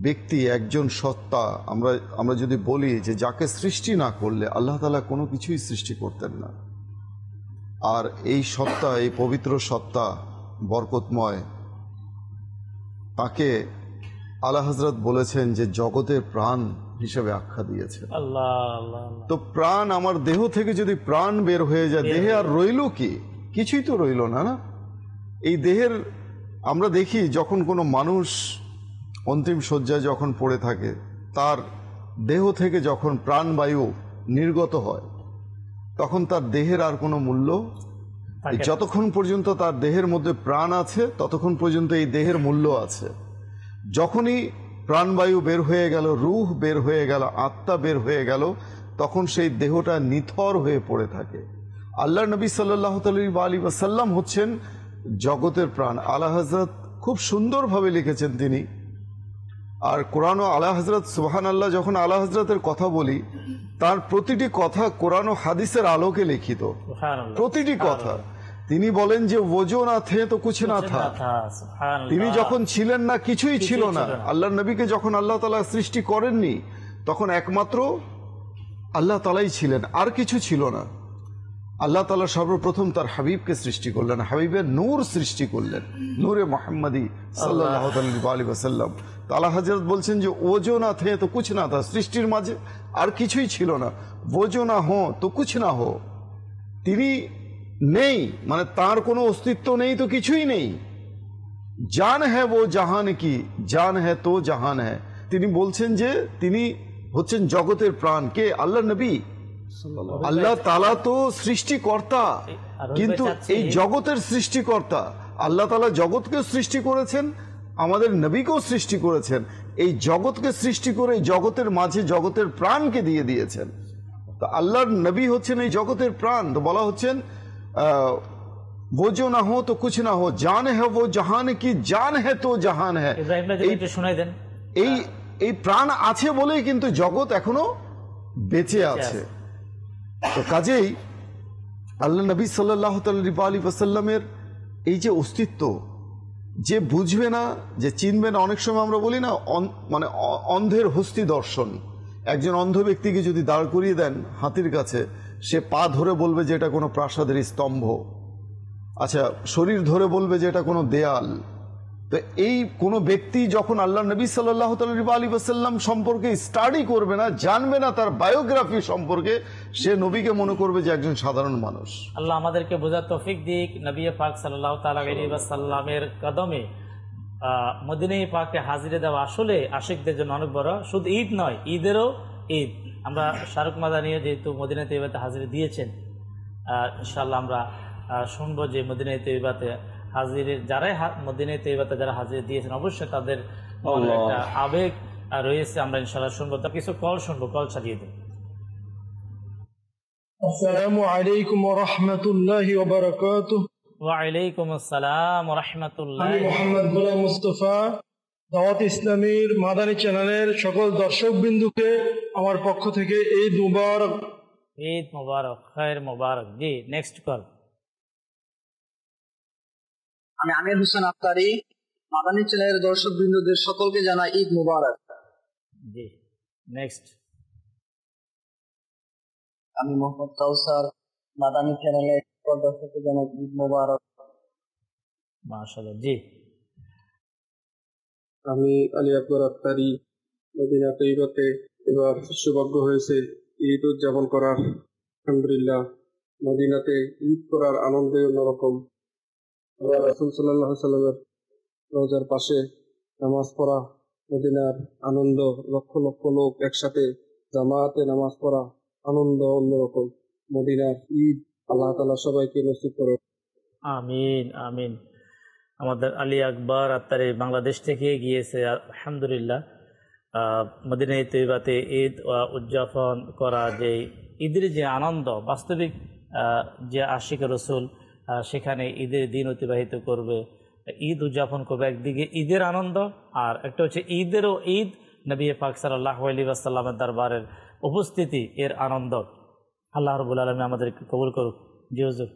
ব্যক্তি একজন সত্তা আমরা আমরা যদি বলি যে যাকে সৃষ্টি না করলে আল্লাহ তালা কোনো কিছুই সৃষ্টি করতেন না আর এই সত্তা এই পবিত্র সত্তা বরকতময় তাকে আলা হজরত বলেছেন যে জগতের প্রাণ হিসেবে আখ্যা দিয়েছে তো প্রাণ আমার দেহ থেকে যদি প্রাণ বের হয়ে যায় দেহে আর রইল কি কিছুই তো রইল না না এই দেহের আমরা দেখি যখন কোনো মানুষ অন্তিম শয্যায় যখন পড়ে থাকে তার দেহ থেকে যখন প্রাণবায়ু নির্গত হয় তখন তার দেহের আর কোনো মূল্য যতক্ষণ পর্যন্ত তার দেহের মধ্যে প্রাণ আছে ততক্ষণ পর্যন্ত এই দেহের মূল্য আছে যখনই প্রাণবায়ু বের হয়ে গেল রুহ বের হয়ে গেল আত্মা বের হয়ে গেল তখন সেই দেহটা নিথর হয়ে পড়ে থাকে আল্লাহ নবী সাল্লাহ আলী সাল্লাম হচ্ছেন জগতের প্রাণ আল্লাহ হজরত খুব সুন্দরভাবে লিখেছেন তিনি আর কোরআন ও হজরত সুবাহান আল্লাহ যখন আলাহ হজরতের কথা বলি তার প্রতিটি কথা কোরআন হাদিসের আলোকে লিখিত প্রতিটি কথা তিনি বলেন যে ওজো না থে তো কুছ না থা তিনি যখন ছিলেন না কিছুই ছিল না আল্লাহ নবীকে যখন আল্লাহ তালা সৃষ্টি করেননি তখন একমাত্র আল্লাহ তালাই ছিলেন আর কিছু ছিল না আল্লাহ তালা সর্বপ্রথম তার হাবিবকে সৃষ্টি করলেন হাবিবের নূর সৃষ্টি করলেন নূরে মোহাম্মদী সাল্লাহ তালা হাজরত বলছেন যে ওজো না থে তো কুছ না থা সৃষ্টির মাঝে আর কিছুই ছিল না ওজো না হো তো কুছ না হো তিনি নেই মানে তার কোনো অস্তিত্ব নেই তো কিছুই নেই জান হ্যাঁ ও জাহান কি জান হ্যাঁ তো জাহান হ্যাঁ তিনি বলছেন যে তিনি হচ্ছেন জগতের প্রাণ কে আল্লাহ নবী আল্লাহ তালা তো সৃষ্টিকর্তা কিন্তু এই জগতের সৃষ্টিকর্তা আল্লাহ তালা জগৎকে সৃষ্টি করেছেন আমাদের নবীকেও সৃষ্টি করেছেন এই জগৎকে সৃষ্টি করে জগতের মাঝে জগতের প্রাণকে দিয়ে দিয়েছেন তো আল্লাহর নবী হচ্ছেন এই জগতের প্রাণ তো বলা হচ্ছেন वो जो ना हो तो कुछ ना हो जान है वो जहान की जान है तो जहान দেন এই এই প্রাণ আছে বলেই কিন্তু জগৎ এখনো বেঁচে আছে তো কাজেই আল্লাহ নবী সাল্লাহ তাল্লিপা আলী আসাল্লামের এই যে অস্তিত্ব যে বুঝবে না যে চিনবে না অনেক সময় আমরা বলি না মানে অন্ধের হস্তি দর্শন একজন অন্ধ ব্যক্তিকে যদি দাঁড় করিয়ে দেন হাতির কাছে সে পা ধরে বলবে যে এটা কোনো প্রাসাদের স্তম্ভ আচ্ছা শরীর ধরে বলবে যে এটা কোনো দেয়াল তো এই কোনো ব্যক্তি যখন আল্লাহ নবী সাল্লাহ আলী সম্পর্কে স্টাডি করবে না জানবে না তার বায়োগ্রাফি সম্পর্কে সে নবীকে মনে করবে যে একজন সাধারণ মানুষ আল্লাহ আমাদেরকে বোঝার তফিক দিক নবী পাক সাল্লাহ তালামের কদমে মদিনী পাকে হাজিরে দেওয়া আসলে আশিকদের জন্য অনেক বড় শুধু ঈদ নয় ঈদেরও ঈদ আমরা শাহরুখ মাদানিও যেহেতু মদিনাতে তৈবাতে হাজিরে দিয়েছেন ইনশাল্লাহ আমরা শুনবো যে মদিনাতে তৈবাতে হাজিরের যারাই মদিনায় তৈবাতে যারা হাজির দিয়েছেন অবশ্যই তাদের আবেগ রয়েছে আমরা ইনশাল্লাহ শুনবো তা কিছু কল শুনবো কল চালিয়ে দিন আসসালামু আলাইকুম আসসালাম গোলাম দাওয়াত ইসলামীর মাদানী চ্যানেলের সকল দর্শক বিন্দুকে আমার পক্ষ থেকে ঈদ মুবারক ঈদ মুবারক খৈর মুবারক জি নেক্সট কল আমি আমির হোসেন আফতারি মাদানী চ্যানেলের দর্শক বৃন্দদের সকলকে জানাই ঈদ মুবারক জি নেক্সট আমি মোহাম্মদ কাউসার মাদানী চ্যানেলের দর্শককে জানাই ঈদ মুবারক মাশাআল্লাহ জি আমি আলী আকবর আফতারি মদিনা তৈবতে এবার সৌভাগ্য হয়েছে ঈদ উদযাপন করার আলহামদুলিল্লাহ মদিনাতে ঈদ করার আনন্দে অন্যরকম আল্লাহ সাল্লাহ সাল্লামের রোজার পাশে নামাজ পড়া মদিনার আনন্দ লক্ষ লক্ষ লোক একসাথে জামাতে নামাজ পড়া আনন্দ অন্যরকম মদিনার ঈদ আল্লাহ তালা সবাইকে নসিব করো আমিন আমিন আমাদের আলী আকবর আত্মারে বাংলাদেশ থেকে গিয়েছে আলহামদুলিল্লাহ মদিনায় তৈবাতে ঈদ উদযাপন করা যে ঈদের যে আনন্দ বাস্তবিক যে আশিক রসুল সেখানে ঈদের দিন অতিবাহিত করবে ঈদ উদযাপন করবে একদিকে ঈদের আনন্দ আর একটা হচ্ছে ঈদেরও ঈদ নবী পাক সাল্লাহ আলী আসাল্লামের দরবারের উপস্থিতি এর আনন্দ আল্লাহ রবুল আলমী আমাদেরকে কবুল করুক জি হজুর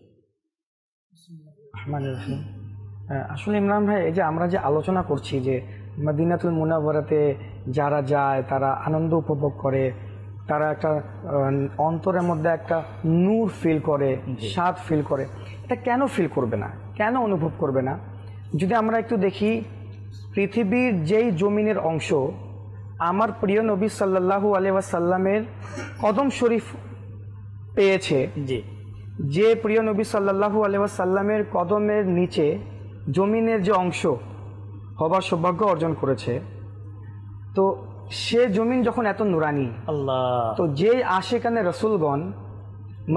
আসলে ইমরান ভাই এই যে আমরা যে আলোচনা করছি যে মদিনাতুল মুনাবরাতে যারা যায় তারা আনন্দ উপভোগ করে তারা একটা অন্তরের মধ্যে একটা নূর ফিল করে স্বাদ ফিল করে এটা কেন ফিল করবে না কেন অনুভব করবে না যদি আমরা একটু দেখি পৃথিবীর যেই জমিনের অংশ আমার প্রিয় নবী সাল্লাহু আলিয়াসাল্লামের কদম শরীফ পেয়েছে যে যে প্রিয় নবী সাল্লাহু আলিয়াসাল্লামের কদমের নিচে জমিনের যে অংশ হবার সৌভাগ্য অর্জন করেছে তো সে জমিন যখন এত নুরানি আল্লাহ তো যে আশেখানে রসুলগণ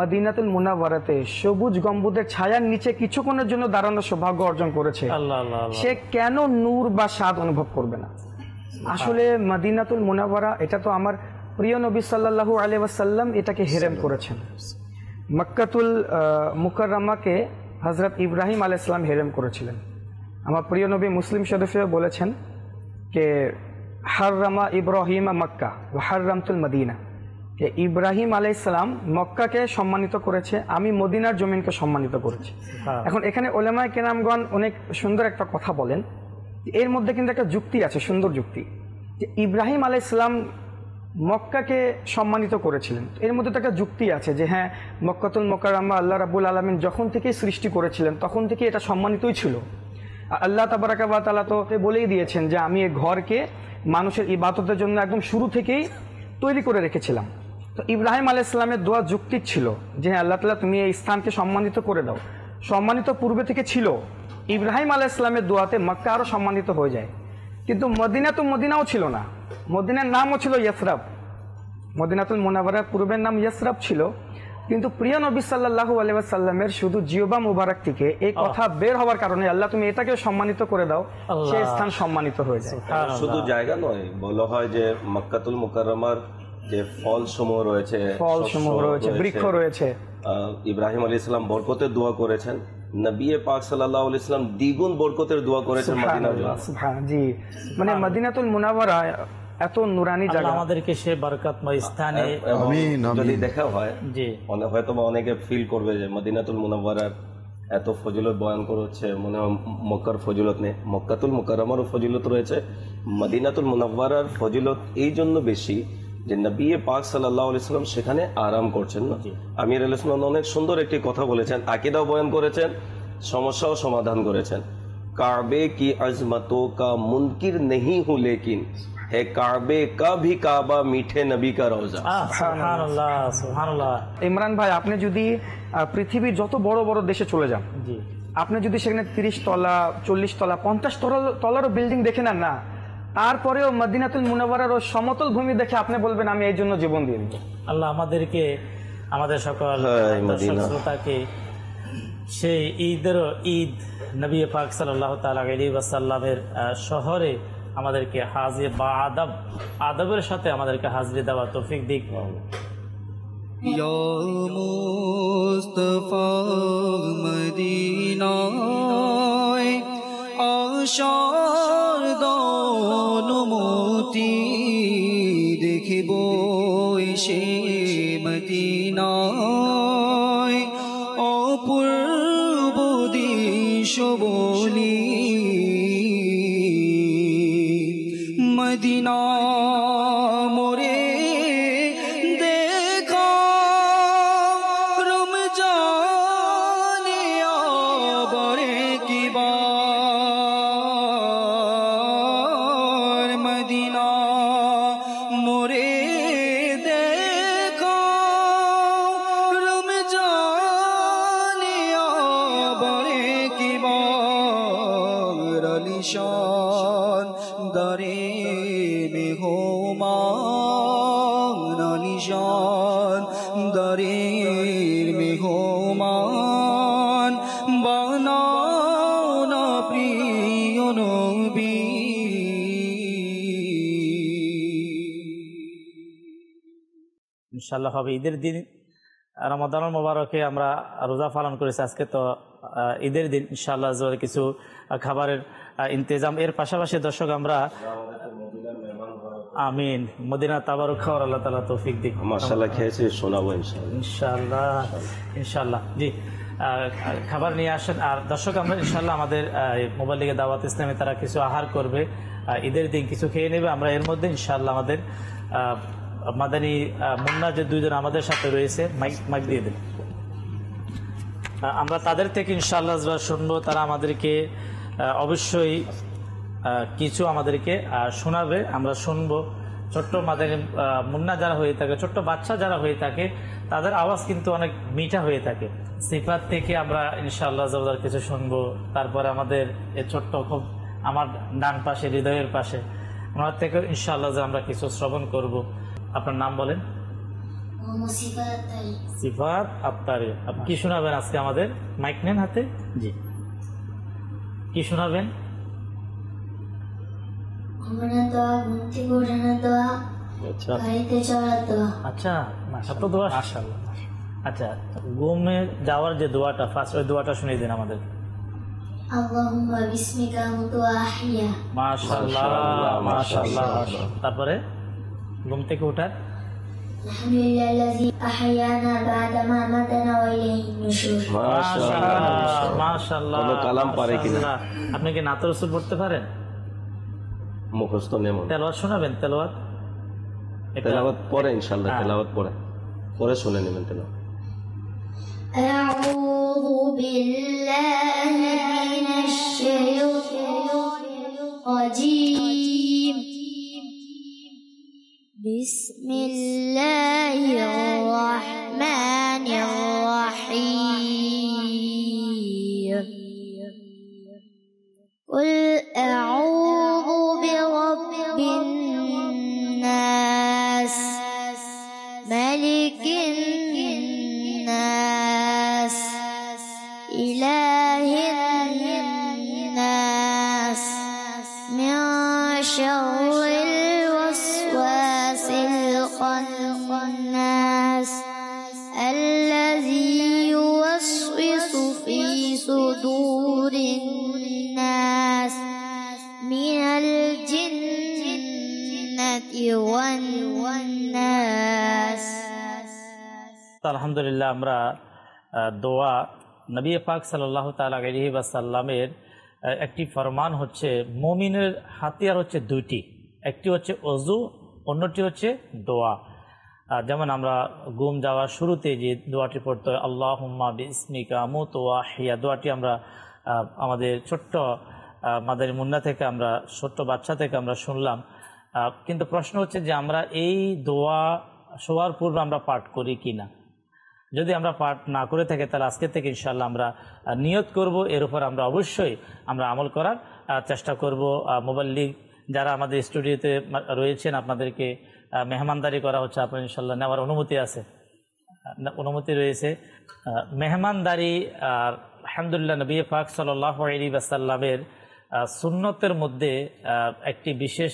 মদিনাতুল মুনাভারাতে সবুজ গম্বুদের ছায়ার নিচে কিছুক্ষণের জন্য দাঁড়ানোর সৌভাগ্য অর্জন করেছে সে কেন নূর বা স্বাদ অনুভব করবে না আসলে মদিনাতুল মুনাভারা এটা তো আমার প্রিয় নবী সাল্লাহু আলি ওয়াসাল্লাম এটাকে হেরেম করেছেন মক্কাতুল মুকরমাকে হজরত ইব্রাহিম আল ইসলাম হেরেম করেছিলেন আমার প্রিয় নবী মুসলিম শরীফে বলেছেন কে হাররামা ইব্রাহিম মক্কা হাররামতুল মদিনা যে ইব্রাহিম ইসলাম মক্কাকে সম্মানিত করেছে আমি মদিনার জমিনকে সম্মানিত করেছি এখন এখানে ওলেমায় কেনামগণ অনেক সুন্দর একটা কথা বলেন এর মধ্যে কিন্তু একটা যুক্তি আছে সুন্দর যুক্তি যে ইব্রাহিম ইসলাম মক্কাকে সম্মানিত করেছিলেন এর মধ্যে তো একটা যুক্তি আছে যে হ্যাঁ মক্কাতুল মোকারাম্মা আল্লাহ রাবুল আলমিন যখন থেকেই সৃষ্টি করেছিলেন তখন থেকে এটা সম্মানিতই ছিল আল্লাহ তাবারাকাবা তালা তো বলেই দিয়েছেন যে আমি এই ঘরকে মানুষের ইবাদতের জন্য একদম শুরু থেকেই তৈরি করে রেখেছিলাম তো ইব্রাহিম আলাহ ইসলামের দোয়া যুক্তি ছিল যে হ্যাঁ আল্লাহ তালা তুমি এই স্থানকে সম্মানিত করে দাও সম্মানিত পূর্বে থেকে ছিল ইব্রাহিম আলাহ ইসলামের দোয়াতে মক্কা আরও সম্মানিত হয়ে যায় কিন্তু মদিনা তো মদিনাও ছিল না মদিনার নামও ছিল ইয়াসরাব মদিনাতুল মোনাবার পূর্বের নাম ইয়াসরাব ছিল কিন্তু প্রিয় নবী সাল্লাহ আলাইসাল্লামের শুধু জিওবা মুবারক থেকে এই কথা বের হওয়ার কারণে আল্লাহ তুমি এটাকে সম্মানিত করে দাও সে স্থান সম্মানিত হয়েছে শুধু জায়গা নয় বলা হয় যে মক্কাতুল মুকাররমার যে সমূহ রয়েছে সমূহ রয়েছে বৃক্ষ রয়েছে ইব্রাহিম আলী ইসলাম বরকতের দোয়া করেছেন নবিয়ে পাক ইসলাম দ্বিগুণ বরকতের দোয়া করেছেন জি মানে মদিনাতুল মুনাওয়ারা এত নুরানি জায়গা আমাদেরকে সে বরকতময় স্থানে যদি দেখা হয় জি হয়তো অনেকে ফিল করবে যে মদিনাতুল মুনাওয়ারার এত ফজিলত বয়ান করছে মনে মক্কার ফজিলত নেই মক্কাতুল মুকারমারও ফজিলত রয়েছে মদিনাতুল মুনাওয়ারার ফজিলত এই জন্য বেশি যে নবী পাক সাল্লাহ সেখানে আরাম করছেন না আমির অনেক সুন্দর একটি কথা বলেছেন আকিদাও করেছেন সমস্যাও সমাধান করেছেন কাবে কি কা মুনকির নেহি হু লেকিন হে কাবে কাবা মিঠে নবী কা রোজা ইমরান ভাই আপনি যদি পৃথিবীর যত বড় বড় দেশে চলে যান আপনি যদি সেখানে তিরিশ তলা চল্লিশ তলা পঞ্চাশ তলা তলারও বিল্ডিং দেখে নেন না তারপরেও মদিনাতুল মুনাওয়ারার ও সমতল ভূমি দেখে আপনি বলবেন আমি এই জন্য জীবন দিয়ে দিব আল্লাহ আমাদেরকে আমাদের সকল শ্রোতাকে সেই ঈদেরও ঈদ নবী পাক সাল্লাহ তালামের শহরে আমাদেরকে হাজির বা আদব আদবের সাথে আমাদেরকে হাজির দেওয়া তৌফিক দিক মুস্তফা মদিনায় অসর দনুমতি দেখিব সে মদিনায় অপূর্ব দিশবলি মদিনা ইনশাল্লাহ হবে ঈদের দিন রমাদান মোবারকে আমরা রোজা পালন করেছি আজকে তো ঈদের দিন ইনশাল্লাহ কিছু খাবারের ইন্তেজাম এর পাশাপাশি দর্শক আমরা আমিন মদিনা তাবারু খাওয়ার আল্লাহ তালা তৌফিক দিক মাসাল্লাহ খেয়েছি শোনাবো ইনশাল্লাহ ইনশাল্লাহ জি খাবার নিয়ে আসেন আর দর্শক আমরা ইনশাল্লাহ আমাদের মোবাইল লিগে দাওয়াত ইসলামে তারা কিছু আহার করবে ঈদের দিন কিছু খেয়ে নেবে আমরা এর মধ্যে ইনশাল্লাহ আমাদের মাদানী মুন্না যে দুইজন আমাদের সাথে রয়েছে মাইক মাইক দিয়ে দেন আমরা তাদের থেকে ইনশাআল্লাহ শুনবো তারা আমাদেরকে অবশ্যই কিছু আমাদেরকে শোনাবে আমরা শুনবো ছোট্ট মাদানী মুন্না যারা হয়ে থাকে ছোট্ট বাচ্চা যারা হয়ে থাকে তাদের আওয়াজ কিন্তু অনেক মিঠা হয়ে থাকে সিফাত থেকে আমরা ইনশাআল্লাহ জবাদার কিছু শুনবো তারপরে আমাদের এ ছোট্ট খুব আমার ডান পাশে হৃদয়ের পাশে ওনার থেকে ইনশাআল্লাহ আমরা কিছু শ্রবণ করবো আপনার নাম বলেন সিফাত আত্মারে কি শোনাবেন আজকে আমাদের মাইক নেন হাতে জি কি শোনাবেন আচ্ছা আচ্ছা, আচ্ছা যাওয়ার যে ফার্স্ট ওই দোয়াটা আমাদের তারপরে ঘুম থেকে ওঠার আপনি কি নাতর পড়তে পারেন মুখস্থ নেমন তেলাওয়াত শোনাবেন তেলাওয়াত তেলাওয়াত পরে ইনশাআল্লাহ হ্যাঁ। তেলাওয়াত পরে পরে শুনে নেবেন তেলাওয়াত أعوذ بالله من الشيطان الرجيم بسم الله الرحمن الرحيم قل أعوذ برب الناس ملك الناس إله الناس من شر صدور الناس من الجنة والناس الحمد لله আমরা দোয়া নবী পাক সাল্লাহ তালা আলহি সাল্লামের একটি ফরমান হচ্ছে মমিনের হাতিয়ার হচ্ছে দুইটি একটি হচ্ছে অজু অন্যটি হচ্ছে দোয়া যেমন আমরা গুম যাওয়ার শুরুতে যে দোয়াটি পড়তে হয় আল্লাহ হুম্মা বিসমিকা মুতোয়া হিয়া দোয়াটি আমরা আমাদের ছোট্ট মাদারি মুন্না থেকে আমরা ছোট্ট বাচ্চা থেকে আমরা শুনলাম কিন্তু প্রশ্ন হচ্ছে যে আমরা এই দোয়া শোয়ার পূর্বে আমরা পাঠ করি কি না যদি আমরা পাঠ না করে থাকি তাহলে আজকে থেকে ইনশাল্লাহ আমরা নিয়ত করব এর উপর আমরা অবশ্যই আমরা আমল করার চেষ্টা করব মোবাইল লিগ যারা আমাদের স্টুডিওতে রয়েছেন আপনাদেরকে মেহমানদারি করা হচ্ছে আপনার ইনশাল্লাহ নেওয়ার অনুমতি আছে অনুমতি রয়েছে মেহমানদারি আর আলহামদুলিল্লাহ নবী ফাক সাল্লাহ আলী বাসাল্লামের সুন্নতের মধ্যে একটি বিশেষ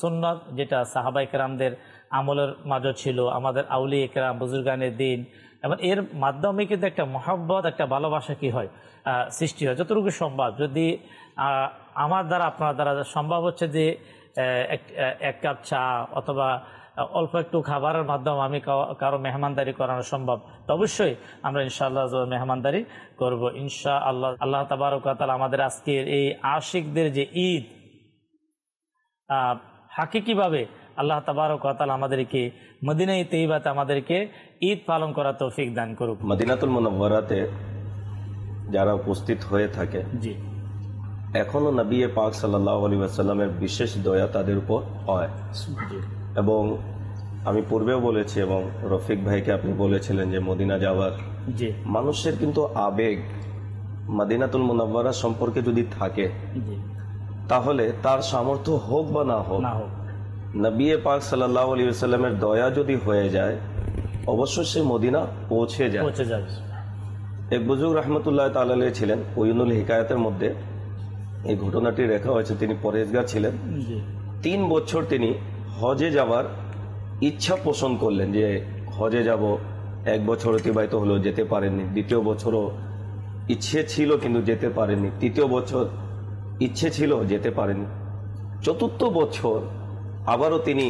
সুন্নত যেটা সাহাবা একরামদের আমলের মাঝে ছিল আমাদের আউলি একরাম বুজুর্গানের দিন এবং এর মাধ্যমে কিন্তু একটা মহাব্বত একটা ভালোবাসা কি হয় সৃষ্টি হয় যতটুকু সম্ভব যদি আমার দ্বারা আপনার দ্বারা সম্ভব হচ্ছে যে এক কাপ চা অথবা অল্প একটু খাবারের মাধ্যমে আমি কারো মেহমানদারি করানো সম্ভব তো অবশ্যই আমরা ইনশাআল্লাহ মেহমানদারি করব ইনশা আল্লাহ আল্লাহ তাবারকাতাল আমাদের আজকের এই আশিকদের যে ঈদ হাকিকিভাবে আল্লাহ তাবারকাতাল আমাদেরকে মদিনাই তেইবাতে আমাদেরকে ঈদ পালন করা তৌফিক দান করুক মদিনাতুল মনোবরাতে যারা উপস্থিত হয়ে থাকে জি এখনও নবী পাক সাল্লাহ আলী আসাল্লামের বিশেষ দয়া তাদের উপর হয় এবং আমি পূর্বেও বলেছি এবং রফিক ভাইকে আপনি বলেছিলেন যে মদিনা যাওয়ার যে মানুষের কিন্তু আবেগ মাদিনাতুল মুনাব্বারা সম্পর্কে যদি থাকে তাহলে তার সামর্থ্য হোক বা না হোক নবী পাক সাল্লাহ আলী সাল্লামের দয়া যদি হয়ে যায় অবশ্যই সে মদিনা পৌঁছে যায় এক বুজুর রহমতুল্লাহ তালালে ছিলেন ওইনুল হিকায়তের মধ্যে এই ঘটনাটি রেখা হয়েছে তিনি পরেজগা ছিলেন তিন বছর তিনি হজে যাওয়ার ইচ্ছা পোষণ করলেন যে হজে যাব এক বছর অতিবাহিত হলো যেতে পারেননি দ্বিতীয় বছরও ইচ্ছে ছিল কিন্তু যেতে পারেনি তৃতীয় বছর ইচ্ছে ছিল যেতে পারেনি চতুর্থ বছর আবারও তিনি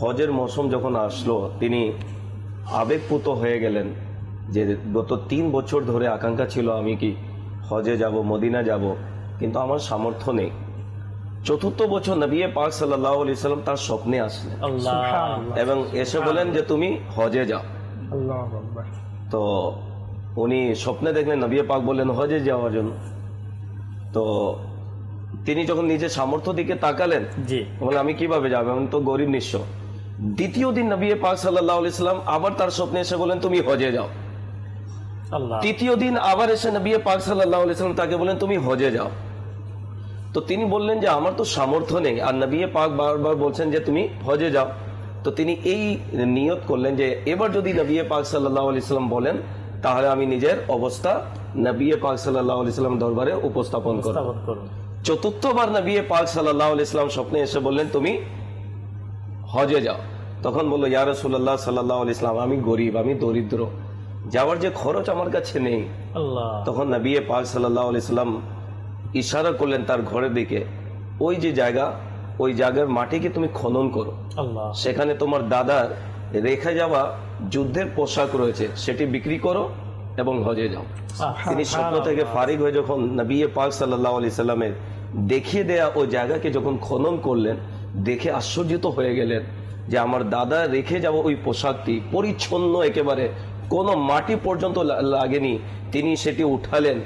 হজের মৌসুম যখন আসলো তিনি আবেগপুত হয়ে গেলেন যে গত তিন বছর ধরে আকাঙ্ক্ষা ছিল আমি কি হজে যাব মদিনা যাব কিন্তু আমার সামর্থ্য নেই চতুর্থ বছর নবিয়ে পাক সাল্লাহ সাল্লাম তার স্বপ্নে আসলেন এবং এসে বলেন যে তুমি হজে যাও তো উনি স্বপ্নে দেখলেন নবিয়ে পাক বললেন হজে যাওয়ার জন্য তো তিনি যখন নিজের সামর্থ্য দিকে তাকালেন বলে আমি কিভাবে যাবো আমি তো গরিব নিঃস্ব দ্বিতীয় দিন নবিয়ে পাক সাল্লাহ সাল্লাম আবার তার স্বপ্নে এসে বলেন তুমি হজে যাও তৃতীয় দিন আবার এসে নবিয়ে পাক সাল্লাহ সাল্লাম তাকে বলেন তুমি হজে যাও তো তিনি বললেন যে আমার তো সামর্থ্য নেই আর নবিয়ে পাক বারবার বলছেন যে তুমি হজে যাও তো তিনি এই নিয়ত করলেন যে এবার যদি নবিয়ে পাক সাল্লাহ আলি সাল্লাম বলেন তাহলে আমি নিজের অবস্থা নবিয়ে পাক সাল্লাহ আলি সাল্লাম দরবারে উপস্থাপন করব চতুর্থবার নবিয়ে পাক সাল্লাহ আলি সাল্লাম স্বপ্নে এসে বললেন তুমি হজে যাও তখন বললো ইয়ার রসুল্লাহ সাল্লাহ আলি সাল্লাম আমি গরিব আমি দরিদ্র যাওয়ার যে খরচ আমার কাছে নেই তখন নবিয়ে পাক সাল্লাহ আলি সাল্লাম ইশারা করলেন তার ঘরের দিকে ওই যে জায়গা ওই জায়গার মাটিকে তুমি খনন করো সেখানে তোমার দাদার রেখে যাওয়া যুদ্ধের পোশাক রয়েছে সেটি বিক্রি করো এবং হজে যাও তিনি স্বপ্ন থেকে ফারিক হয়ে যখন নবিয়ে পাক সাল্লাহ আলি সাল্লামের দেখিয়ে দেয়া ও জায়গাকে যখন খনন করলেন দেখে আশ্চর্যিত হয়ে গেলেন যে আমার দাদা রেখে যাওয়া ওই পোশাকটি পরিচ্ছন্ন একেবারে কোনো মাটি পর্যন্ত লাগেনি তিনি সেটি উঠালেন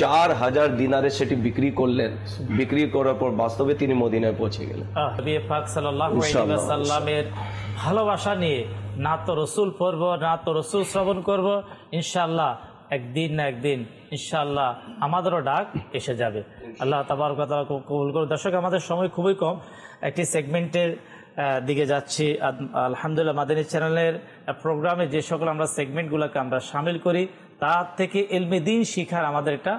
চার হাজার দিনারে সেটি বিক্রি করলেন বিক্রি করার পর বাস্তবে তিনি মদিনায় পৌঁছে গেলেন সাল্লামের ভালোবাসা নিয়ে না তো রসুল পড়ব না তো রসুল শ্রবণ করব ইনশাল্লাহ একদিন না একদিন ইনশাল্লাহ আমাদেরও ডাক এসে যাবে আল্লাহ তাবার কথা কবুল করুন দর্শক আমাদের সময় খুবই কম একটি সেগমেন্টের দিকে যাচ্ছি আলহামদুলিল্লাহ মাদানী চ্যানেলের প্রোগ্রামে যে সকল আমরা সেগমেন্টগুলোকে আমরা সামিল করি তার থেকে এলমে দিন শিখার আমাদের একটা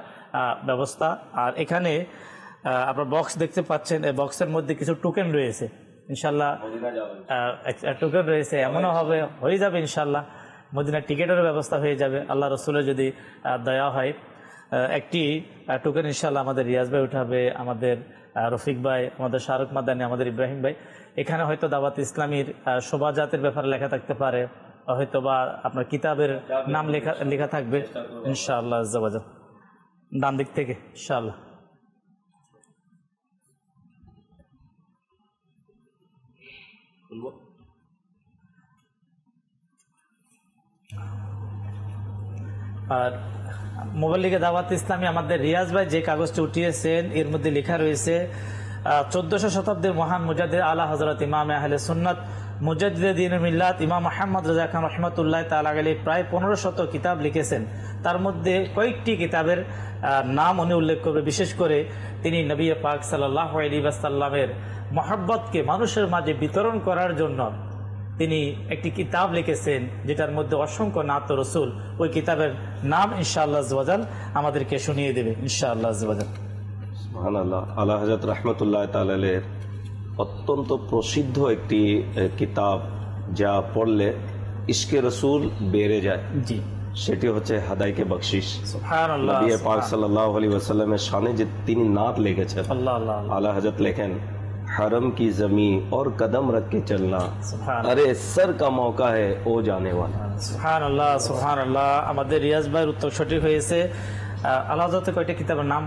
ব্যবস্থা আর এখানে আপনার বক্স দেখতে পাচ্ছেন এই বক্সের মধ্যে কিছু টোকেন রয়েছে ইনশাল্লাহ টোকেন রয়েছে এমনও হবে হয়ে যাবে ইনশাল্লাহ মদিনার টিকিটেরও ব্যবস্থা হয়ে যাবে আল্লাহ রসুলের যদি দয়া হয় একটি টোকেন ইনশাল্লাহ আমাদের রিয়াজ ভাই উঠাবে আমাদের রফিক ভাই আমাদের শাহরুখ মাদানি আমাদের ইব্রাহিম ভাই এখানে হয়তো দাওয়াত ইসলামীর শোভাজাতের ব্যাপারে লেখা থাকতে পারে হয়তো বা আপনার কিতাবের নাম লেখা লেখা থাকবে ইনশাআল্লাহ আজাবাজান ডান দিক থেকে ইনশাআল্লাহ আর মোবাইল লিগে দাওয়াত ইসলামী আমাদের রিয়াজ ভাই যে কাগজটি উঠিয়েছেন এর মধ্যে লেখা রয়েছে চোদ্দশো শতাব্দীর মহান মুজাদির আলা হজরত ইমাম আহলে সুন্নত মুজাদ্দিন মিল্লাত ইমাম মাহমদ রাজা খান রহমতুল্লাহ তালাগালী প্রায় পনেরো শত কিতাব লিখেছেন তার মধ্যে কয়েকটি কিতাবের নাম উনি উল্লেখ করবে বিশেষ করে তিনি নবী পাক সাল্লাহ আলী বাসাল্লামের মহাব্বতকে মানুষের মাঝে বিতরণ করার জন্য তিনি একটি কিতাব লিখেছেন যেটার মধ্যে অসংখ্য নাত রসুল ওই কিতাবের নাম ইনশাআল্লাহ জোয়াজান আমাদেরকে শুনিয়ে দেবে ইনশাআল্লাহ জওয়াজাল আল্লাহ আল্লাহ হজরত রহমতুল্লাহ তালের অত্যন্ত প্রসিদ্ধ একটি কিতাব যা পড়লে ইশকে রসুল বেড়ে যায় জি সেটি হচ্ছে হাদাইকে বকশিস পাক সাল্লাহ আলী ওসাল্লামের সামনে যে তিনি নাত লেগেছেন আলা হজরত লেখেন হরম কি জমি ওর কদম রাখকে চলনা আরে সর কা মৌকা হে ও জানে সুহান আল্লাহ সুহান আল্লাহ আমাদের রিয়াজ ভাইয়ের উত্তর সঠিক হয়েছে আল্লাহ কয়টা কিতাবের নাম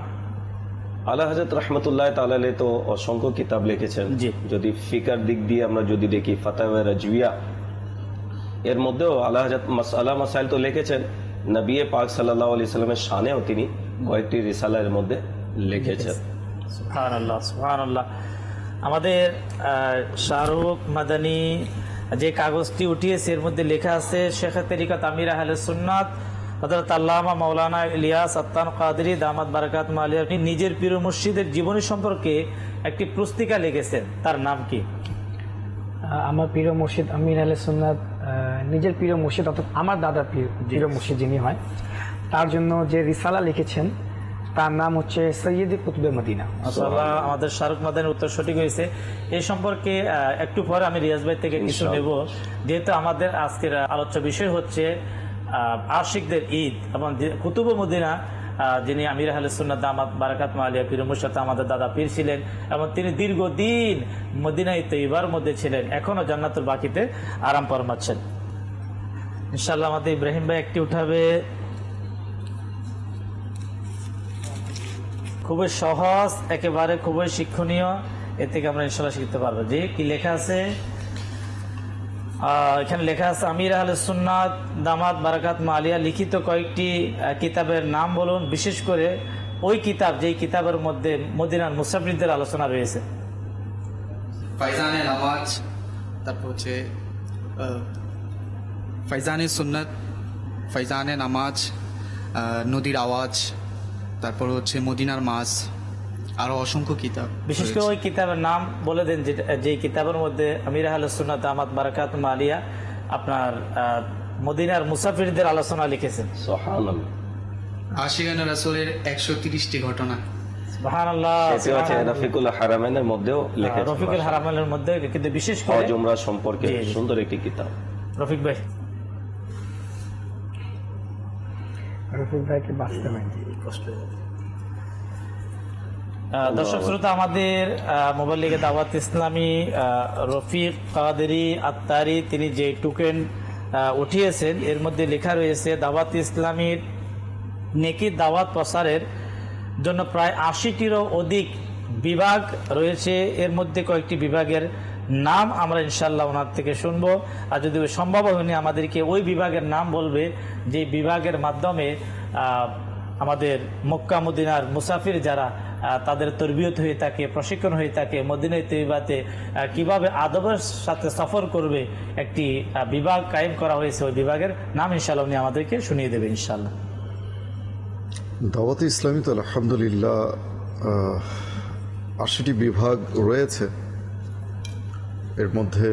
আলা হাজরত রহমতুল্লাহ তালালে তো অসংখ্য কিতাব লিখেছেন যদি ফিকার দিক দিয়ে আমরা যদি দেখি ফাতাহ রাজুয়া এর মধ্যেও আল্লাহ হাজরত মাসাইল তো লিখেছেন নবিয়ে পাক সাল্লাহ আলি সাল্লামের শানেও তিনি কয়েকটি এর মধ্যে লিখেছেন সুহান আল্লাহ সুহান আল্লাহ আমাদের শাহরুখ মাদানি যে কাগজটি উঠিয়েছে এর মধ্যে লেখা আছে শেখা তেরিকা তামির আহলে সুন্নাত হজরত আল্লামা মৌলানা ইলিয়াস আত্তান কাদরি দামাত বারাকাত মালিয়া নিজের পীর মুর্শিদের জীবনী সম্পর্কে একটি পুস্তিকা লিখেছেন তার নাম কি আমার প্রিয় মুর্শিদ আমির আলহ সুন্নাত নিজের প্রিয় মুর্শিদ অর্থাৎ আমার দাদা পীর মুর্শিদ যিনি হয় তার জন্য যে রিসালা লিখেছেন তার নাম হচ্ছে সৈয়দি কুতুবে মদিনা আসলে আমাদের শাহরুখ মাদানের উত্তর সঠিক হয়েছে এই সম্পর্কে একটু পরে আমি রিয়াজ ভাই থেকে কিছু নেব যেহেতু আমাদের আজকের আলোচ্য বিষয় হচ্ছে আশিকদের ঈদ এবং কুতুব মদিনা যিনি আমির আহলসুন্না দামাত বারাকাত মালিয়া পীর মুর্শাদ আমাদের দাদা পীর ছিলেন এবং তিনি দীর্ঘদিন মদিনায় তৈবার মধ্যে ছিলেন এখনও জান্নাতুল বাকিতে আরাম পরমাচ্ছেন ইনশাল্লাহ আমাদের ইব্রাহিম ভাই একটি উঠাবে খুবই সহজ একেবারে খুবই শিক্ষণীয় এ থেকে আমরা ইনশাল্লাহ শিখতে পারবো যে কি লেখা আছে এখানে লেখা আছে আমির আল সুন্নাত দামাত বারাকাত মালিয়া লিখিত কয়েকটি কিতাবের নাম বলুন বিশেষ করে ওই কিতাব যেই কিতাবের মধ্যে মদিনার মুসাফিরদের আলোচনা রয়েছে ফাইজানে নামাজ তারপর হচ্ছে ফাইজানে সুন্নত ফাইজানে নামাজ নদীর আওয়াজ তারপর হচ্ছে মদিনার মাছ আরো অসংখ্য কিতাব বিশেষ করে ওই কিতাবের নাম বলে দেন যে কিতাবের মধ্যে আমির আহল বারাকাত মালিয়া আপনার মদিনার মুসাফিরদের আলোচনা লিখেছেন একশো তিরিশটি ঘটনা সুন্দর একটি রফিক ভাই বাঁচতে হয় দর্শক শ্রোতা আমাদের মোবাইল লিগে দাওয়াত ইসলামী রফিক কাদেরি আত্মারি তিনি যে টুকেন উঠিয়েছেন এর মধ্যে লেখা রয়েছে দাওয়াত ইসলামীর নেকি দাওয়াত প্রসারের জন্য প্রায় আশিটিরও অধিক বিভাগ রয়েছে এর মধ্যে কয়েকটি বিভাগের নাম আমরা ইনশাল্লাহ ওনার থেকে শুনবো আর যদি সম্ভব হয়নি আমাদেরকে ওই বিভাগের নাম বলবে যে বিভাগের মাধ্যমে আমাদের মক্কা মদিনার মুসাফির যারা তাদের তরবিয়ত হয়ে থাকে প্রশিক্ষণ হয়ে থাকে মদিনায় তৈবাতে কিভাবে আদবের সাথে সফর করবে একটি বিভাগ কায়েম করা হয়েছে ওই বিভাগের নাম ইনশাল্লাহ উনি আমাদেরকে শুনিয়ে দেবে ইনশাল্লাহ দাওয়াতে ইসলামী তো আলহামদুলিল্লাহ আশিটি বিভাগ রয়েছে এর মধ্যে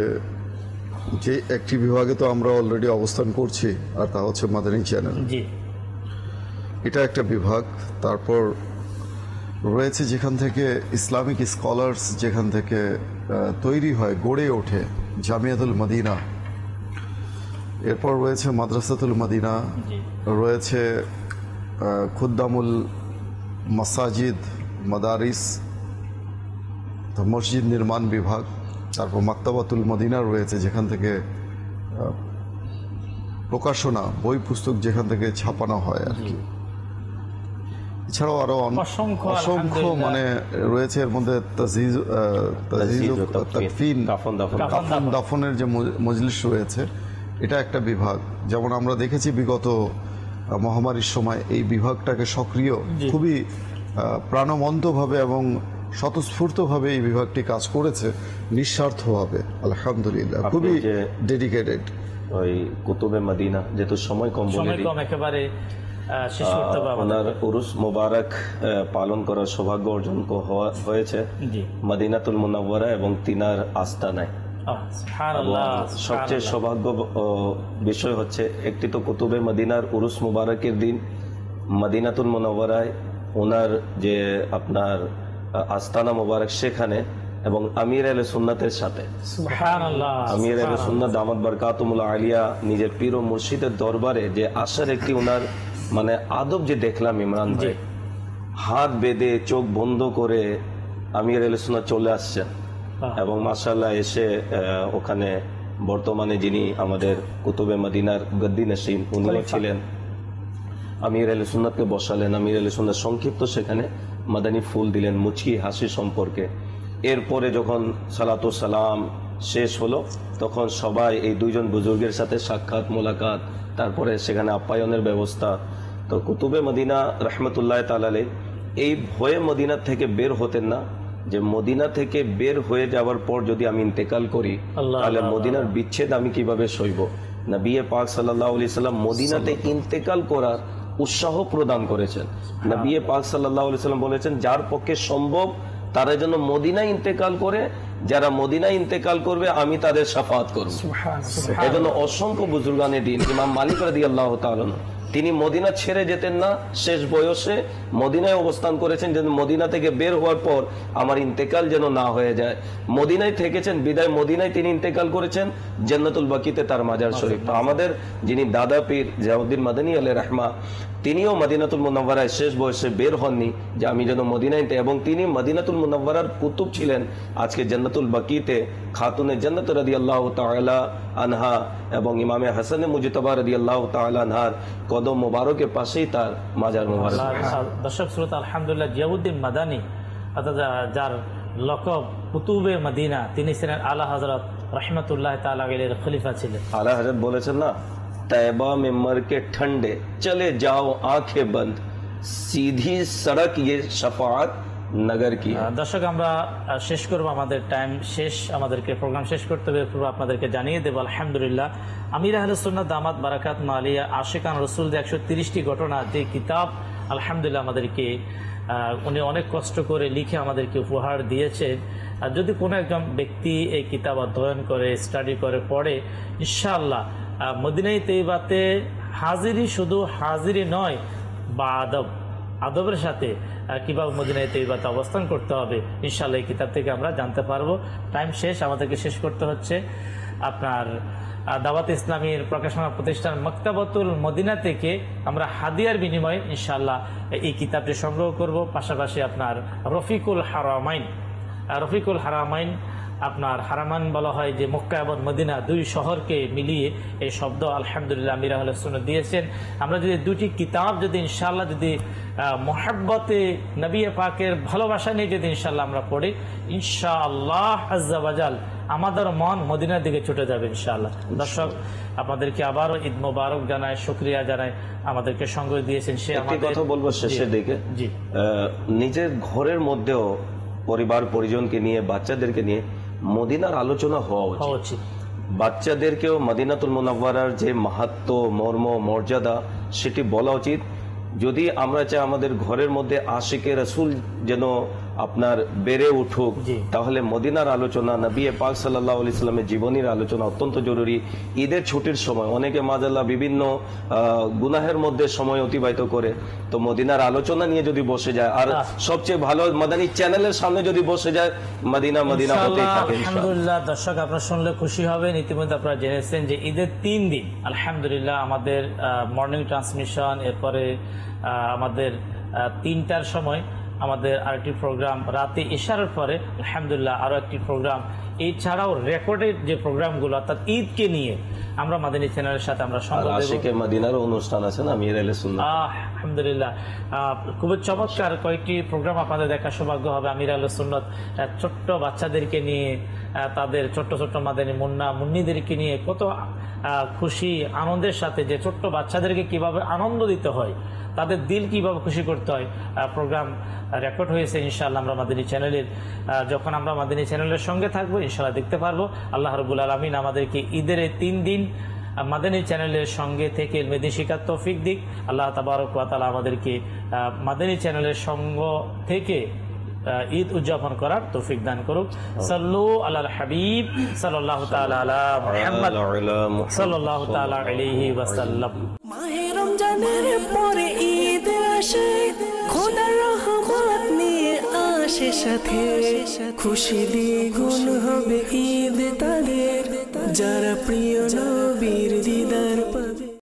যে একটি বিভাগে তো আমরা অলরেডি অবস্থান করছি আর তা হচ্ছে মাদানী চ্যানেল জি এটা একটা বিভাগ তারপর রয়েছে যেখান থেকে ইসলামিক স্কলার্স যেখান থেকে তৈরি হয় গড়ে ওঠে জামিয়াতুল মদিনা এরপর রয়েছে মাদ্রাসাতুল মদিনা রয়েছে খুদ্দামুল মাসাজিদ মাদারিস মসজিদ নির্মাণ বিভাগ তারপর মাক্তাবাতুল মদিনা রয়েছে যেখান থেকে প্রকাশনা বই পুস্তক যেখান থেকে ছাপানো হয় আর কি এছাড়াও আরো অসংখ্য অসংখ্য মানে রয়েছে এর মধ্যে দাফনের যে মজলিস রয়েছে এটা একটা বিভাগ যেমন আমরা দেখেছি বিগত মহামারীর সময় এই বিভাগটাকে সক্রিয় খুবই প্রাণবন্তভাবে এবং স্বতঃস্ফূর্তভাবে এই বিভাগটি কাজ করেছে নিঃস্বার্থভাবে আলহামদুলিল্লাহ খুবই ডেডিকেটেড ওই কুতুবে মাদিনা যেহেতু সময় কম বলে একেবারে ওনার উরুস মোবারক পালন করার সৌভাগ্য অর্জন হয়েছে মদিনাতুল মুনাওয়ারা এবং তিনার আস্তানায় সবচেয়ে সৌভাগ্য বিষয় হচ্ছে একটি তো কুতুবে মদিনার উরুস মুবারকের দিন মদিনাতুল মুনাওয়ারায় ওনার যে আপনার আস্তানা মুবারক সেখানে এবং আমির আল সুন্নাতের সাথে আমির আল সুন্নাত দামদ বরকাতুমুল আলিয়া নিজের পীর ও মুর্শিদের দরবারে যে আসার একটি ওনার মানে আদব যে দেখলাম ইমরান ভাই হাত বেঁধে চোখ বন্ধ করে আমি রেলেশোনা চলে আসছেন হ্যাঁ। এবং মাসাল্লাহ এসে ওখানে বর্তমানে যিনি আমাদের কুতুবে মদিনার গদ্দি নসিম উনি ছিলেন আমির আলী বসালেন আমির আলী সংক্ষিপ্ত সেখানে মাদানী ফুল দিলেন মুচকি হাসি সম্পর্কে এরপরে যখন সালাত সালাম শেষ হলো তখন সবাই এই দুইজন বুজুর্গের সাথে সাক্ষাৎ মোলাকাত তারপরে সেখানে আপ্যায়নের ব্যবস্থা তো কুতুবে মদিনা রহমতুল্লাহ তালালে এই ভয়ে মদিনা থেকে বের হতেন না যে মদিনা থেকে বের হয়ে যাওয়ার পর যদি আমি ইন্তেকাল করি তাহলে মদিনার বিচ্ছেদ আমি কিভাবে সইব না বিয়ে পাক সাল্লাহ আলি সাল্লাম মদিনাতে ইন্তেকাল করার উৎসাহ প্রদান করেছেন না বিয়ে পাক সাল্লাহ আলি সাল্লাম বলেছেন যার পক্ষে সম্ভব তারা যেন মদিনা ইন্তেকাল করে যারা মদিনা ইন্তেকাল করবে আমি তাদের সাফাত করব এজন্য অসংখ্য বুজুর্গানের দিন ইমাম মালিক রাদি আল্লাহ তালন তিনি মদিনা ছেড়ে যেতেন না শেষ বয়সে মদিনায় অবস্থান করেছেন যেন মদিনা থেকে বের হওয়ার পর আমার ইন্তেকাল যেন না হয়ে যায় মদিনায় থেকেছেন বিদায় মদিনায় তিনি ইন্তেকাল করেছেন জেন্নাতুল বাকিতে তার মাজার শরীফ আমাদের যিনি দাদা পীর জাউদ্দিন মাদানী আলী রাহমা তিনিও মদিনাতুল মুনাব্বারায় শেষ বয়সে বের হননি যে আমি যেন মদিনাইতে এবং তিনি মদিনাতুল মুনাব্বারার কুতুব ছিলেন আজকে জন্নাতুল বাকিতে খাতুনে জন্নাত রদি আল্লাহ তালা আনহা এবং ইমামে হাসানে মুজিতবা রদি আল্লাহ তালা আনহার কদম মোবারকের পাশেই তার মাজার মোবারক দর্শক শ্রোতা আলহামদুলিল্লাহ জিয়াউদ্দিন মাদানি অর্থাৎ যার লকব কুতুবে মদিনা তিনি ছিলেন আলা হজরত রহমতুল্লাহ তালা খলিফা ছিলেন আলা হজরত বলেছেন না तैबा में मर के ठंडे चले जाओ आंखें बंद সিধি সড়ক ইয়ে শফাত নগর কি দর্শক আমরা শেষ করব আমাদের টাইম শেষ আমাদেরকে প্রোগ্রাম শেষ করতে হবে আপনাদেরকে জানিয়ে দেব আলহামদুলিল্লাহ আমির আহলুসুল্লাহ দামাত বারাকাত মালিয়া আশিকান রসুল একশো তিরিশটি ঘটনা যে কিতাব আলহামদুলিল্লাহ আমাদেরকে উনি অনেক কষ্ট করে লিখে আমাদেরকে উপহার দিয়েছেন আর যদি কোনো একজন ব্যক্তি এই কিতাব অধ্যয়ন করে স্টাডি করে পড়ে ইনশাআল্লাহ মদিনাই তেইবাতে হাজিরি শুধু হাজিরি নয় বা আদব আদবের সাথে কীভাবে মদিনাই তৈবাতে অবস্থান করতে হবে ইনশাল্লাহ এই কিতাব থেকে আমরা জানতে পারবো টাইম শেষ আমাদেরকে শেষ করতে হচ্ছে আপনার দাওয়াত ইসলামীর প্রকাশনা প্রতিষ্ঠান মক্তাবতুল মদিনা থেকে আমরা হাদিয়ার বিনিময়ে ইনশাল্লাহ এই কিতাবটি সংগ্রহ করব পাশাপাশি আপনার রফিকুল হারামাইন রফিকুল হারামাইন আপনার হারামান বলা হয় যে মক্কা এবং মদিনা দুই শহরকে মিলিয়ে এই শব্দ আলহামদুলিল্লাহ মিরাহুল সুন্নত দিয়েছেন আমরা যদি দুটি কিতাব যদি ইনশাল্লাহ যদি মোহাব্বতে নবী পাকের ভালোবাসা নিয়ে যদি ইনশাল্লাহ আমরা পড়ি ইনশা আল্লাহ আজাল আমাদের মন মদিনার দিকে ছুটে যাবে ইনশাআল্লাহ দর্শক আপনাদেরকে আবারও ঈদ মোবারক জানায় শুক্রিয়া জানায় আমাদেরকে সঙ্গে দিয়েছেন সে কথা বলবো শেষের দিকে নিজের ঘরের মধ্যেও পরিবার পরিজনকে নিয়ে বাচ্চাদেরকে নিয়ে মদিনার আলোচনা হওয়া উচিত বাচ্চাদেরকেও মদিনাতুল মুনাব্বারার যে মাহাত্ম মর্ম মর্যাদা সেটি বলা উচিত যদি আমরা চাই আমাদের ঘরের মধ্যে আশিকে রসুল যেন আপনার বেড়ে উঠুক তাহলে মদিনার আলোচনা নবী পাক সাল্লাহ আলি সাল্লামের জীবনীর আলোচনা অত্যন্ত জরুরি ঈদের ছুটির সময় অনেকে মাজাল্লাহ বিভিন্ন গুনাহের মধ্যে সময় অতিবাহিত করে তো মদিনার আলোচনা নিয়ে যদি বসে যায় আর সবচেয়ে ভালো মাদানী চ্যানেলের সামনে যদি বসে যায় মদিনা মদিনা আলহামদুলিল্লাহ দর্শক আপনার শুনলে খুশি হবেন ইতিমধ্যে আপনারা জেনেছেন যে ঈদের তিন দিন আলহামদুলিল্লাহ আমাদের মর্নিং ট্রান্সমিশন এরপরে আমাদের তিনটার সময় আমাদের আরেকটি প্রোগ্রাম রাতে ইশারের পরে আলহামদুলিল্লাহ আরও একটি প্রোগ্রাম এছাড়াও রেকর্ডেড যে প্রোগ্রামগুলো অর্থাৎ ঈদকে নিয়ে আমরা মাদিনী চ্যানেলের সাথে আমরা আশিকে অনুষ্ঠান আছে না আলহামদুলিল্লাহ খুবই চমৎকার কয়েকটি প্রোগ্রাম আপনাদের দেখা সৌভাগ্য হবে আমির আল সুন্নত ছোট্ট বাচ্চাদেরকে নিয়ে তাদের ছোট্ট ছোট্ট মাদানী মুন্না মুন্নিদেরকে নিয়ে কত খুশি আনন্দের সাথে যে ছোট্ট বাচ্চাদেরকে কিভাবে আনন্দ দিতে হয় তাদের দিল কিভাবে খুশি করতে হয় প্রোগ্রাম রেকর্ড হয়েছে ইনশাআল্লাহ আমরা মাদিনী চ্যানেলের যখন আমরা মাদিনী চ্যানেলের সঙ্গে থাকবো ইনশাআল্লাহ দেখতে পারবো আল্লাহ রবুল আলমিন আমাদেরকে ঈদের এই তিন দিন মাদানী চ্যানেলের সঙ্গে থেকে মেদিনী শিকার তৌফিক দিক আল্লাহ তাবারকাল আমাদেরকে মাদানী চ্যানেলের সঙ্গ থেকে ঈদ উদযাপন করার তৌফিক দান করুক সাল্লু আলাল হাবিব সাল্লাহ তালা মোহাম্মদ সাল্লাহ তালা আলহি ওয়াসাল্লাম রমজানের পরে ঈদ আসে খোদার রহমত নিয়ে আসে সাথে খুশি দ্বিগুণ হবে ঈদ তাদের যারা প্রিয় নবীর দিদার পা